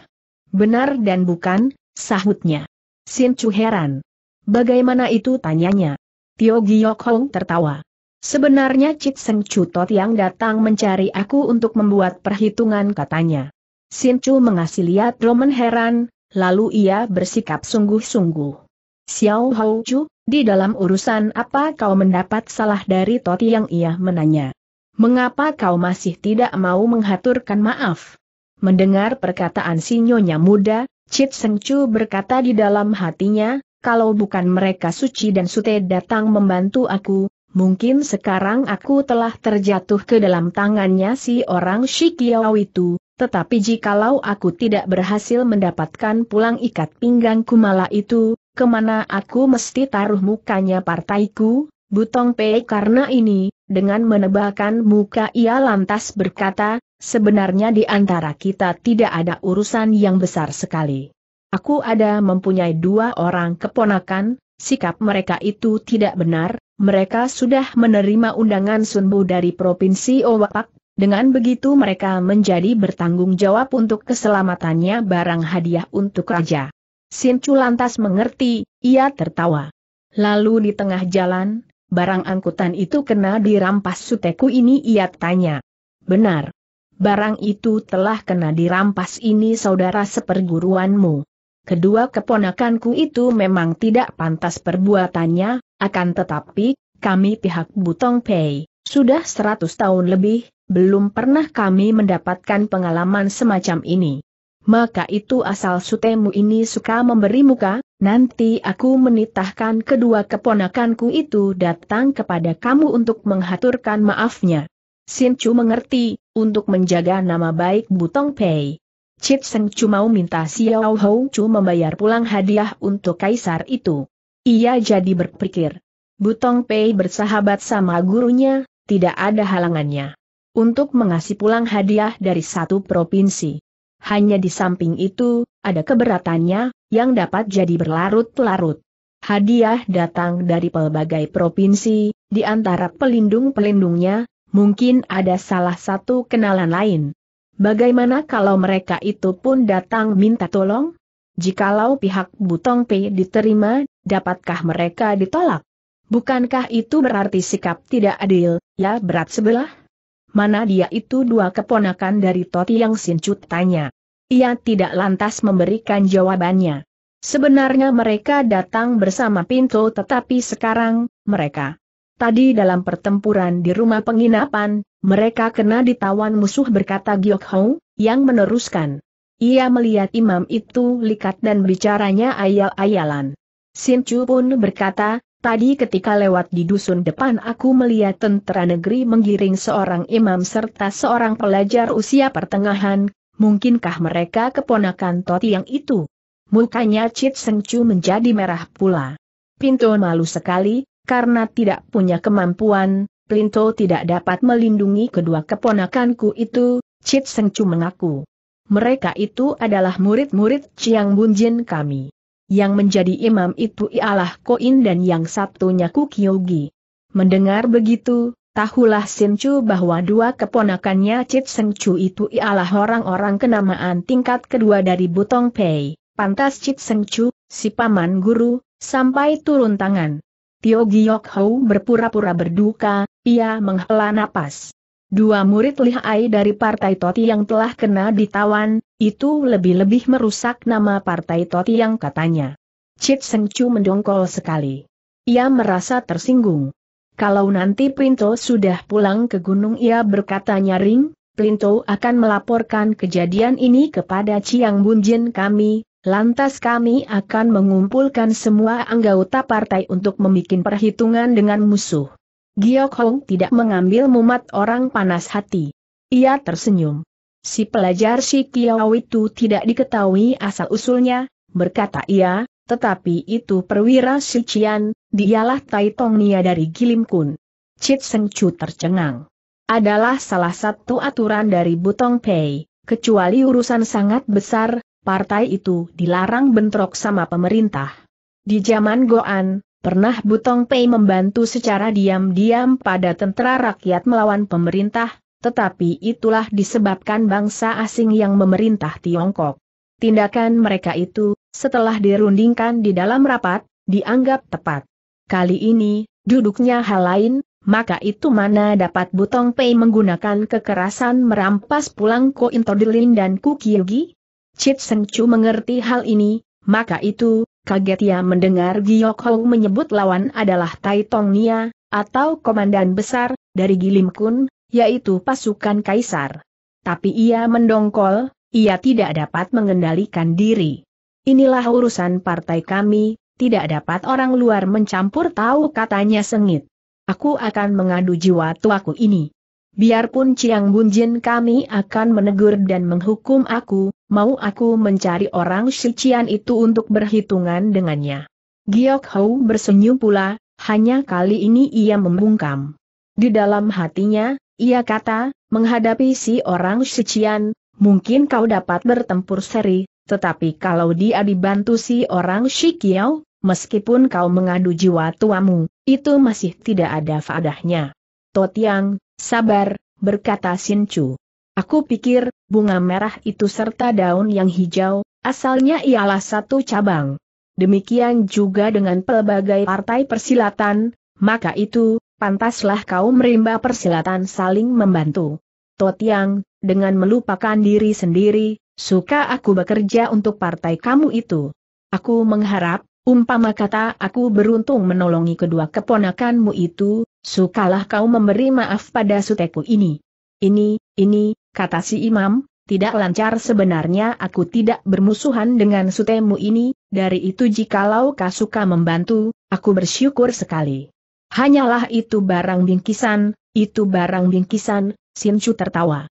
Benar dan bukan, sahutnya. Sin Chu heran. Bagaimana itu tanyanya? Tio Giyok Hong tertawa. Sebenarnya Cik Seng Chu Totiang datang mencari aku untuk membuat perhitungan katanya. Sin Chu mengasih lihat Roman heran, lalu ia bersikap sungguh-sungguh. Xiao Chu, di dalam urusan apa kau mendapat salah dari Toti yang ia menanya? Mengapa kau masih tidak mau menghaturkan maaf? Mendengar perkataan si nyonya muda, Chit Seng Chu berkata di dalam hatinya, kalau bukan mereka suci dan sute datang membantu aku, mungkin sekarang aku telah terjatuh ke dalam tangannya si orang Shikiao itu, tetapi jikalau aku tidak berhasil mendapatkan pulang ikat pinggang kumala itu, kemana aku mesti taruh mukanya partaiku, Butong Pei karena ini, dengan menebalkan muka ia lantas berkata, sebenarnya di antara kita tidak ada urusan yang besar sekali. Aku ada mempunyai dua orang keponakan, sikap mereka itu tidak benar, mereka sudah menerima undangan Sunbu dari Provinsi Owapak, dengan begitu mereka menjadi bertanggung jawab untuk keselamatannya barang hadiah untuk raja. Sincu lantas mengerti, ia tertawa. Lalu di tengah jalan, barang angkutan itu kena dirampas Suteku ini ia tanya. Benar. Barang itu telah kena dirampas ini saudara seperguruanmu. Kedua keponakanku itu memang tidak pantas perbuatannya, akan tetapi, kami pihak Butong Pei, sudah seratus tahun lebih, belum pernah kami mendapatkan pengalaman semacam ini maka itu asal sutemu ini suka memberi muka, nanti aku menitahkan kedua keponakanku itu datang kepada kamu untuk menghaturkan maafnya. Chu mengerti, untuk menjaga nama baik Butong Pei. Chit Seng Chu mau minta Xiao Hou Chu membayar pulang hadiah untuk kaisar itu. Ia jadi berpikir. Butong Pei bersahabat sama gurunya, tidak ada halangannya. Untuk mengasih pulang hadiah dari satu provinsi. Hanya di samping itu, ada keberatannya, yang dapat jadi berlarut-larut. Hadiah datang dari pelbagai provinsi, di antara pelindung-pelindungnya, mungkin ada salah satu kenalan lain. Bagaimana kalau mereka itu pun datang minta tolong? Jikalau pihak Butong P diterima, dapatkah mereka ditolak? Bukankah itu berarti sikap tidak adil, ya berat sebelah? mana dia itu dua keponakan dari Toti yang Sincut tanya. Ia tidak lantas memberikan jawabannya. Sebenarnya mereka datang bersama Pinto tetapi sekarang, mereka. Tadi dalam pertempuran di rumah penginapan, mereka kena ditawan musuh berkata Giok Hong, yang meneruskan. Ia melihat imam itu likat dan bicaranya ayal-ayalan. Sin pun berkata, Tadi ketika lewat di dusun depan aku melihat tentara negeri menggiring seorang imam serta seorang pelajar usia pertengahan, mungkinkah mereka keponakan Toti yang itu? Mukanya Cit Sengcu menjadi merah pula. Pinto malu sekali, karena tidak punya kemampuan, Pinto tidak dapat melindungi kedua keponakanku itu, Cit Sengcu mengaku. Mereka itu adalah murid-murid Chiang Bunjin kami. Yang menjadi imam itu ialah Koin dan yang satunya Kukyogi. Mendengar begitu, tahulah Sinchu bahwa dua keponakannya Chit Sengchu itu ialah orang-orang kenamaan tingkat kedua dari Butong Pei. Pantas Chit Sengchu, si paman guru, sampai turun tangan. Tio Giok Hou berpura-pura berduka, ia menghela napas. Dua murid lihai dari partai Toti yang telah kena ditawan, itu lebih-lebih merusak nama partai Toti yang katanya. Chit Seng Chu mendongkol sekali. Ia merasa tersinggung. Kalau nanti Plinto sudah pulang ke gunung ia berkata nyaring, Plinto akan melaporkan kejadian ini kepada Chiang Bunjin kami, lantas kami akan mengumpulkan semua anggota partai untuk membuat perhitungan dengan musuh. Giok Hong tidak mengambil mumat orang panas hati. Ia tersenyum. Si pelajar si Kiau itu tidak diketahui asal-usulnya, berkata ia, tetapi itu perwira si Cian, dialah Tai Tong Nia dari Gilim Kun. Chit Seng Chu tercengang. Adalah salah satu aturan dari Butong Pei, kecuali urusan sangat besar, partai itu dilarang bentrok sama pemerintah. Di zaman Goan, pernah Butong Pei membantu secara diam-diam pada tentara rakyat melawan pemerintah, tetapi itulah disebabkan bangsa asing yang memerintah Tiongkok. Tindakan mereka itu, setelah dirundingkan di dalam rapat, dianggap tepat. Kali ini, duduknya hal lain, maka itu mana dapat Butong Pei menggunakan kekerasan merampas pulang Ko Intodilin dan Kukyogi? Chit Seng Chu mengerti hal ini, maka itu, kaget ia mendengar Giyok Hou menyebut lawan adalah Tai Tong Nia, atau Komandan Besar, dari Gilim Kun, yaitu pasukan kaisar. Tapi ia mendongkol, ia tidak dapat mengendalikan diri. Inilah urusan partai kami, tidak dapat orang luar mencampur tahu katanya sengit. Aku akan mengadu jiwa tuaku ini. Biarpun Ciang Bunjin kami akan menegur dan menghukum aku, mau aku mencari orang Shician itu untuk berhitungan dengannya. Giok Hou bersenyum pula, hanya kali ini ia membungkam. Di dalam hatinya, ia kata, menghadapi si orang Shician, mungkin kau dapat bertempur seri, tetapi kalau dia dibantu si orang Shikiao, meskipun kau mengadu jiwa tuamu, itu masih tidak ada faedahnya. Totiang, sabar, berkata Chu. Aku pikir, bunga merah itu serta daun yang hijau, asalnya ialah satu cabang. Demikian juga dengan pelbagai partai persilatan, maka itu, pantaslah kau merimba persilatan saling membantu. Totiang, dengan melupakan diri sendiri, suka aku bekerja untuk partai kamu itu. Aku mengharap, umpama kata aku beruntung menolongi kedua keponakanmu itu, sukalah kau memberi maaf pada suteku ini. Ini, ini, kata si imam, tidak lancar sebenarnya aku tidak bermusuhan dengan sutemu ini, dari itu jikalau kau suka membantu, aku bersyukur sekali. Hanyalah itu barang bingkisan, itu barang bingkisan, Chu tertawa.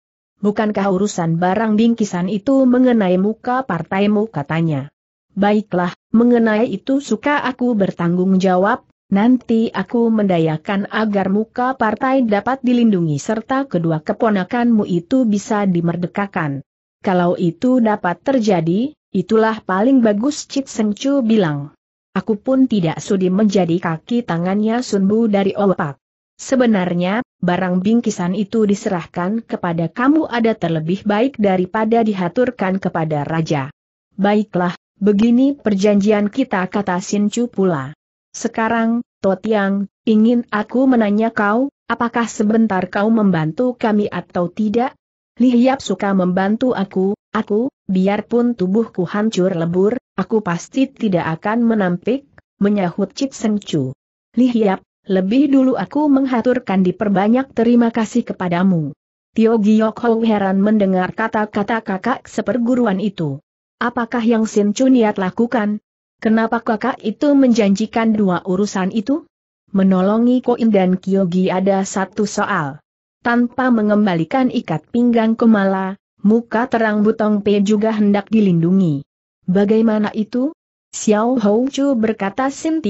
Bukankah urusan barang bingkisan itu mengenai muka partaimu katanya. Baiklah, mengenai itu suka aku bertanggung jawab, nanti aku mendayakan agar muka partai dapat dilindungi serta kedua keponakanmu itu bisa dimerdekakan. Kalau itu dapat terjadi, itulah paling bagus Cik Sengcu bilang. Aku pun tidak sudi menjadi kaki tangannya Sunbu dari Opak. Sebenarnya, barang bingkisan itu diserahkan kepada kamu ada terlebih baik daripada dihaturkan kepada raja. Baiklah, begini perjanjian kita kata Sinchu pula. Sekarang, Totiang, ingin aku menanya kau, apakah sebentar kau membantu kami atau tidak? Lihiap suka membantu aku, aku, biarpun tubuhku hancur lebur, Aku pasti tidak akan menampik, menyahut Cik Seng Chu. Lihiap, lebih dulu aku menghaturkan diperbanyak terima kasih kepadamu. Tio Giok Hou heran mendengar kata-kata kakak seperguruan itu. Apakah yang Sin Chu niat lakukan? Kenapa kakak itu menjanjikan dua urusan itu? Menolongi Koin dan Kyogi ada satu soal. Tanpa mengembalikan ikat pinggang kemala, muka terang Butong Pe juga hendak dilindungi. Bagaimana itu? Xiao Houchu berkata Sim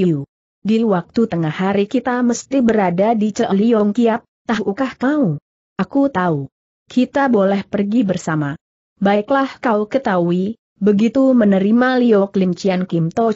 Di waktu tengah hari kita mesti berada di Celiong Kiap, tahukah kau? Aku tahu. Kita boleh pergi bersama. Baiklah kau ketahui, begitu menerima Liu Lim Cian Kim To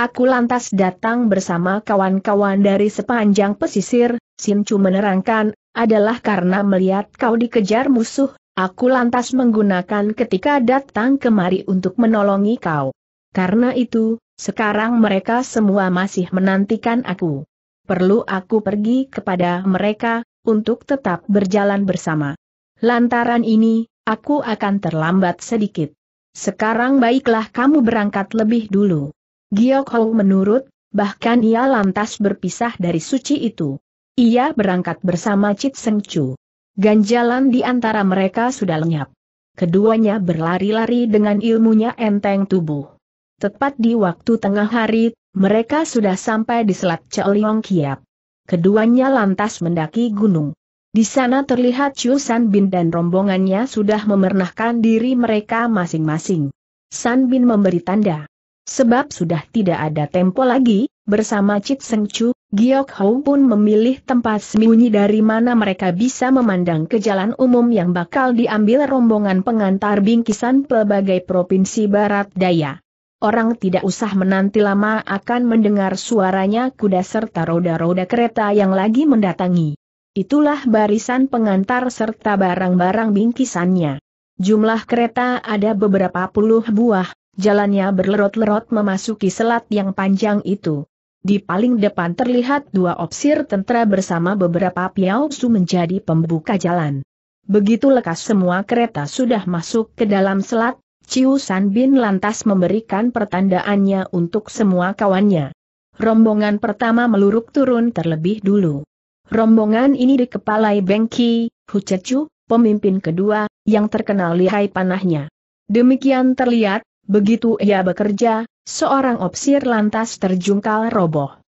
aku lantas datang bersama kawan-kawan dari sepanjang pesisir, Sin Chu menerangkan, adalah karena melihat kau dikejar musuh, Aku lantas menggunakan ketika datang kemari untuk menolongi kau. Karena itu, sekarang mereka semua masih menantikan aku. Perlu aku pergi kepada mereka, untuk tetap berjalan bersama. Lantaran ini, aku akan terlambat sedikit. Sekarang baiklah kamu berangkat lebih dulu. Giok Hou menurut, bahkan ia lantas berpisah dari suci itu. Ia berangkat bersama Chit Seng Chu. Ganjalan di antara mereka sudah lenyap. Keduanya berlari-lari dengan ilmunya enteng tubuh. Tepat di waktu tengah hari, mereka sudah sampai di Selat Ceoliong Kiap. Keduanya lantas mendaki gunung. Di sana terlihat Chu San Bin dan rombongannya sudah memernahkan diri mereka masing-masing. San Bin memberi tanda. Sebab sudah tidak ada tempo lagi, bersama Chit Seng Chu, Giok Hou pun memilih tempat sembunyi dari mana mereka bisa memandang ke jalan umum yang bakal diambil rombongan pengantar bingkisan pelbagai provinsi barat daya. Orang tidak usah menanti lama akan mendengar suaranya kuda serta roda-roda kereta yang lagi mendatangi. Itulah barisan pengantar serta barang-barang bingkisannya. Jumlah kereta ada beberapa puluh buah, jalannya berlerot-lerot memasuki selat yang panjang itu. Di paling depan terlihat dua opsir tentara bersama beberapa piausu menjadi pembuka jalan. Begitu lekas semua kereta sudah masuk ke dalam selat, Ciu San Bin lantas memberikan pertandaannya untuk semua kawannya. Rombongan pertama meluruk turun terlebih dulu. Rombongan ini dikepalai Bengki, Chechu, pemimpin kedua, yang terkenal lihai panahnya. Demikian terlihat, Begitu ia bekerja, seorang opsir lantas terjungkal roboh.